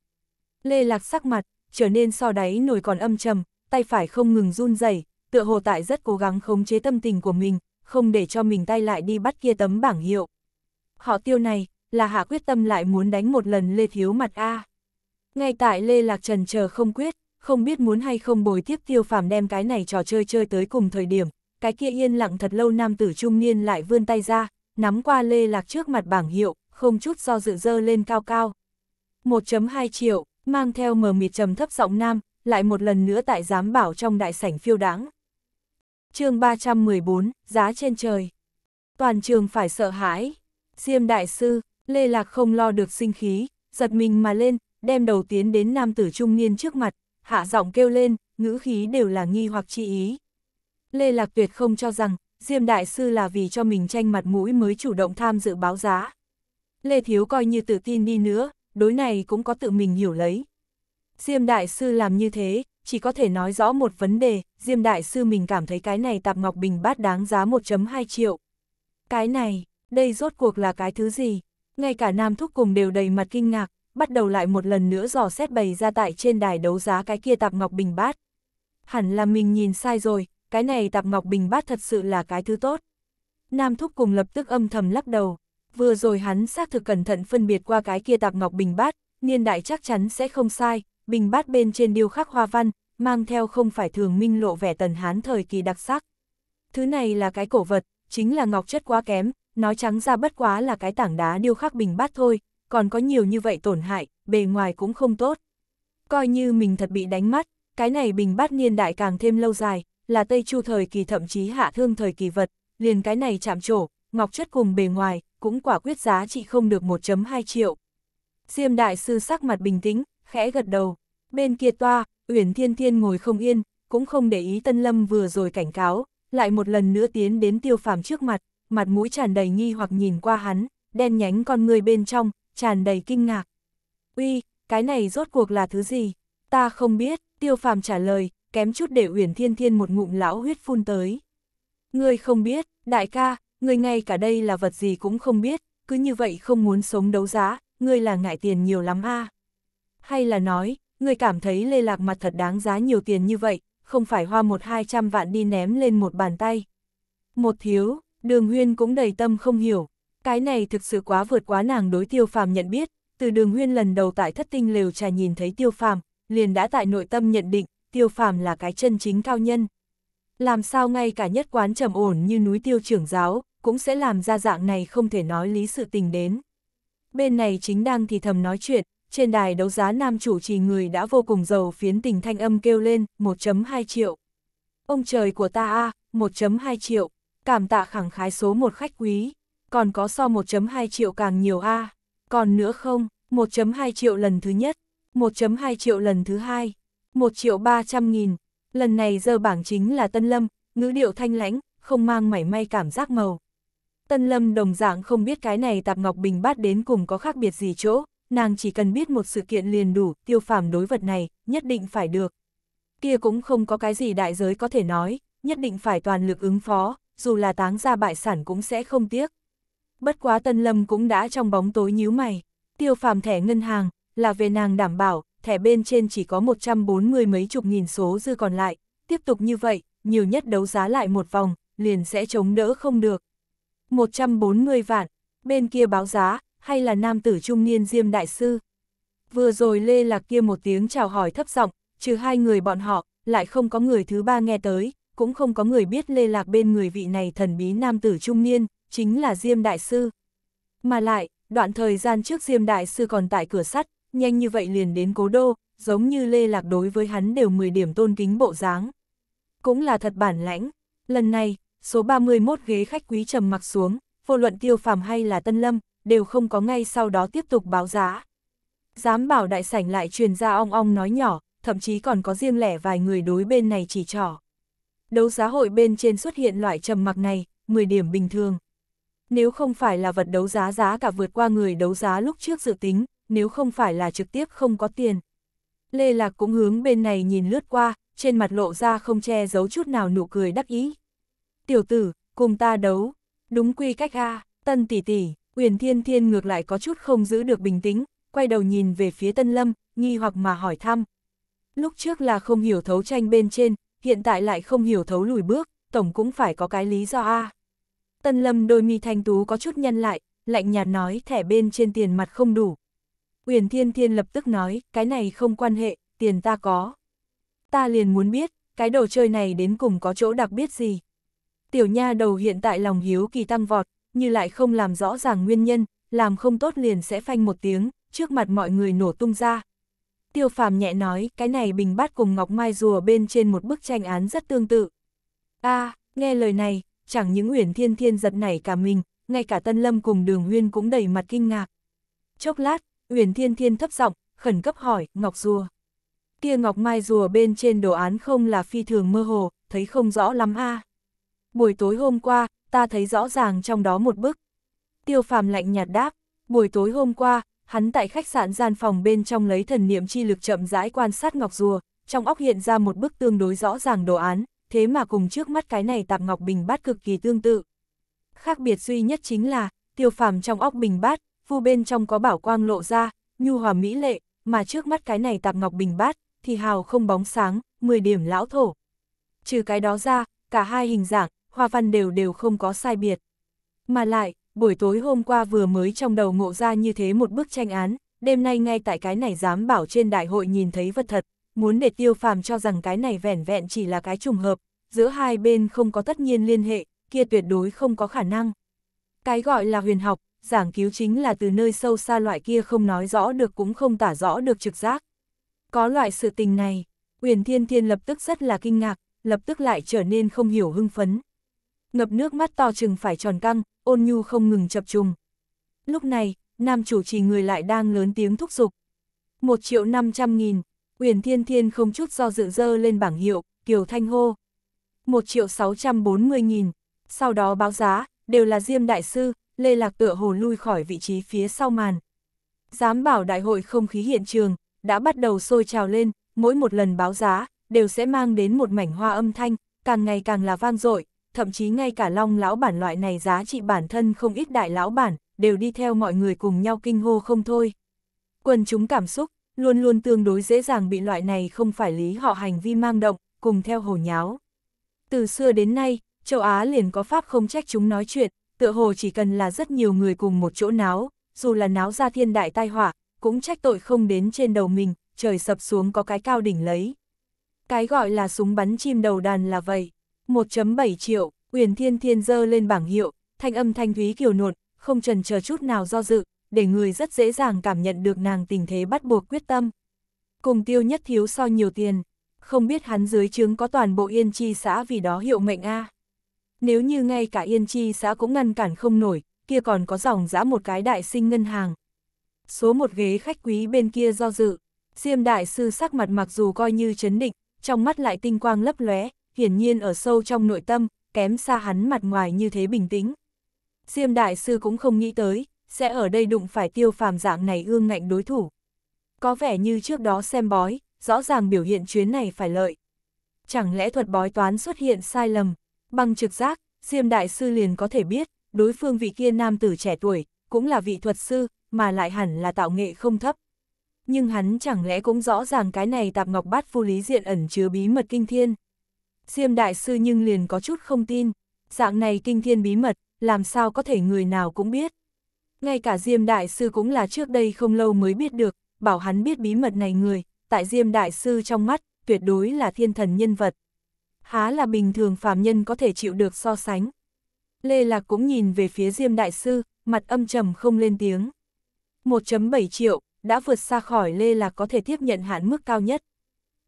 Lê Lạc sắc mặt, trở nên so đáy nổi còn âm trầm, tay phải không ngừng run rẩy, tựa hồ tại rất cố gắng khống chế tâm tình của mình, không để cho mình tay lại đi bắt kia tấm bảng hiệu. Họ tiêu này, là hạ quyết tâm lại muốn đánh một lần Lê Thiếu mặt A. Ngay tại Lê Lạc Trần chờ không quyết, không biết muốn hay không bồi tiếp tiêu phàm đem cái này trò chơi chơi tới cùng thời điểm, cái kia yên lặng thật lâu nam tử trung niên lại vươn tay ra, nắm qua Lê Lạc trước mặt bảng hiệu, không chút do dự dơ lên cao cao. 1.2 triệu mang theo mờ mịt trầm thấp giọng nam, lại một lần nữa tại giám bảo trong đại sảnh phiêu đáng. chương 314, giá trên trời. Toàn trường phải sợ hãi. Diêm đại sư, Lê Lạc không lo được sinh khí, giật mình mà lên, đem đầu tiến đến nam tử trung niên trước mặt, hạ giọng kêu lên, ngữ khí đều là nghi hoặc chi ý. Lê Lạc tuyệt không cho rằng, Diêm Đại Sư là vì cho mình tranh mặt mũi mới chủ động tham dự báo giá. Lê Thiếu coi như tự tin đi nữa, đối này cũng có tự mình hiểu lấy. Diêm Đại Sư làm như thế, chỉ có thể nói rõ một vấn đề, Diêm Đại Sư mình cảm thấy cái này tạp ngọc bình bát đáng giá 1.2 triệu. Cái này, đây rốt cuộc là cái thứ gì? Ngay cả Nam Thúc cùng đều đầy mặt kinh ngạc, bắt đầu lại một lần nữa dò xét bày ra tại trên đài đấu giá cái kia tạp ngọc bình bát. Hẳn là mình nhìn sai rồi, cái này tạp ngọc bình bát thật sự là cái thứ tốt. Nam Thúc cùng lập tức âm thầm lắc đầu, vừa rồi hắn xác thực cẩn thận phân biệt qua cái kia tạp ngọc bình bát, niên đại chắc chắn sẽ không sai, bình bát bên trên điêu khắc hoa văn, mang theo không phải thường minh lộ vẻ tần hán thời kỳ đặc sắc. Thứ này là cái cổ vật, chính là ngọc chất quá kém, nói trắng ra bất quá là cái tảng đá điêu khắc bình bát thôi, còn có nhiều như vậy tổn hại, bề ngoài cũng không tốt. Coi như mình thật bị đánh mắt, cái này bình bát niên đại càng thêm lâu dài, là Tây Chu thời kỳ thậm chí hạ thương thời kỳ vật, liền cái này chạm trổ, ngọc chất cùng bề ngoài, cũng quả quyết giá trị không được 1.2 triệu. Diêm đại sư sắc mặt bình tĩnh, khẽ gật đầu. Bên kia toa, Uyển Thiên Thiên ngồi không yên, cũng không để ý Tân Lâm vừa rồi cảnh cáo, lại một lần nữa tiến đến tiêu phàm trước mặt, mặt mũi tràn đầy nghi hoặc nhìn qua hắn, đen nhánh con người bên trong, tràn đầy kinh ngạc. Uy, cái này rốt cuộc là thứ gì? Ta không biết, tiêu phàm trả lời, kém chút để Uyển Thiên Thiên một ngụm lão huyết phun tới. Ngươi không biết, đại ca, người ngay cả đây là vật gì cũng không biết, cứ như vậy không muốn sống đấu giá, ngươi là ngại tiền nhiều lắm a Hay là nói, ngươi cảm thấy lê lạc mặt thật đáng giá nhiều tiền như vậy, không phải hoa một hai trăm vạn đi ném lên một bàn tay. Một thiếu, đường huyên cũng đầy tâm không hiểu, cái này thực sự quá vượt quá nàng đối tiêu phàm nhận biết, từ đường huyên lần đầu tại thất tinh lều trà nhìn thấy tiêu phàm, liền đã tại nội tâm nhận định, tiêu phàm là cái chân chính cao nhân. Làm sao ngay cả nhất quán trầm ổn như núi tiêu trưởng giáo, cũng sẽ làm ra dạng này không thể nói lý sự tình đến. Bên này chính đang thì thầm nói chuyện, trên đài đấu giá nam chủ trì người đã vô cùng giàu phiến tình thanh âm kêu lên 1.2 triệu. Ông trời của ta a à, 1.2 triệu, cảm tạ khẳng khái số một khách quý, còn có so 1.2 triệu càng nhiều a còn nữa không, 1.2 triệu lần thứ nhất, 1.2 triệu lần thứ hai, 1 triệu 300 nghìn, lần này giờ bảng chính là Tân Lâm, ngữ điệu thanh lãnh, không mang mảy may cảm giác màu. Tân Lâm đồng dạng không biết cái này tạp ngọc bình bát đến cùng có khác biệt gì chỗ, nàng chỉ cần biết một sự kiện liền đủ, tiêu phàm đối vật này, nhất định phải được. Kia cũng không có cái gì đại giới có thể nói, nhất định phải toàn lực ứng phó, dù là táng ra bại sản cũng sẽ không tiếc. Bất quá Tân Lâm cũng đã trong bóng tối nhíu mày, tiêu phàm thẻ ngân hàng, là về nàng đảm bảo, thẻ bên trên chỉ có 140 mấy chục nghìn số dư còn lại, tiếp tục như vậy, nhiều nhất đấu giá lại một vòng, liền sẽ chống đỡ không được. 140 vạn, bên kia báo giá, hay là nam tử trung niên Diêm Đại Sư. Vừa rồi Lê Lạc kia một tiếng chào hỏi thấp giọng trừ hai người bọn họ, lại không có người thứ ba nghe tới, cũng không có người biết Lê Lạc bên người vị này thần bí nam tử trung niên, chính là Diêm Đại Sư. Mà lại, đoạn thời gian trước Diêm Đại Sư còn tại cửa sắt, nhanh như vậy liền đến cố đô, giống như Lê Lạc đối với hắn đều 10 điểm tôn kính bộ dáng. Cũng là thật bản lãnh, lần này, số 31 ghế khách quý trầm mặc xuống, vô luận tiêu phàm hay là tân lâm, đều không có ngay sau đó tiếp tục báo giá. Dám bảo đại sảnh lại truyền ra ong ong nói nhỏ, thậm chí còn có riêng lẻ vài người đối bên này chỉ trỏ. Đấu giá hội bên trên xuất hiện loại trầm mặc này, 10 điểm bình thường. Nếu không phải là vật đấu giá giá cả vượt qua người đấu giá lúc trước dự tính, nếu không phải là trực tiếp không có tiền. Lê Lạc cũng hướng bên này nhìn lướt qua, trên mặt lộ ra không che giấu chút nào nụ cười đắc ý tiểu tử, cùng ta đấu, đúng quy cách a tân tỷ tỷ, Uyển Thiên Thiên ngược lại có chút không giữ được bình tĩnh, quay đầu nhìn về phía Tân Lâm, nghi hoặc mà hỏi thăm. Lúc trước là không hiểu thấu tranh bên trên, hiện tại lại không hiểu thấu lùi bước, tổng cũng phải có cái lý do a. Tân Lâm đôi mi thanh tú có chút nhân lại, lạnh nhạt nói thẻ bên trên tiền mặt không đủ. Uyển Thiên Thiên lập tức nói, cái này không quan hệ, tiền ta có. Ta liền muốn biết, cái đồ chơi này đến cùng có chỗ đặc biệt gì. Tiểu nha đầu hiện tại lòng hiếu kỳ tăng vọt, như lại không làm rõ ràng nguyên nhân, làm không tốt liền sẽ phanh một tiếng, trước mặt mọi người nổ tung ra. Tiêu phàm nhẹ nói, cái này bình bát cùng ngọc mai rùa bên trên một bức tranh án rất tương tự. a nghe lời này, chẳng những Uyển Thiên Thiên giật nảy cả mình, ngay cả Tân Lâm cùng Đường Huyên cũng đầy mặt kinh ngạc. Chốc lát, Uyển Thiên Thiên thấp giọng, khẩn cấp hỏi, Ngọc Rùa. Kia Ngọc Mai Rùa bên trên đồ án không là phi thường mơ hồ, thấy không rõ lắm a à buổi tối hôm qua, ta thấy rõ ràng trong đó một bức. Tiêu phàm lạnh nhạt đáp, buổi tối hôm qua, hắn tại khách sạn gian phòng bên trong lấy thần niệm chi lực chậm rãi quan sát ngọc rùa, trong óc hiện ra một bức tương đối rõ ràng đồ án, thế mà cùng trước mắt cái này tạp ngọc bình bát cực kỳ tương tự. Khác biệt duy nhất chính là, tiêu phàm trong óc bình bát, vu bên trong có bảo quang lộ ra, nhu hòa mỹ lệ, mà trước mắt cái này tạp ngọc bình bát, thì hào không bóng sáng, 10 điểm lão thổ. Trừ cái đó ra, cả hai hình dạng, hoa văn đều đều không có sai biệt. Mà lại, buổi tối hôm qua vừa mới trong đầu ngộ ra như thế một bức tranh án, đêm nay ngay tại cái này dám bảo trên đại hội nhìn thấy vật thật, muốn để tiêu phàm cho rằng cái này vẻn vẹn chỉ là cái trùng hợp, giữa hai bên không có tất nhiên liên hệ, kia tuyệt đối không có khả năng. Cái gọi là huyền học, giảng cứu chính là từ nơi sâu xa loại kia không nói rõ được cũng không tả rõ được trực giác. Có loại sự tình này, huyền thiên thiên lập tức rất là kinh ngạc, lập tức lại trở nên không hiểu hưng phấn ngập nước mắt to chừng phải tròn căng, ôn nhu không ngừng chập trùng. Lúc này, nam chủ trì người lại đang lớn tiếng thúc giục. Một triệu năm trăm nghìn, Uyển Thiên Thiên không chút do dự dơ lên bảng hiệu, Kiều Thanh hô. Một triệu sáu trăm bốn mươi nghìn, sau đó báo giá, đều là Diêm Đại Sư, Lê Lạc tựa hồ lui khỏi vị trí phía sau màn. Dám bảo đại hội không khí hiện trường, đã bắt đầu sôi trào lên, mỗi một lần báo giá, đều sẽ mang đến một mảnh hoa âm thanh, càng ngày càng là vang dội, thậm chí ngay cả long lão bản loại này giá trị bản thân không ít đại lão bản, đều đi theo mọi người cùng nhau kinh hô không thôi. Quần chúng cảm xúc, luôn luôn tương đối dễ dàng bị loại này không phải lý họ hành vi mang động, cùng theo hồ nháo. Từ xưa đến nay, châu Á liền có pháp không trách chúng nói chuyện, tựa hồ chỉ cần là rất nhiều người cùng một chỗ náo, dù là náo ra thiên đại tai họa, cũng trách tội không đến trên đầu mình, trời sập xuống có cái cao đỉnh lấy. Cái gọi là súng bắn chim đầu đàn là vậy. 1.7 triệu, Uyển Thiên Thiên dơ lên bảng hiệu, thanh âm thanh thúy kiều nột, không trần chờ chút nào do dự, để người rất dễ dàng cảm nhận được nàng tình thế bắt buộc quyết tâm. Cùng tiêu nhất thiếu so nhiều tiền, không biết hắn dưới chứng có toàn bộ yên chi xã vì đó hiệu mệnh a. Nếu như ngay cả yên chi xã cũng ngăn cản không nổi, kia còn có dòng dã một cái đại sinh ngân hàng. Số một ghế khách quý bên kia do dự, Diêm đại sư sắc mặt mặc dù coi như chấn định, trong mắt lại tinh quang lấp lóe, hiển nhiên ở sâu trong nội tâm, kém xa hắn mặt ngoài như thế bình tĩnh. Diêm Đại Sư cũng không nghĩ tới, sẽ ở đây đụng phải tiêu phàm dạng này ương ngạnh đối thủ. Có vẻ như trước đó xem bói, rõ ràng biểu hiện chuyến này phải lợi. Chẳng lẽ thuật bói toán xuất hiện sai lầm, bằng trực giác, Diêm Đại Sư liền có thể biết, đối phương vị kia nam tử trẻ tuổi, cũng là vị thuật sư, mà lại hẳn là tạo nghệ không thấp. Nhưng hắn chẳng lẽ cũng rõ ràng cái này tạp ngọc bát phu lý diện ẩn chứa bí mật kinh thiên. Diêm Đại Sư nhưng liền có chút không tin, dạng này kinh thiên bí mật, làm sao có thể người nào cũng biết. Ngay cả Diêm Đại Sư cũng là trước đây không lâu mới biết được, bảo hắn biết bí mật này người, tại Diêm Đại Sư trong mắt, tuyệt đối là thiên thần nhân vật. Há là bình thường phàm nhân có thể chịu được so sánh. Lê Lạc cũng nhìn về phía Diêm Đại Sư, mặt âm trầm không lên tiếng. 1.7 triệu, đã vượt xa khỏi Lê Lạc có thể tiếp nhận hạn mức cao nhất.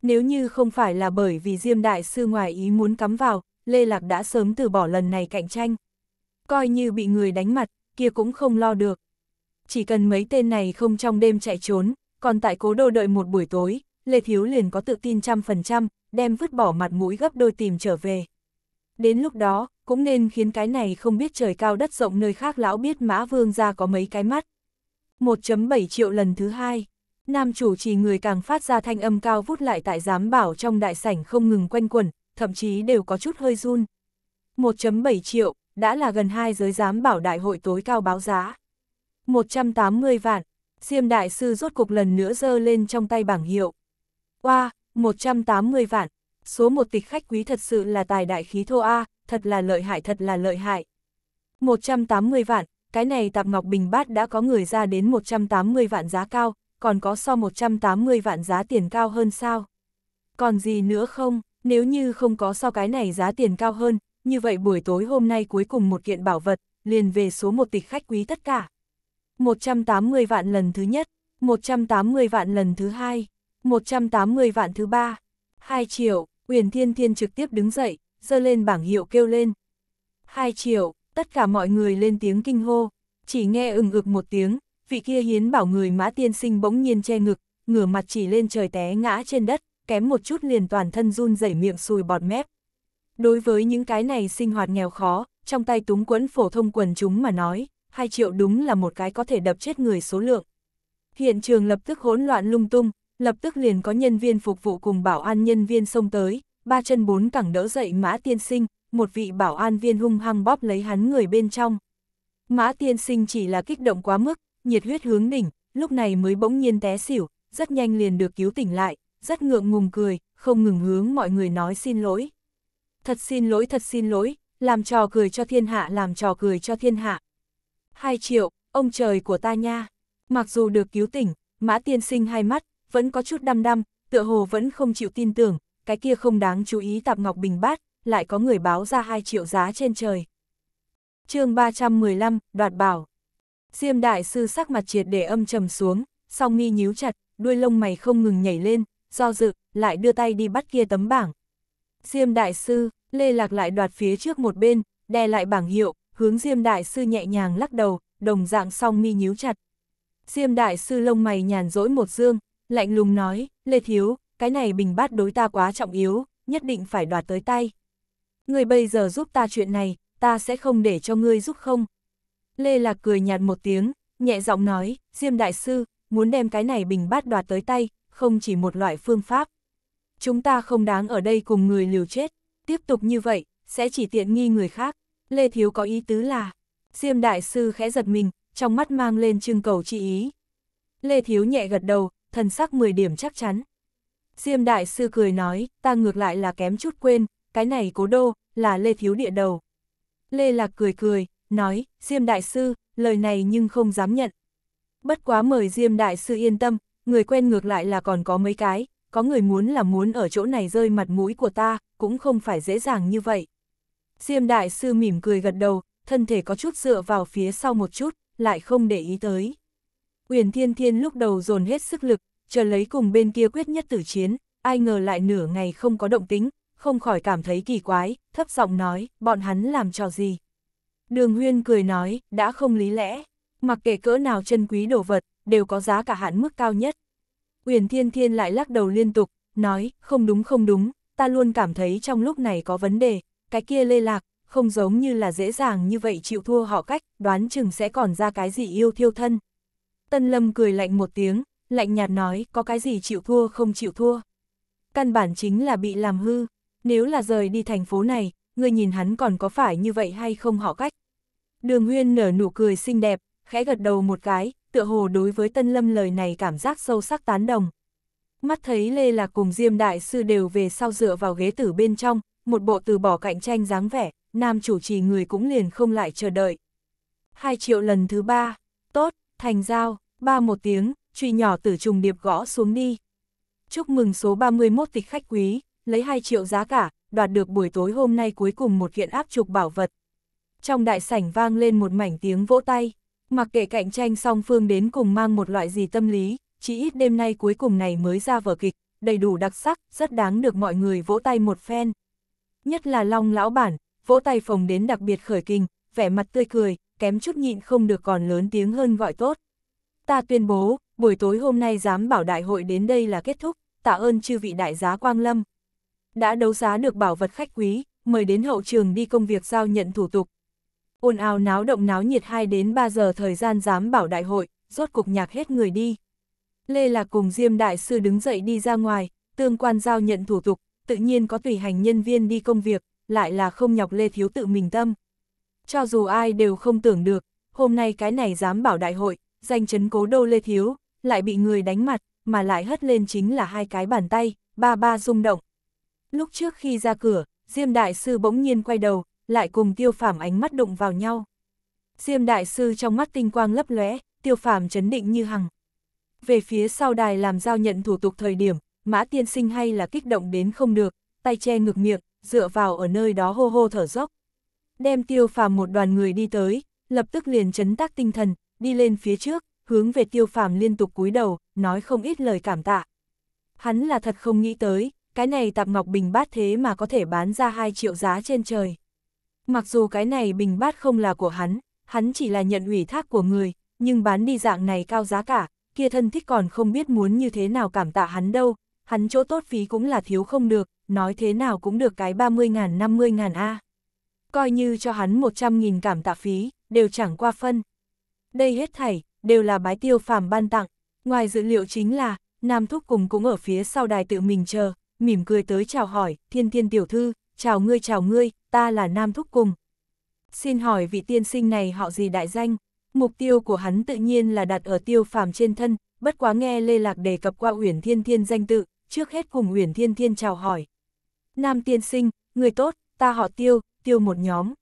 Nếu như không phải là bởi vì Diêm Đại Sư ngoài ý muốn cắm vào, Lê Lạc đã sớm từ bỏ lần này cạnh tranh. Coi như bị người đánh mặt, kia cũng không lo được. Chỉ cần mấy tên này không trong đêm chạy trốn, còn tại cố đô đợi một buổi tối, Lê Thiếu liền có tự tin trăm phần trăm, đem vứt bỏ mặt mũi gấp đôi tìm trở về. Đến lúc đó, cũng nên khiến cái này không biết trời cao đất rộng nơi khác lão biết Mã Vương ra có mấy cái mắt. 1.7 triệu lần thứ hai Nam chủ trì người càng phát ra thanh âm cao vút lại tại giám bảo trong đại sảnh không ngừng quanh quẩn, thậm chí đều có chút hơi run. 1.7 triệu, đã là gần hai giới giám bảo đại hội tối cao báo giá. 180 vạn, Diêm Đại Sư rốt cục lần nữa dơ lên trong tay bảng hiệu. Qua Wow, 180 vạn, số một tịch khách quý thật sự là tài đại khí thô A, thật là lợi hại thật là lợi hại. 180 vạn, cái này tạp Ngọc Bình Bát đã có người ra đến 180 vạn giá cao, còn có so 180 vạn giá tiền cao hơn sao? Còn gì nữa không, nếu như không có so cái này giá tiền cao hơn, như vậy buổi tối hôm nay cuối cùng một kiện bảo vật, liền về số một tịch khách quý tất cả. 180 vạn lần thứ nhất, 180 vạn lần thứ hai, 180 vạn thứ ba, 2 triệu, Uyển Thiên Thiên trực tiếp đứng dậy, dơ lên bảng hiệu kêu lên. 2 triệu, tất cả mọi người lên tiếng kinh hô, chỉ nghe ừng ực một tiếng, vị kia hiến bảo người mã tiên sinh bỗng nhiên che ngực, ngửa mặt chỉ lên trời té ngã trên đất, kém một chút liền toàn thân run rẩy miệng sùi bọt mép. Đối với những cái này sinh hoạt nghèo khó, trong tay túng quẫn phổ thông quần chúng mà nói, 2 triệu đúng là một cái có thể đập chết người số lượng. Hiện trường lập tức hỗn loạn lung tung, lập tức liền có nhân viên phục vụ cùng bảo an nhân viên xông tới, ba chân bốn cẳng đỡ dậy mã tiên sinh, một vị bảo an viên hung hăng bóp lấy hắn người bên trong. Mã tiên sinh chỉ là kích động quá mức, nhiệt huyết hướng đỉnh, lúc này mới bỗng nhiên té xỉu, rất nhanh liền được cứu tỉnh lại, rất ngượng ngùng cười, không ngừng hướng mọi người nói xin lỗi. Thật xin lỗi, thật xin lỗi, làm trò cười cho thiên hạ, làm trò cười cho thiên hạ. Hai triệu, ông trời của ta nha. Mặc dù được cứu tỉnh, mã tiên sinh hai mắt, vẫn có chút đăm đăm, tựa hồ vẫn không chịu tin tưởng, cái kia không đáng chú ý tạp ngọc bình bát, lại có người báo ra hai triệu giá trên trời. chương 315, đoạt bảo. Diêm đại sư sắc mặt triệt để âm trầm xuống, song mi nhíu chặt, đuôi lông mày không ngừng nhảy lên, do dự, lại đưa tay đi bắt kia tấm bảng. Diêm đại sư, Lê Lạc lại đoạt phía trước một bên, đe lại bảng hiệu, hướng Diêm đại sư nhẹ nhàng lắc đầu, đồng dạng song mi nhíu chặt. Diêm đại sư lông mày nhàn rỗi một dương, lạnh lùng nói, Lê Thiếu, cái này bình bát đối ta quá trọng yếu, nhất định phải đoạt tới tay. Người bây giờ giúp ta chuyện này, ta sẽ không để cho ngươi giúp không, Lê Lạc cười nhạt một tiếng, nhẹ giọng nói, Diêm Đại Sư, muốn đem cái này bình bát đoạt tới tay, không chỉ một loại phương pháp. Chúng ta không đáng ở đây cùng người liều chết, tiếp tục như vậy, sẽ chỉ tiện nghi người khác. Lê Thiếu có ý tứ là, Diêm Đại Sư khẽ giật mình, trong mắt mang lên trưng cầu trị ý. Lê Thiếu nhẹ gật đầu, thần sắc 10 điểm chắc chắn. Diêm Đại Sư cười nói, ta ngược lại là kém chút quên, cái này cố đô, là Lê Thiếu địa đầu. Lê Lạc cười cười, nói, Diêm Đại Sư, lời này nhưng không dám nhận. Bất quá mời Diêm Đại Sư yên tâm, người quen ngược lại là còn có mấy cái, có người muốn là muốn ở chỗ này rơi mặt mũi của ta, cũng không phải dễ dàng như vậy. Diêm Đại Sư mỉm cười gật đầu, thân thể có chút dựa vào phía sau một chút, lại không để ý tới. Uyển Thiên Thiên lúc đầu dồn hết sức lực, chờ lấy cùng bên kia quyết nhất tử chiến, ai ngờ lại nửa ngày không có động tính, không khỏi cảm thấy kỳ quái, thấp giọng nói, bọn hắn làm trò gì. Đường huyên cười nói, đã không lý lẽ, mặc kệ cỡ nào chân quý đồ vật, đều có giá cả hạn mức cao nhất. Uyển Thiên Thiên lại lắc đầu liên tục, nói, không đúng không đúng, ta luôn cảm thấy trong lúc này có vấn đề, cái kia lê lạc, không giống như là dễ dàng như vậy chịu thua họ cách, đoán chừng sẽ còn ra cái gì yêu thiêu thân. Tân Lâm cười lạnh một tiếng, lạnh nhạt nói, có cái gì chịu thua không chịu thua. Căn bản chính là bị làm hư, nếu là rời đi thành phố này, người nhìn hắn còn có phải như vậy hay không họ cách. Đường Huyên nở nụ cười xinh đẹp, khẽ gật đầu một cái, tựa hồ đối với Tân Lâm lời này cảm giác sâu sắc tán đồng. Mắt thấy Lê Lạc cùng Diêm Đại Sư đều về sau dựa vào ghế tử bên trong, một bộ từ bỏ cạnh tranh dáng vẻ, nam chủ trì người cũng liền không lại chờ đợi. Hai triệu lần thứ ba, tốt, thành giao, ba một tiếng, truy nhỏ tử trùng điệp gõ xuống đi. Chúc mừng số 31 tịch khách quý, lấy 2 triệu giá cả, đoạt được buổi tối hôm nay cuối cùng một kiện áp trục bảo vật trong đại sảnh vang lên một mảnh tiếng vỗ tay. Mặc kệ cạnh tranh song phương đến cùng mang một loại gì tâm lý, chỉ ít đêm nay cuối cùng này mới ra vở kịch, đầy đủ đặc sắc, rất đáng được mọi người vỗ tay một phen. Nhất là Long lão bản, vỗ tay phồng đến đặc biệt khởi kinh, vẻ mặt tươi cười, kém chút nhịn không được còn lớn tiếng hơn gọi tốt. Ta tuyên bố, buổi tối hôm nay dám bảo đại hội đến đây là kết thúc, tạ ơn chư vị đại giá Quang Lâm. Đã đấu giá được bảo vật khách quý, mời đến hậu trường đi công việc giao nhận thủ tục, ồn ào náo động náo nhiệt 2 đến 3 giờ thời gian dám bảo đại hội, rốt cục nhạc hết người đi. Lê Lạc cùng Diêm Đại Sư đứng dậy đi ra ngoài, tương quan giao nhận thủ tục, tự nhiên có tùy hành nhân viên đi công việc, lại là không nhọc Lê Thiếu tự mình tâm. Cho dù ai đều không tưởng được, hôm nay cái này dám bảo đại hội, danh chấn cố đô Lê Thiếu, lại bị người đánh mặt, mà lại hất lên chính là hai cái bàn tay, ba ba rung động. Lúc trước khi ra cửa, Diêm Đại Sư bỗng nhiên quay đầu, lại cùng tiêu phàm ánh mắt đụng vào nhau. Diêm đại sư trong mắt tinh quang lấp lóe, tiêu phàm chấn định như hằng. Về phía sau đài làm giao nhận thủ tục thời điểm, mã tiên sinh hay là kích động đến không được, tay che ngực miệng, dựa vào ở nơi đó hô hô thở dốc. Đem tiêu phàm một đoàn người đi tới, lập tức liền chấn tác tinh thần, đi lên phía trước, hướng về tiêu phàm liên tục cúi đầu, nói không ít lời cảm tạ. Hắn là thật không nghĩ tới, cái này tạp ngọc bình bát thế mà có thể bán ra 2 triệu giá trên trời. Mặc dù cái này bình bát không là của hắn, hắn chỉ là nhận ủy thác của người, nhưng bán đi dạng này cao giá cả, kia thân thích còn không biết muốn như thế nào cảm tạ hắn đâu, hắn chỗ tốt phí cũng là thiếu không được, nói thế nào cũng được cái 30.000 50.000 A. Coi như cho hắn 100.000 cảm tạ phí, đều chẳng qua phân. Đây hết thảy, đều là bái tiêu phàm ban tặng, ngoài dữ liệu chính là, Nam Thúc cùng cũng ở phía sau đài tự mình chờ, mỉm cười tới chào hỏi, thiên thiên tiểu thư, chào ngươi chào ngươi, ta là Nam Thúc Cùng. Xin hỏi vị tiên sinh này họ gì đại danh? Mục tiêu của hắn tự nhiên là đặt ở tiêu phàm trên thân, bất quá nghe Lê Lạc đề cập qua Uyển Thiên Thiên danh tự, trước hết cùng Uyển Thiên Thiên chào hỏi. Nam tiên sinh, người tốt, ta họ tiêu, tiêu một nhóm.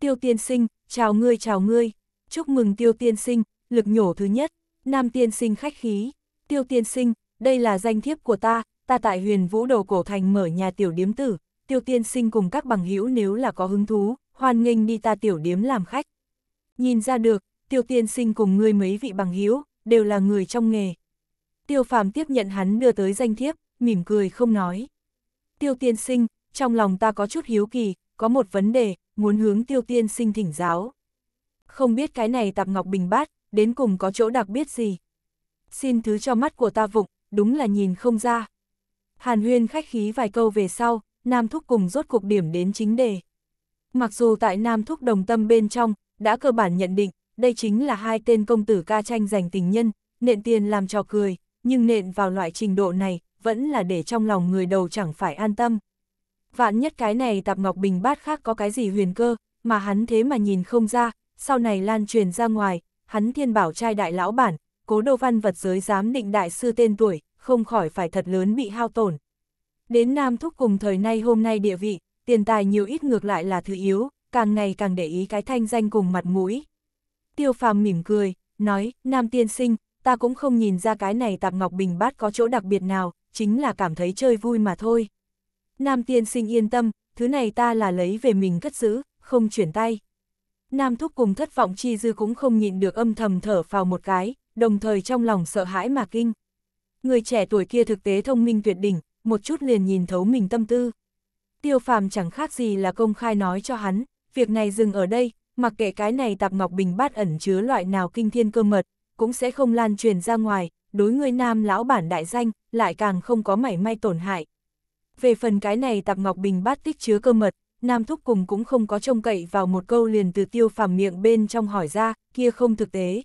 Tiêu tiên sinh, chào ngươi chào ngươi, chúc mừng tiêu tiên sinh, lực nhổ thứ nhất, nam tiên sinh khách khí, tiêu tiên sinh, đây là danh thiếp của ta, ta tại huyền vũ đầu cổ thành mở nhà tiểu điếm tử, tiêu tiên sinh cùng các bằng hữu nếu là có hứng thú, hoan nghênh đi ta tiểu điếm làm khách. Nhìn ra được, tiêu tiên sinh cùng người mấy vị bằng hữu đều là người trong nghề. Tiêu phàm tiếp nhận hắn đưa tới danh thiếp, mỉm cười không nói. Tiêu tiên sinh, trong lòng ta có chút hiếu kỳ, có một vấn đề, muốn hướng tiêu tiên sinh thỉnh giáo. Không biết cái này tạp ngọc bình bát, đến cùng có chỗ đặc biệt gì. Xin thứ cho mắt của ta vụng, đúng là nhìn không ra. Hàn huyên khách khí vài câu về sau, Nam Thúc cùng rốt cuộc điểm đến chính đề. Mặc dù tại Nam Thúc đồng tâm bên trong, đã cơ bản nhận định, đây chính là hai tên công tử ca tranh giành tình nhân, nện tiền làm trò cười, nhưng nện vào loại trình độ này, vẫn là để trong lòng người đầu chẳng phải an tâm. Vạn nhất cái này tạp Ngọc Bình bát khác có cái gì huyền cơ, mà hắn thế mà nhìn không ra, sau này lan truyền ra ngoài, hắn thiên bảo trai đại lão bản, cố đô văn vật giới dám định đại sư tên tuổi, không khỏi phải thật lớn bị hao tổn. Đến Nam Thúc cùng thời nay hôm nay địa vị, tiền tài nhiều ít ngược lại là thứ yếu, càng ngày càng để ý cái thanh danh cùng mặt mũi. Tiêu phàm mỉm cười, nói, Nam tiên sinh, ta cũng không nhìn ra cái này tạp ngọc bình bát có chỗ đặc biệt nào, chính là cảm thấy chơi vui mà thôi. Nam tiên sinh yên tâm, thứ này ta là lấy về mình cất giữ, không chuyển tay. Nam thúc cùng thất vọng chi dư cũng không nhịn được âm thầm thở vào một cái, đồng thời trong lòng sợ hãi mà kinh. Người trẻ tuổi kia thực tế thông minh tuyệt đỉnh, một chút liền nhìn thấu mình tâm tư. Tiêu phàm chẳng khác gì là công khai nói cho hắn, việc này dừng ở đây, mặc kệ cái này tạp ngọc bình bát ẩn chứa loại nào kinh thiên cơ mật, cũng sẽ không lan truyền ra ngoài, đối người nam lão bản đại danh, lại càng không có mảy may tổn hại. Về phần cái này tạp ngọc bình bát tích chứa cơ mật, nam thúc cùng cũng không có trông cậy vào một câu liền từ tiêu phàm miệng bên trong hỏi ra, kia không thực tế.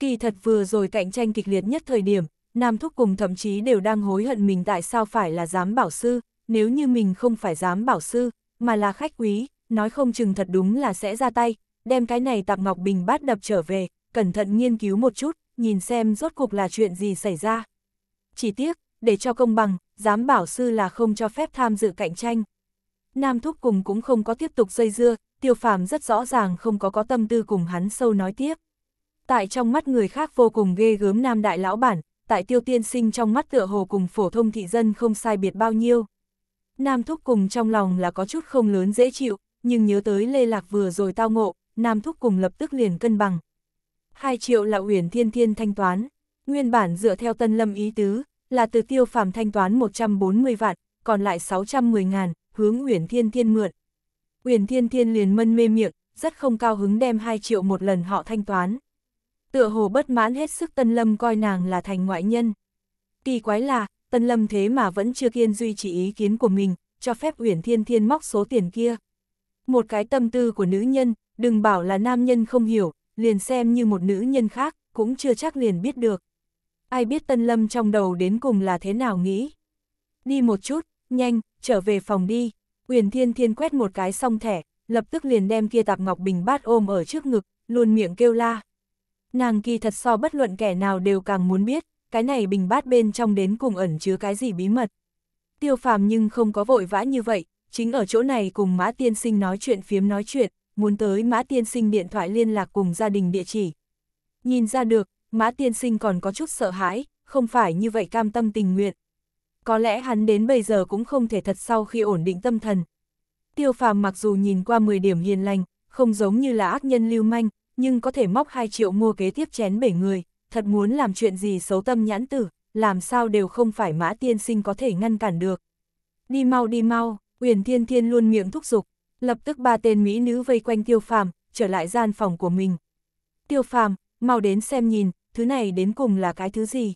Kỳ thật vừa rồi cạnh tranh kịch liệt nhất thời điểm, Nam Thúc cùng thậm chí đều đang hối hận mình tại sao phải là giám bảo sư, nếu như mình không phải giám bảo sư, mà là khách quý, nói không chừng thật đúng là sẽ ra tay, đem cái này tạp Ngọc Bình bát đập trở về, cẩn thận nghiên cứu một chút, nhìn xem rốt cuộc là chuyện gì xảy ra. Chỉ tiếc, để cho công bằng, giám bảo sư là không cho phép tham dự cạnh tranh. Nam Thúc cùng cũng không có tiếp tục dây dưa, tiêu phàm rất rõ ràng không có có tâm tư cùng hắn sâu nói tiếp. Tại trong mắt người khác vô cùng ghê gớm Nam Đại Lão Bản, tại tiêu tiên sinh trong mắt tựa hồ cùng phổ thông thị dân không sai biệt bao nhiêu. Nam Thúc cùng trong lòng là có chút không lớn dễ chịu, nhưng nhớ tới Lê Lạc vừa rồi tao ngộ, Nam Thúc cùng lập tức liền cân bằng. 2 triệu là Uyển Thiên Thiên thanh toán, nguyên bản dựa theo Tân Lâm ý tứ, là từ tiêu phàm thanh toán 140 vạn, còn lại 610 ngàn, hướng Uyển Thiên Thiên mượn. Uyển Thiên Thiên liền mân mê miệng, rất không cao hứng đem 2 triệu một lần họ thanh toán tựa hồ bất mãn hết sức Tân Lâm coi nàng là thành ngoại nhân. Kỳ quái là, Tân Lâm thế mà vẫn chưa kiên duy trì ý kiến của mình, cho phép Uyển Thiên Thiên móc số tiền kia. Một cái tâm tư của nữ nhân, đừng bảo là nam nhân không hiểu, liền xem như một nữ nhân khác, cũng chưa chắc liền biết được. Ai biết Tân Lâm trong đầu đến cùng là thế nào nghĩ. Đi một chút, nhanh, trở về phòng đi. Uyển Thiên Thiên quét một cái xong thẻ, lập tức liền đem kia tạp ngọc bình bát ôm ở trước ngực, luôn miệng kêu la. Nàng kỳ thật so bất luận kẻ nào đều càng muốn biết, cái này bình bát bên trong đến cùng ẩn chứa cái gì bí mật. Tiêu phàm nhưng không có vội vã như vậy, chính ở chỗ này cùng Mã Tiên Sinh nói chuyện phiếm nói chuyện, muốn tới Mã Tiên Sinh điện thoại liên lạc cùng gia đình địa chỉ. Nhìn ra được, Mã Tiên Sinh còn có chút sợ hãi, không phải như vậy cam tâm tình nguyện. Có lẽ hắn đến bây giờ cũng không thể thật sau khi ổn định tâm thần. Tiêu phàm mặc dù nhìn qua 10 điểm hiền lành, không giống như là ác nhân lưu manh, nhưng có thể móc 2 triệu mua kế tiếp chén bể người, thật muốn làm chuyện gì xấu tâm nhãn tử, làm sao đều không phải mã tiên sinh có thể ngăn cản được. Đi mau đi mau, Uyển Thiên Thiên luôn miệng thúc giục, lập tức ba tên mỹ nữ vây quanh Tiêu Phàm, trở lại gian phòng của mình. Tiêu Phàm, mau đến xem nhìn, thứ này đến cùng là cái thứ gì?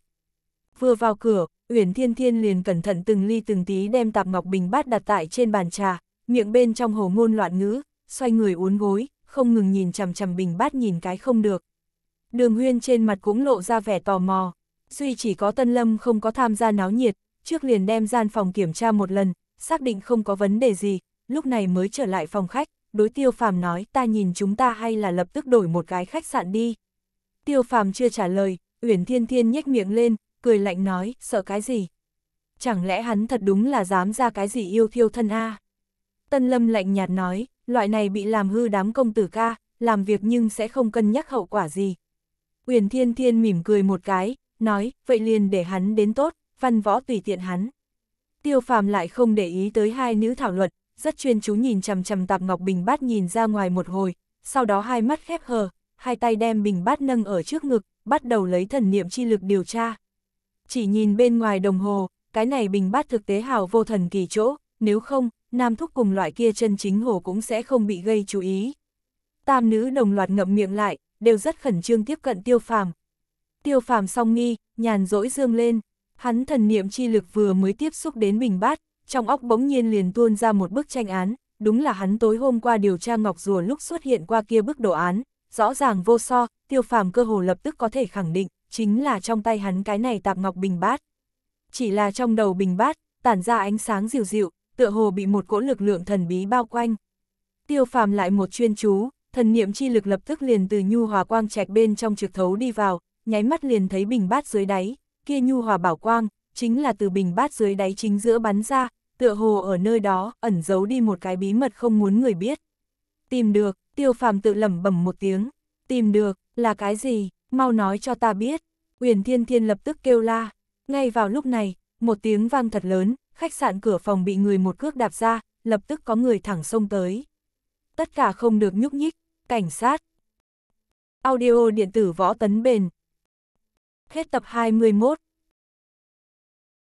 Vừa vào cửa, Uyển Thiên Thiên liền cẩn thận từng ly từng tí đem tạp ngọc bình bát đặt tại trên bàn trà, miệng bên trong hồ ngôn loạn ngữ, xoay người uốn gối, không ngừng nhìn chằm chằm bình bát nhìn cái không được. Đường huyên trên mặt cũng lộ ra vẻ tò mò, duy chỉ có Tân Lâm không có tham gia náo nhiệt, trước liền đem gian phòng kiểm tra một lần, xác định không có vấn đề gì, lúc này mới trở lại phòng khách, đối tiêu phàm nói ta nhìn chúng ta hay là lập tức đổi một cái khách sạn đi. Tiêu phàm chưa trả lời, Uyển Thiên Thiên nhếch miệng lên, cười lạnh nói, sợ cái gì? Chẳng lẽ hắn thật đúng là dám ra cái gì yêu thiêu thân a? Tân Lâm lạnh nhạt nói, loại này bị làm hư đám công tử ca, làm việc nhưng sẽ không cân nhắc hậu quả gì. Uyển Thiên Thiên mỉm cười một cái, nói, vậy liền để hắn đến tốt, văn võ tùy tiện hắn. Tiêu phàm lại không để ý tới hai nữ thảo luận, rất chuyên chú nhìn chằm chằm tạp ngọc bình bát nhìn ra ngoài một hồi, sau đó hai mắt khép hờ, hai tay đem bình bát nâng ở trước ngực, bắt đầu lấy thần niệm chi lực điều tra. Chỉ nhìn bên ngoài đồng hồ, cái này bình bát thực tế hào vô thần kỳ chỗ, nếu không, nam thúc cùng loại kia chân chính hồ cũng sẽ không bị gây chú ý. Tam nữ đồng loạt ngậm miệng lại, đều rất khẩn trương tiếp cận tiêu phàm. Tiêu phàm song nghi, nhàn rỗi dương lên, hắn thần niệm chi lực vừa mới tiếp xúc đến bình bát, trong óc bỗng nhiên liền tuôn ra một bức tranh án, đúng là hắn tối hôm qua điều tra ngọc rùa lúc xuất hiện qua kia bức đồ án, rõ ràng vô so, tiêu phàm cơ hồ lập tức có thể khẳng định, chính là trong tay hắn cái này tạp ngọc bình bát. Chỉ là trong đầu bình bát, tản ra ánh sáng dịu dịu, tựa hồ bị một cỗ lực lượng thần bí bao quanh. Tiêu phàm lại một chuyên chú, thần niệm chi lực lập tức liền từ nhu hòa quang trạch bên trong trực thấu đi vào, nháy mắt liền thấy bình bát dưới đáy, kia nhu hòa bảo quang, chính là từ bình bát dưới đáy chính giữa bắn ra, tựa hồ ở nơi đó ẩn giấu đi một cái bí mật không muốn người biết. Tìm được, tiêu phàm tự lẩm bẩm một tiếng, tìm được, là cái gì, mau nói cho ta biết, Uyển Thiên Thiên lập tức kêu la, ngay vào lúc này, một tiếng vang thật lớn, khách sạn cửa phòng bị người một cước đạp ra, lập tức có người thẳng xông tới. Tất cả không được nhúc nhích, cảnh sát. Audio điện tử võ tấn bền. Hết tập 21.